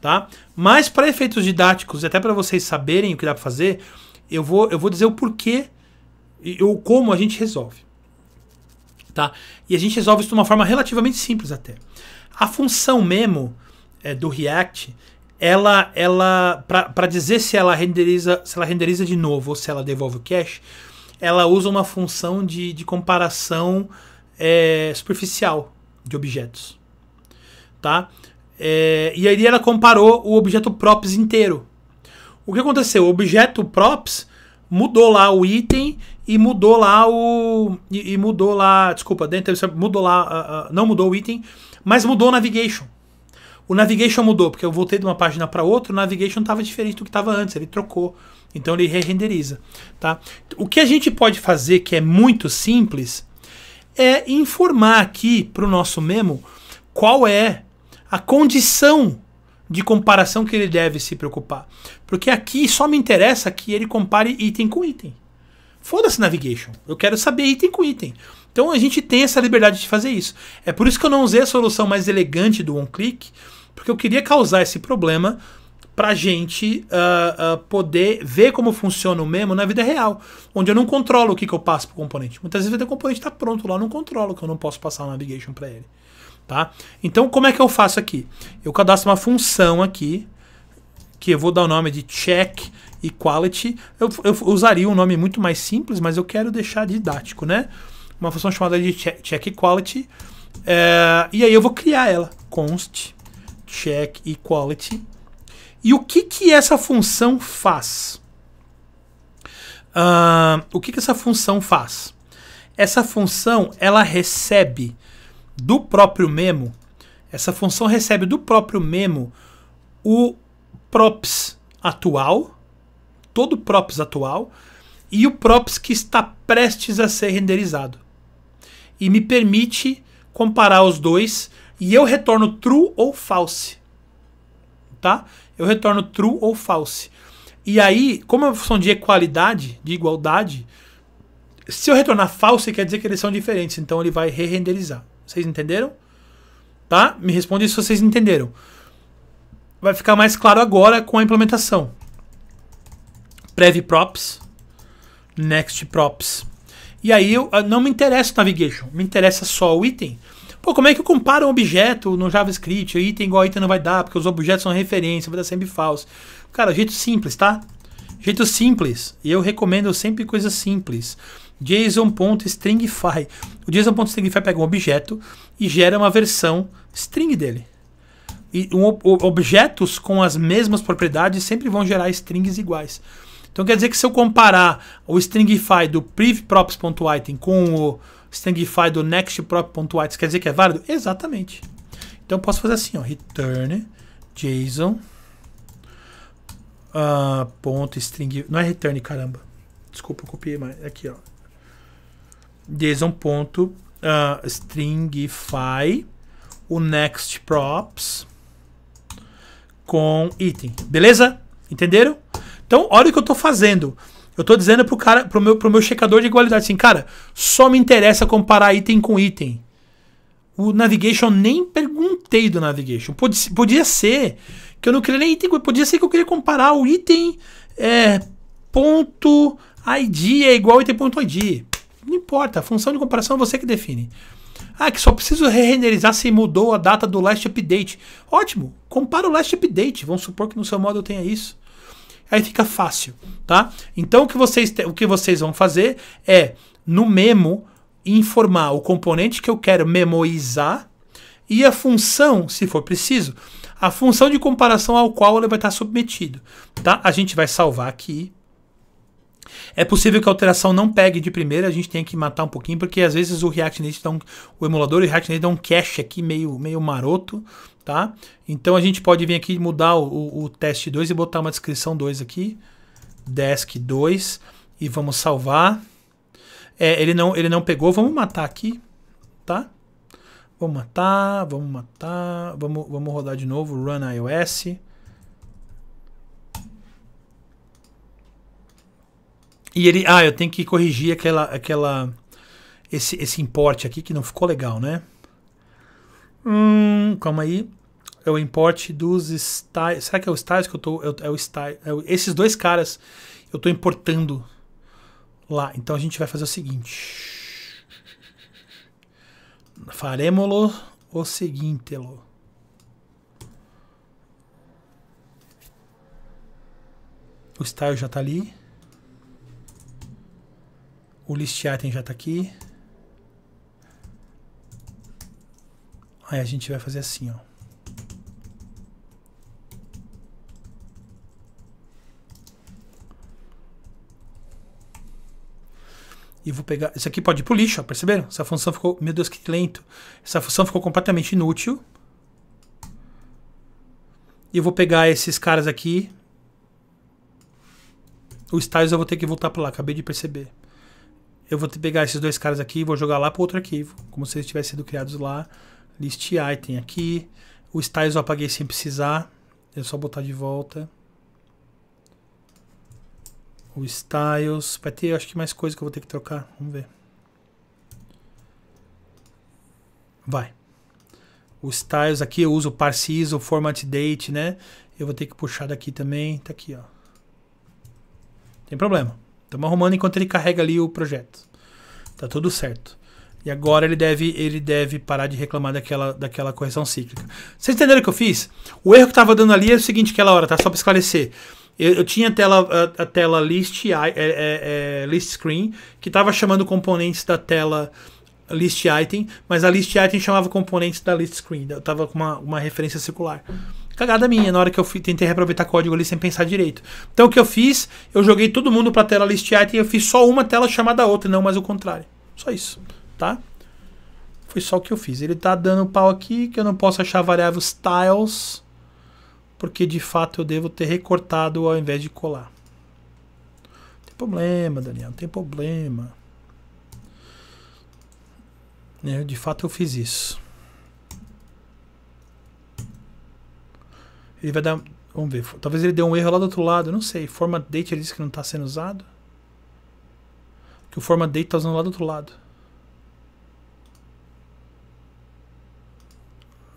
Tá? Mas para efeitos didáticos e até para vocês saberem o que dá para fazer, eu vou, eu vou dizer o porquê e ou como a gente resolve. Tá? E a gente resolve isso de uma forma relativamente simples até. A função memo é, do React, ela, ela para dizer se ela renderiza, se ela renderiza de novo ou se ela devolve o cache, ela usa uma função de, de comparação é, superficial de objetos tá? É, e aí ela comparou o objeto props inteiro. O que aconteceu? O objeto props mudou lá o item e mudou lá o e, e mudou lá, desculpa, dentro mudou lá, uh, uh, não mudou o item, mas mudou o navigation. O navigation mudou, porque eu voltei de uma página para outra, o navigation estava diferente do que estava antes, ele trocou. Então ele re-renderiza, tá? O que a gente pode fazer que é muito simples é informar aqui para o nosso memo qual é a condição de comparação que ele deve se preocupar. Porque aqui só me interessa que ele compare item com item. Foda-se navigation. Eu quero saber item com item. Então a gente tem essa liberdade de fazer isso. É por isso que eu não usei a solução mais elegante do one click, porque eu queria causar esse problema para gente uh, uh, poder ver como funciona o memo na vida real, onde eu não controlo o que, que eu passo para o componente. Muitas vezes o componente está pronto lá, eu não controlo que eu não posso passar o navigation para ele. Tá? Então, como é que eu faço aqui? Eu cadastro uma função aqui, que eu vou dar o nome de check equality. Eu, eu usaria um nome muito mais simples, mas eu quero deixar didático, né? Uma função chamada de check, equality. É, e aí eu vou criar ela, const check equality. E o que, que essa função faz? Uh, o que, que essa função faz? Essa função ela recebe do próprio memo, essa função recebe do próprio memo o props atual, todo o props atual, e o props que está prestes a ser renderizado. E me permite comparar os dois e eu retorno true ou false. Tá? Eu retorno true ou false. E aí, como é uma função de equalidade, de igualdade, se eu retornar false, quer dizer que eles são diferentes, então ele vai re-renderizar. Vocês entenderam? Tá? Me responde se vocês entenderam. Vai ficar mais claro agora com a implementação. Prev props, next props. E aí eu, ah, não me interessa o navigation, me interessa só o item. Pô, como é que eu comparo um objeto no JavaScript? Item igual item não vai dar, porque os objetos são referência, vai dar sempre falso. Cara, jeito simples, tá? Jeito simples. E eu recomendo sempre coisas simples. JSON.stringify. O JSON.stringify pega um objeto e gera uma versão string dele. E um, objetos com as mesmas propriedades sempre vão gerar strings iguais. Então quer dizer que se eu comparar o stringify do privprops.item com o stringify do nextprop.item, quer dizer que é válido? Exatamente. Então eu posso fazer assim, ó, return json uh, ah, ponto string, não é return, caramba. Desculpa, eu copiei mais é aqui, ó. JSON.stringify ah, o next props com item. Beleza? Entenderam? Então, olha o que eu estou fazendo. Eu estou dizendo para o cara, o meu, meu checador de igualdade assim, cara, só me interessa comparar item com item. O navigation nem perguntei do navigation. Podia, podia ser que eu não queria nem item, podia ser que eu queria comparar o item é, ponto ID é igual item ponto ID. Não importa, a função de comparação é você que define. Ah, que só preciso re-renderizar se mudou a data do last update. Ótimo, compara o last update. Vamos supor que no seu modo tenha isso. Aí fica fácil, tá? Então o que vocês, te, o que vocês vão fazer é, no memo, informar o componente que eu quero memoizar e a função, se for preciso, a função de comparação ao qual ele vai estar submetido, tá? A gente vai salvar aqui é possível que a alteração não pegue de primeira, a gente tem que matar um pouquinho, porque às vezes o React Native dá um, o emulador e o React Native dá um cache aqui meio, meio maroto, tá? Então a gente pode vir aqui mudar o, o, teste 2 e botar uma descrição 2 aqui, desk 2, e vamos salvar. É, ele, não, ele não pegou, vamos matar aqui, tá? Vamos matar, vamos matar, vamos, vamos rodar de novo, run iOS. E ele, ah, eu tenho que corrigir aquela, aquela, esse, esse importe aqui que não ficou legal, né? Hum, calma aí. É o importe dos styles. Será que é o styles que eu tô? É, o é style. É o, esses dois caras eu tô importando lá. Então a gente vai fazer o seguinte. Faremos o seguinte. -lo. O style já tá ali. O list item já está aqui. Aí a gente vai fazer assim, ó. E vou pegar. Isso aqui pode ir pro lixo, ó, perceberam? Essa função ficou. Meu Deus, que lento. Essa função ficou completamente inútil. E eu vou pegar esses caras aqui. Os styles eu vou ter que voltar para lá, acabei de perceber eu vou pegar esses dois caras aqui e vou jogar lá para outro arquivo, como se eles tivessem sido criados lá. List item aqui. O styles eu apaguei sem precisar. É só botar de volta. O styles. Vai ter, acho que, mais coisa que eu vou ter que trocar. Vamos ver. Vai. O styles aqui eu uso parse o format date, né? Eu vou ter que puxar daqui também. Tá aqui, ó. Tem problema. Estamos arrumando enquanto ele carrega ali o projeto. Tá tudo certo. E agora ele deve, ele deve parar de reclamar daquela, daquela correção cíclica. Vocês entenderam o que eu fiz? O erro que estava dando ali é o seguinte, aquela hora, tá? Só para esclarecer. Eu, eu, tinha a tela, a, a tela list, é, é, é, list screen, que estava chamando componentes da tela list item, mas a list item chamava componentes da list screen. Eu estava com uma, uma referência circular. Cagada minha, na hora que eu fui, tentei reaproveitar código ali sem pensar direito. Então o que eu fiz? Eu joguei todo mundo pra tela list item e eu fiz só uma tela chamada outra, não mais o contrário. Só isso, tá? Foi só o que eu fiz. Ele tá dando pau aqui que eu não posso achar variável styles, porque de fato eu devo ter recortado ao invés de colar. Não tem problema, Daniel, não tem problema. É, de fato eu fiz isso. Ele vai dar. Vamos ver. Talvez ele dê um erro lá do outro lado. Não sei. Format date ele disse que não está sendo usado. Que o format date está usando lá do outro lado.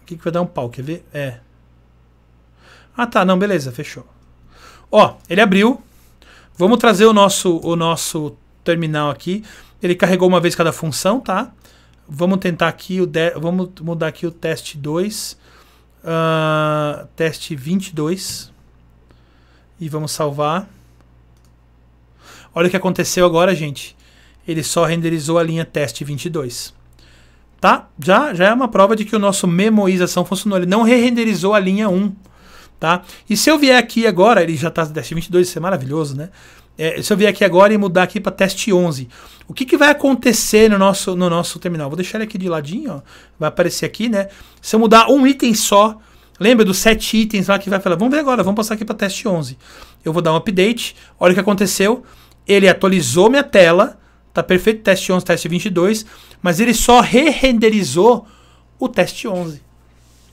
O que vai dar um pau. Quer ver? É. Ah, tá. Não, beleza. Fechou. Ó, ele abriu. Vamos trazer o nosso, o nosso terminal aqui. Ele carregou uma vez cada função, tá? Vamos tentar aqui o de... vamos mudar aqui o teste 2 Uh, teste 22. E vamos salvar. Olha o que aconteceu agora, gente. Ele só renderizou a linha teste 22. Tá? Já, já é uma prova de que o nosso memoização funcionou. Ele não re-renderizou a linha 1. Tá? E se eu vier aqui agora, ele já está teste 22, isso é maravilhoso, né? É, se eu vier aqui agora e mudar aqui para teste 11, o que, que vai acontecer no nosso, no nosso terminal? Vou deixar ele aqui de ladinho, ó, vai aparecer aqui, né? Se eu mudar um item só, lembra dos sete itens lá que vai falar, vamos ver agora, vamos passar aqui para teste 11. Eu vou dar um update, olha o que aconteceu, ele atualizou minha tela, tá perfeito, teste 11, teste 22, mas ele só re-renderizou o teste 11.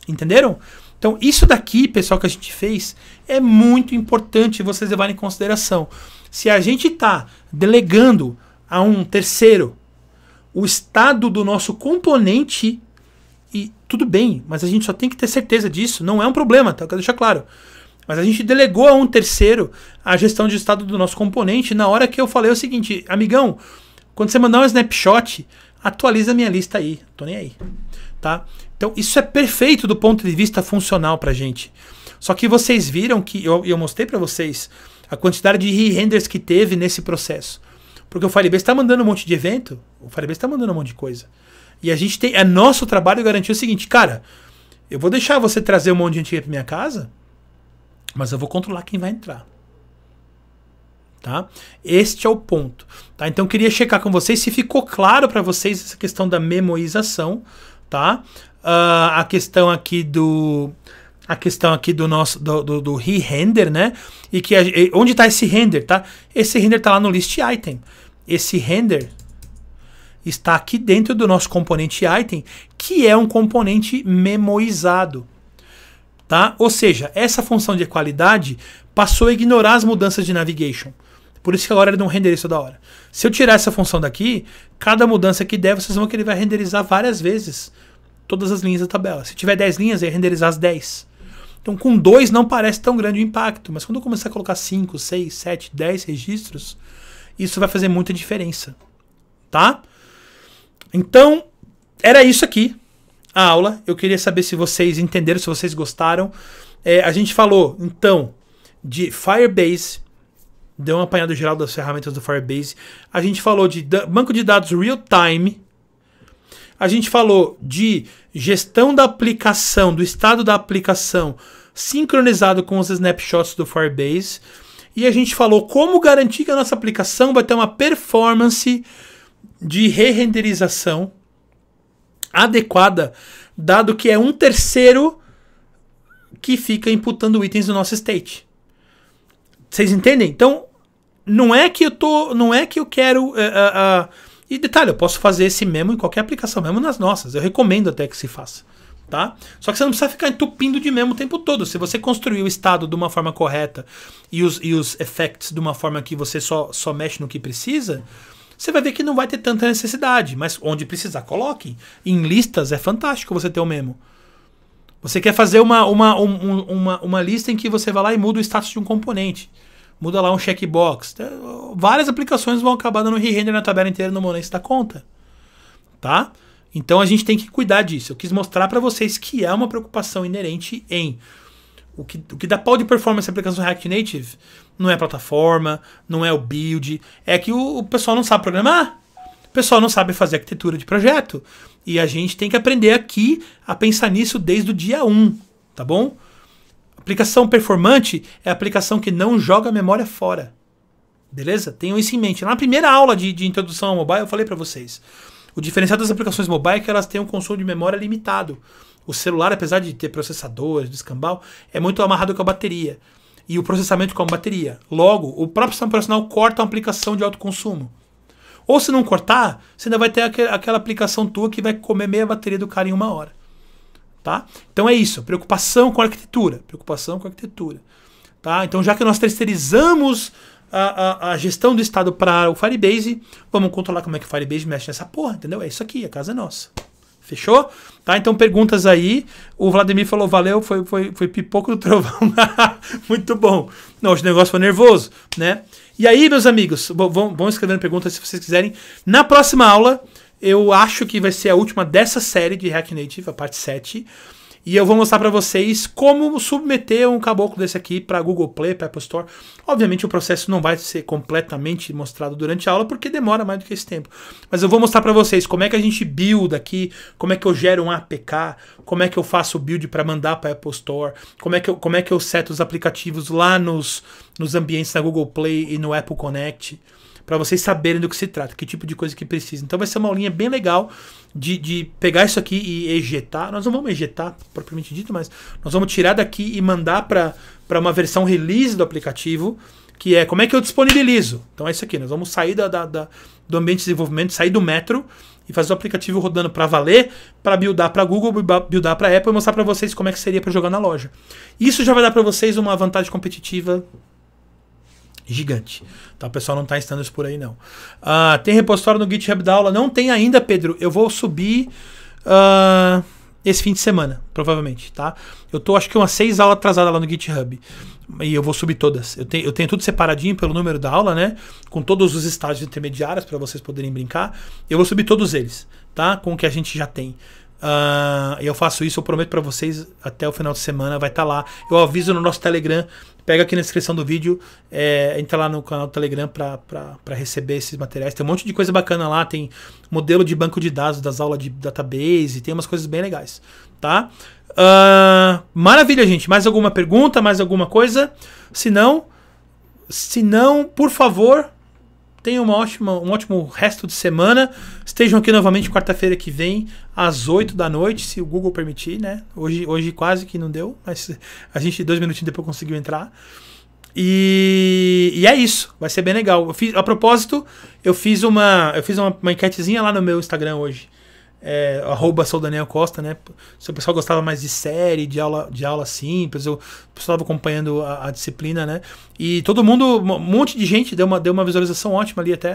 Entenderam? Então, isso daqui, pessoal, que a gente fez, é muito importante vocês levarem em consideração. Se a gente está delegando a um terceiro o estado do nosso componente, e tudo bem, mas a gente só tem que ter certeza disso, não é um problema, tá? Eu quero deixar claro. Mas a gente delegou a um terceiro a gestão de estado do nosso componente na hora que eu falei o seguinte, amigão, quando você mandar um snapshot, atualiza a minha lista aí, tô nem aí, tá? Então isso é perfeito do ponto de vista funcional pra gente. Só que vocês viram que eu, eu mostrei para vocês a quantidade de re-renders que teve nesse processo. Porque o Firebase está mandando um monte de evento, o Firebase está mandando um monte de coisa. E a gente tem. É nosso trabalho garantir o seguinte, cara, eu vou deixar você trazer um monte de gente para minha casa, mas eu vou controlar quem vai entrar. Tá? Este é o ponto. Tá? Então queria checar com vocês se ficou claro para vocês essa questão da memoização, tá? Uh, a questão aqui do a questão aqui do nosso do, do, do re-render, né? E que a, onde está esse render, tá? Esse render está lá no list item. Esse render está aqui dentro do nosso componente item, que é um componente memoizado. Tá? Ou seja, essa função de qualidade passou a ignorar as mudanças de navigation. Por isso que agora ele não renderiza toda hora. Se eu tirar essa função daqui, cada mudança que der, vocês vão que ele vai renderizar várias vezes todas as linhas da tabela. Se tiver 10 linhas, ele renderizar as 10. Então, com dois não parece tão grande o impacto, mas quando eu começar a colocar 5, 6, 7, 10 registros, isso vai fazer muita diferença. Tá? Então, era isso aqui a aula. Eu queria saber se vocês entenderam, se vocês gostaram. É, a gente falou, então, de Firebase, deu um apanhado geral das ferramentas do Firebase. A gente falou de banco de dados real-time. A gente falou de gestão da aplicação, do estado da aplicação, sincronizado com os snapshots do Firebase. E a gente falou como garantir que a nossa aplicação vai ter uma performance de re-renderização adequada, dado que é um terceiro que fica imputando itens do nosso state. Vocês entendem? Então, não é que eu tô, não é que eu quero uh, uh, uh, e detalhe, eu posso fazer esse memo em qualquer aplicação, mesmo nas nossas. Eu recomendo até que se faça. Tá? Só que você não precisa ficar entupindo de memo o tempo todo. Se você construir o estado de uma forma correta e os, e os effects de uma forma que você só, só mexe no que precisa, você vai ver que não vai ter tanta necessidade. Mas onde precisar, coloque. Em listas é fantástico você ter o um memo. Você quer fazer uma, uma, um, uma, uma lista em que você vai lá e muda o status de um componente muda lá um checkbox. Então, várias aplicações vão acabar dando re-render na tabela inteira no momento da conta. Tá? Então a gente tem que cuidar disso. Eu quis mostrar para vocês que é uma preocupação inerente em o que, o que dá pau de performance na aplicação React Native não é a plataforma, não é o build, é que o, o pessoal não sabe programar. O pessoal não sabe fazer arquitetura de projeto. E a gente tem que aprender aqui a pensar nisso desde o dia 1, tá bom? Aplicação performante é a aplicação que não joga a memória fora. Beleza? Tenham isso em mente. Na primeira aula de, de introdução ao mobile, eu falei para vocês. O diferencial das aplicações mobile é que elas têm um consumo de memória limitado. O celular, apesar de ter processadores, descambal, é muito amarrado com a bateria. E o processamento com a bateria. Logo, o próprio sistema operacional corta uma aplicação de alto consumo. Ou se não cortar, você ainda vai ter aquela aplicação tua que vai comer meia bateria do cara em uma hora. Tá? Então é isso, preocupação com a arquitetura, preocupação com a arquitetura. Tá? Então já que nós terceirizamos a, a, a gestão do estado para o Firebase, vamos controlar como é que o Firebase mexe nessa porra, entendeu? É isso aqui, a casa é nossa. Fechou? Tá? Então perguntas aí. O Vladimir falou: valeu, foi, foi, foi pipoco do trovão. Muito bom. Não, o negócio foi nervoso, né? E aí, meus amigos, vão, vão escrevendo perguntas se vocês quiserem. Na próxima aula, eu acho que vai ser a última dessa série de Hack Native, a parte 7. E eu vou mostrar para vocês como submeter um caboclo desse aqui para Google Play, para Apple Store. Obviamente o processo não vai ser completamente mostrado durante a aula porque demora mais do que esse tempo. Mas eu vou mostrar para vocês como é que a gente build aqui, como é que eu gero um APK, como é que eu faço o build para mandar para Apple Store, como é que eu, como é que eu seto os aplicativos lá nos nos ambientes da Google Play e no Apple Connect para vocês saberem do que se trata, que tipo de coisa que precisa. Então vai ser uma aulinha bem legal de, de pegar isso aqui e ejetar. Nós não vamos ejetar, propriamente dito, mas nós vamos tirar daqui e mandar para uma versão release do aplicativo, que é como é que eu disponibilizo. Então é isso aqui, nós vamos sair da, da, da do ambiente de desenvolvimento, sair do metro e fazer o aplicativo rodando para valer, para buildar para Google, buildar para Apple e mostrar para vocês como é que seria para jogar na loja. Isso já vai dar para vocês uma vantagem competitiva gigante. Tá? O pessoal não está instando isso por aí, não. Uh, tem repositório no GitHub da aula? Não tem ainda, Pedro. Eu vou subir uh, esse fim de semana, provavelmente. tá? Eu tô acho que umas seis aulas atrasadas lá no GitHub. E eu vou subir todas. Eu tenho, eu tenho tudo separadinho pelo número da aula, né? Com todos os estágios intermediários para vocês poderem brincar. Eu vou subir todos eles, tá? Com o que a gente já tem. Uh, eu faço isso, eu prometo para vocês até o final de semana, vai estar tá lá. Eu aviso no nosso Telegram, pega aqui na descrição do vídeo, é, entra lá no canal do Telegram para receber esses materiais. Tem um monte de coisa bacana lá, tem modelo de banco de dados das aulas de database, tem umas coisas bem legais, tá? Uh, maravilha, gente. Mais alguma pergunta, mais alguma coisa? Se não, se não, por favor, Tenham uma ótima, um ótimo resto de semana. Estejam aqui novamente quarta-feira que vem, às 8 da noite, se o Google permitir, né? Hoje, hoje quase que não deu, mas a gente dois minutinhos depois conseguiu entrar. E, e, é isso, vai ser bem legal. Fiz, a propósito, eu fiz uma, eu fiz uma, uma enquetezinha lá no meu Instagram hoje é, arroba sou Daniel Costa, né? Se o pessoal gostava mais de série, de aula, de aula simples, eu estava acompanhando a, a, disciplina, né? E todo mundo, um monte de gente deu uma, deu uma visualização ótima ali até.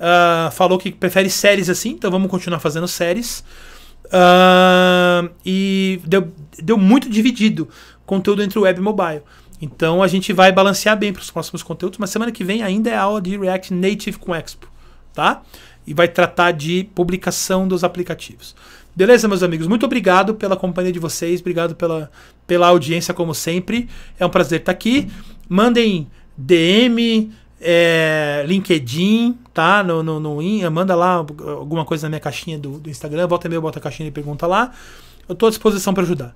Uh, falou que prefere séries assim, então vamos continuar fazendo séries. Uh, e deu, deu muito dividido conteúdo entre web e mobile. Então a gente vai balancear bem para os próximos conteúdos, mas semana que vem ainda é aula de React Native com Expo, tá? e vai tratar de publicação dos aplicativos. Beleza, meus amigos? Muito obrigado pela companhia de vocês, obrigado pela, pela audiência, como sempre. É um prazer estar aqui. Mandem DM, é, LinkedIn, tá? No, no, no in, manda lá alguma coisa na minha caixinha do, do Instagram, volta e meia, bota a caixinha e pergunta lá. Eu estou à disposição para ajudar.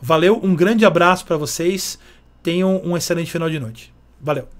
Valeu, um grande abraço para vocês. Tenham um excelente final de noite. Valeu.